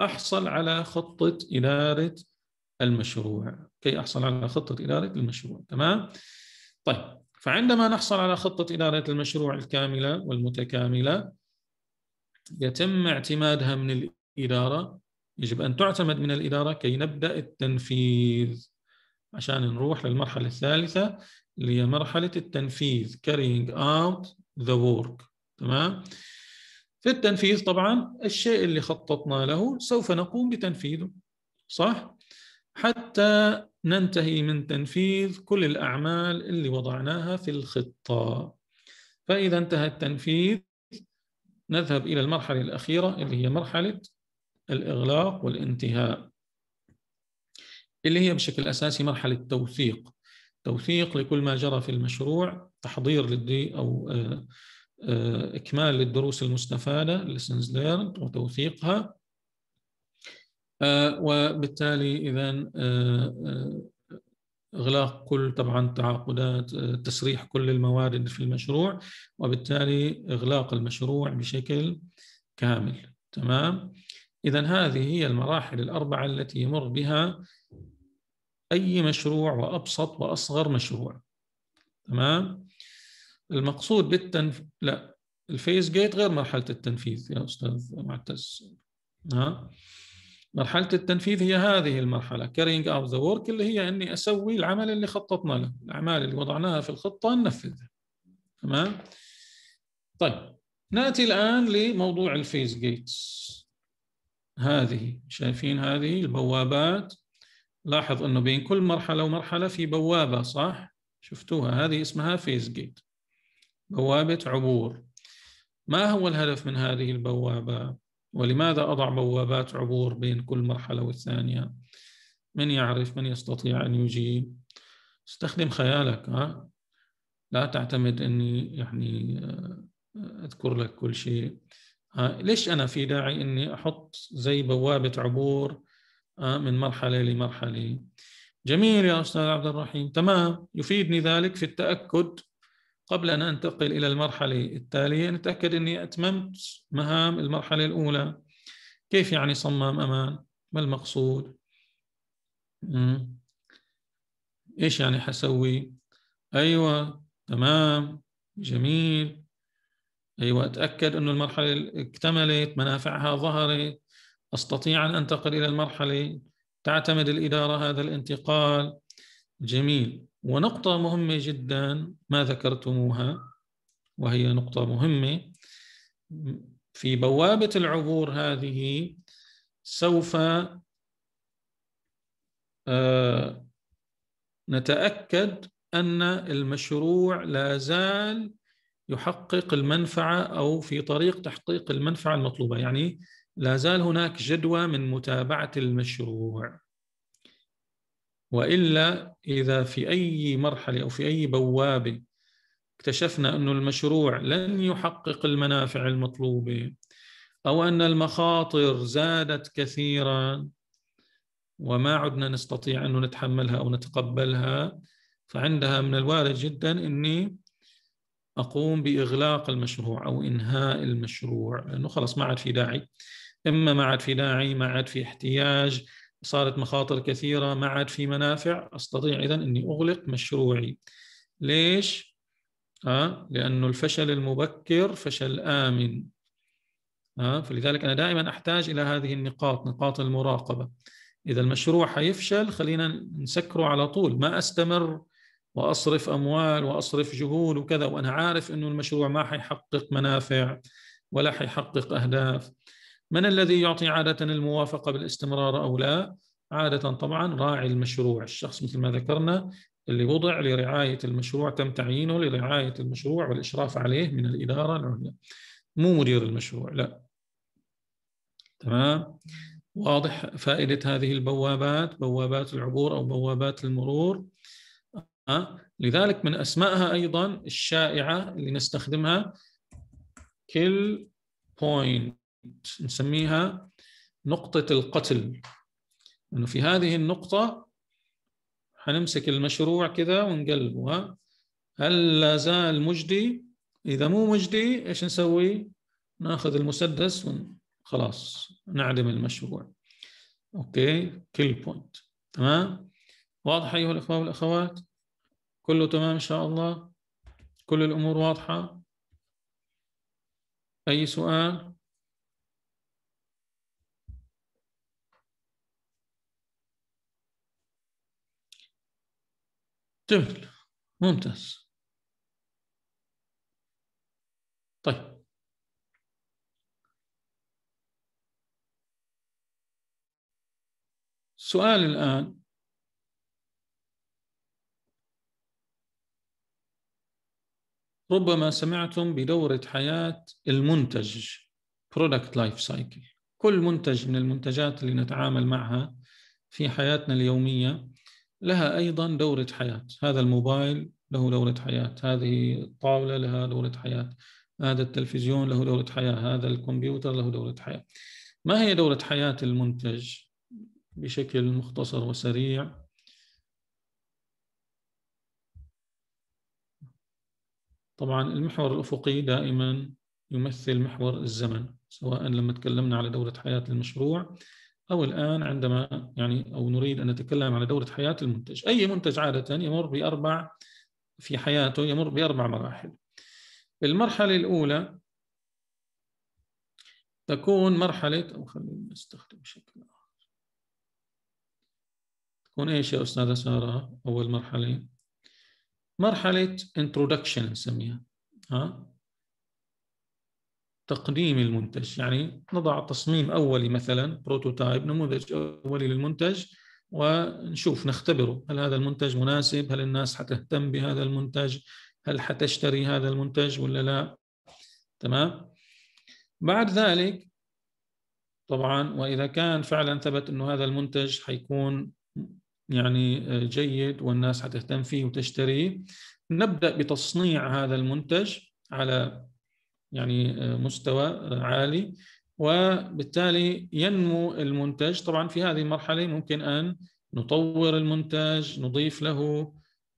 أحصل على خطة إدارة المشروع كي أحصل على خطة إدارة المشروع تمام؟ طيب فعندما نحصل على خطة إدارة المشروع الكاملة والمتكاملة يتم اعتمادها من الإدارة يجب أن تعتمد من الإدارة كي نبدأ التنفيذ عشان نروح للمرحلة الثالثة اللي هي مرحلة التنفيذ carrying out the work تمام في التنفيذ طبعا الشيء اللي خططنا له سوف نقوم بتنفيذه صح حتى ننتهي من تنفيذ كل الأعمال اللي وضعناها في الخطة فإذا انتهى التنفيذ نذهب إلى المرحلة الأخيرة اللي هي مرحلة الإغلاق والانتهاء اللي هي بشكل أساسي مرحلة توثيق توثيق لكل ما جرى في المشروع تحضير للدي أو آه، آه، إكمال للدروس المستفادة lessons learned وتوثيقها آه، وبالتالي إذا آه، آه، إغلاق كل طبعا التعاقدات تسريح كل الموارد في المشروع وبالتالي إغلاق المشروع بشكل كامل تمام إذا هذه هي المراحل الأربعة التي يمر بها أي مشروع وأبسط وأصغر مشروع تمام المقصود بالتنف لا الفيز جيت غير مرحلة التنفيذ يا أستاذ معتز ها مرحله التنفيذ هي هذه المرحله carrying out the work اللي هي اني اسوي العمل اللي خططنا له الاعمال اللي وضعناها في الخطه ننفذها تمام طيب ناتي الان لموضوع الفيز جيتس هذه شايفين هذه البوابات لاحظ انه بين كل مرحله ومرحله في بوابه صح شفتوها هذه اسمها فيز جيت بوابه عبور ما هو الهدف من هذه البوابه ولماذا أضع بوابات عبور بين كل مرحلة والثانية من يعرف من يستطيع أن يجيب استخدم خيالك ها لا تعتمد أني يعني آه، أذكر لك كل شيء ها ليش أنا في داعي أني أحط زي بوابة عبور آه، من مرحلة لمرحلة جميل يا أستاذ عبد الرحيم تمام يفيدني ذلك في التأكد قبل أن أنتقل إلى المرحلة التالية نتأكد أني أتممت مهام المرحلة الأولى كيف يعني صمام أمان؟ ما المقصود؟ مم. إيش يعني حسوي؟ أيوة تمام جميل أيوة أتأكد أنه المرحلة اكتملت منافعها ظهرت أستطيع أن أنتقل إلى المرحلة تعتمد الإدارة هذا الانتقال جميل ونقطة مهمة جدا ما ذكرتموها وهي نقطة مهمة في بوابة العبور هذه سوف آه، نتأكد أن المشروع لا زال يحقق المنفعة أو في طريق تحقيق المنفعة المطلوبة يعني لا زال هناك جدوى من متابعة المشروع وإلا إذا في أي مرحلة أو في أي بوابة اكتشفنا أن المشروع لن يحقق المنافع المطلوبة أو أن المخاطر زادت كثيرا وما عدنا نستطيع أن نتحملها أو نتقبلها فعندها من الوارد جدا أني أقوم بإغلاق المشروع أو إنهاء المشروع لأنه خلص ما عاد في داعي إما ما عاد في داعي ما عاد في احتياج صارت مخاطر كثيرة ما عاد في منافع أستطيع إذا أني أغلق مشروعي ليش؟ آه لأن الفشل المبكر فشل آمن آه فلذلك أنا دائما أحتاج إلى هذه النقاط نقاط المراقبة إذا المشروع حيفشل خلينا نسكره على طول ما أستمر وأصرف أموال وأصرف جهود وكذا وأنا عارف أنه المشروع ما حيحقق منافع ولا حيحقق أهداف من الذي يعطي عادة الموافقة بالاستمرار أو لا؟ عادة طبعا راعي المشروع الشخص مثل ما ذكرنا اللي وضع لرعاية المشروع تم تعيينه لرعاية المشروع والإشراف عليه من الإدارة العليا مو مدير المشروع لا تمام واضح فائدة هذه البوابات بوابات العبور أو بوابات المرور آه. لذلك من أسمائها أيضا الشائعة اللي نستخدمها كل بوينت نسميها نقطة القتل أنه في هذه النقطة حنمسك المشروع كذا ونقلبه هل لا زال مجدي إذا مو مجدي إيش نسوي ناخذ المسدس وخلاص نعدم المشروع أوكي كل بوينت تمام واضح أيها الإخوة والأخوات كله تمام إن شاء الله كل الأمور واضحة أي سؤال جميل ممتاز طيب سؤال الآن ربما سمعتم بدورة حياة المنتج Product Life Cycle كل منتج من المنتجات اللي نتعامل معها في حياتنا اليومية لها أيضا دورة حياة هذا الموبايل له دورة حياة هذه الطاولة لها دورة حياة هذا التلفزيون له دورة حياة هذا الكمبيوتر له دورة حياة ما هي دورة حياة المنتج بشكل مختصر وسريع طبعا المحور الأفقي دائما يمثل محور الزمن سواء لما تكلمنا على دورة حياة المشروع أو الآن عندما يعني أو نريد أن نتكلم على دورة حياة المنتج أي منتج عادة يمر بأربع في حياته يمر بأربع مراحل المرحلة الأولى تكون مرحلة أو خلينا نستخدم شكل آخر تكون إيش يا أستاذة سارة أول مرحلة مرحلة introduction نسميها ها تقديم المنتج يعني نضع تصميم أولي مثلا بروتوتايب نموذج أولي للمنتج ونشوف نختبره هل هذا المنتج مناسب هل الناس حتهتم بهذا المنتج هل حتشتري هذا المنتج ولا لا تمام بعد ذلك طبعا وإذا كان فعلا ثبت أنه هذا المنتج حيكون يعني جيد والناس حتهتم فيه وتشتريه نبدأ بتصنيع هذا المنتج على يعني آه، مستوى آه، عالي وبالتالي ينمو المنتج طبعا في هذه المرحلة ممكن أن نطور المنتج نضيف له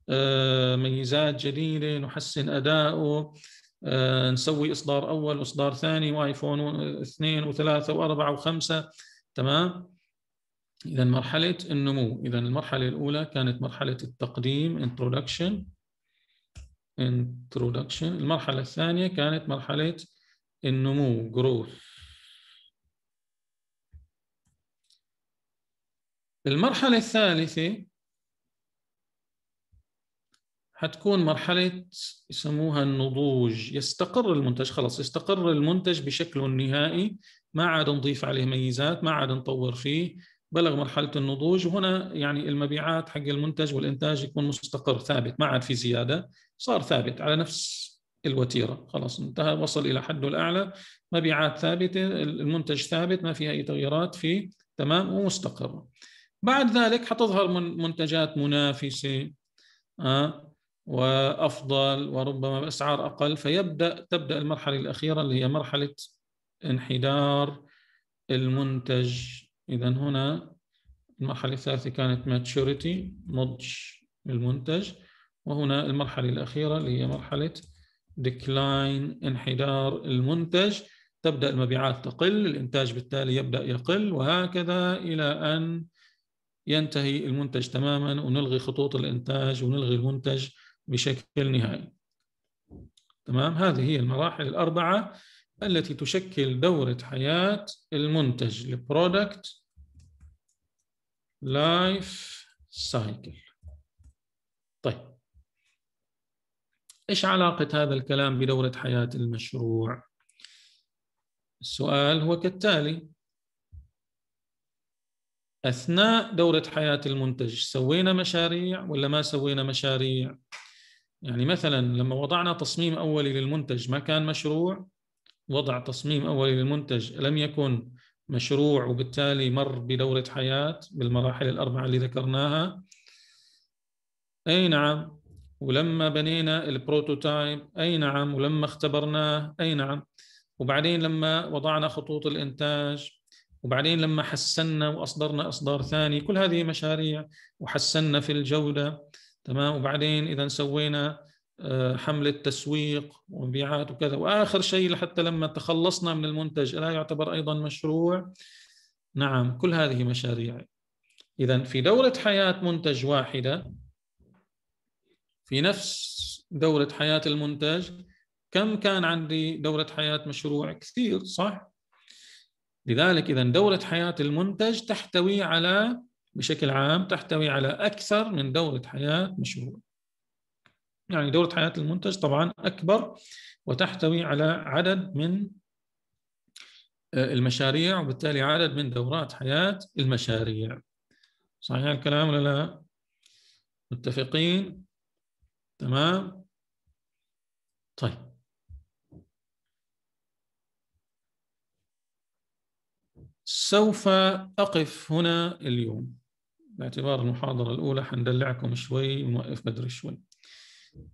آه، ميزات جديدة نحسن أداؤه نسوي إصدار أول وإصدار ثاني وآيفون اثنين وثلاثة وأربعة وخمسة تمام إذا مرحلة النمو إذا المرحلة الأولى كانت مرحلة التقديم introduction introduction المرحلة الثانية كانت مرحلة النمو growth المرحلة الثالثة حتكون مرحلة يسموها النضوج يستقر المنتج خلاص يستقر المنتج بشكله النهائي ما عاد نضيف عليه ميزات ما عاد نطور فيه بلغ مرحله النضوج وهنا يعني المبيعات حق المنتج والانتاج يكون مستقر ثابت ما عاد في زياده صار ثابت على نفس الوتيره خلاص انتهى وصل الى حده الاعلى مبيعات ثابته المنتج ثابت ما فيها اي تغييرات فيه تمام ومستقر بعد ذلك حتظهر من منتجات منافسه آه وافضل وربما باسعار اقل فيبدا تبدا المرحله الاخيره اللي هي مرحله انحدار المنتج إذا هنا المرحلة الثالثة كانت ماتشوريتي نضج المنتج وهنا المرحلة الأخيرة اللي هي مرحلة ديكلاين انحدار المنتج تبدأ المبيعات تقل الإنتاج بالتالي يبدأ يقل وهكذا إلى أن ينتهي المنتج تماما ونلغي خطوط الإنتاج ونلغي المنتج بشكل نهائي تمام هذه هي المراحل الأربعة التي تشكل دورة حياة المنتج البرودكت لايف سايكل طيب ايش علاقة هذا الكلام بدورة حياة المشروع؟ السؤال هو كالتالي أثناء دورة حياة المنتج سوينا مشاريع ولا ما سوينا مشاريع؟ يعني مثلا لما وضعنا تصميم أولي للمنتج ما كان مشروع وضع تصميم أولي للمنتج لم يكن مشروع وبالتالي مر بدورة حياة بالمراحل الأربعة اللي ذكرناها أي نعم ولما بنينا البروتوتايب أي نعم ولما اختبرناه أي نعم وبعدين لما وضعنا خطوط الإنتاج وبعدين لما حسنا وأصدرنا إصدار ثاني كل هذه مشاريع وحسنا في الجودة تمام وبعدين إذا سوينا آه، حملة تسويق ومبيعات وكذا وآخر شيء حتى لما تخلصنا من المنتج لا يعتبر أيضا مشروع نعم كل هذه مشاريع إذا في دورة حياة منتج واحدة في نفس دورة حياة المنتج كم كان عندي دورة حياة مشروع كثير صح؟ لذلك إذا دورة حياة المنتج تحتوي على بشكل عام تحتوي على أكثر من دورة حياة مشروع يعني دورة حياة المنتج طبعا أكبر وتحتوي على عدد من آه، المشاريع وبالتالي عدد من دورات حياة المشاريع صحيح الكلام ولا لا متفقين تمام طيب سوف أقف هنا اليوم باعتبار المحاضرة الأولى حندلعكم شوي ونوقف بدري شوي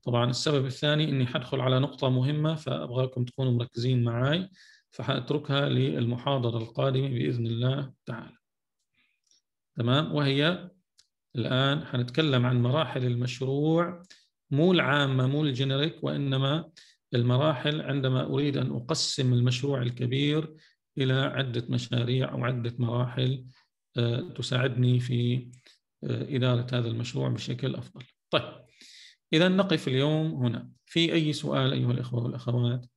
طبعا السبب الثاني اني حدخل على نقطه مهمه فابغاكم تكونوا مركزين معي فحاتركها للمحاضره القادمه باذن الله تعالى تمام وهي الان حنتكلم عن مراحل المشروع مو العامه مو الجينيريك وانما المراحل عندما اريد ان اقسم المشروع الكبير الى عده مشاريع او عده مراحل آه، تساعدني في آه، اداره هذا المشروع بشكل افضل طيب إذا نقف اليوم هنا في أي سؤال أيها الإخوة والأخوات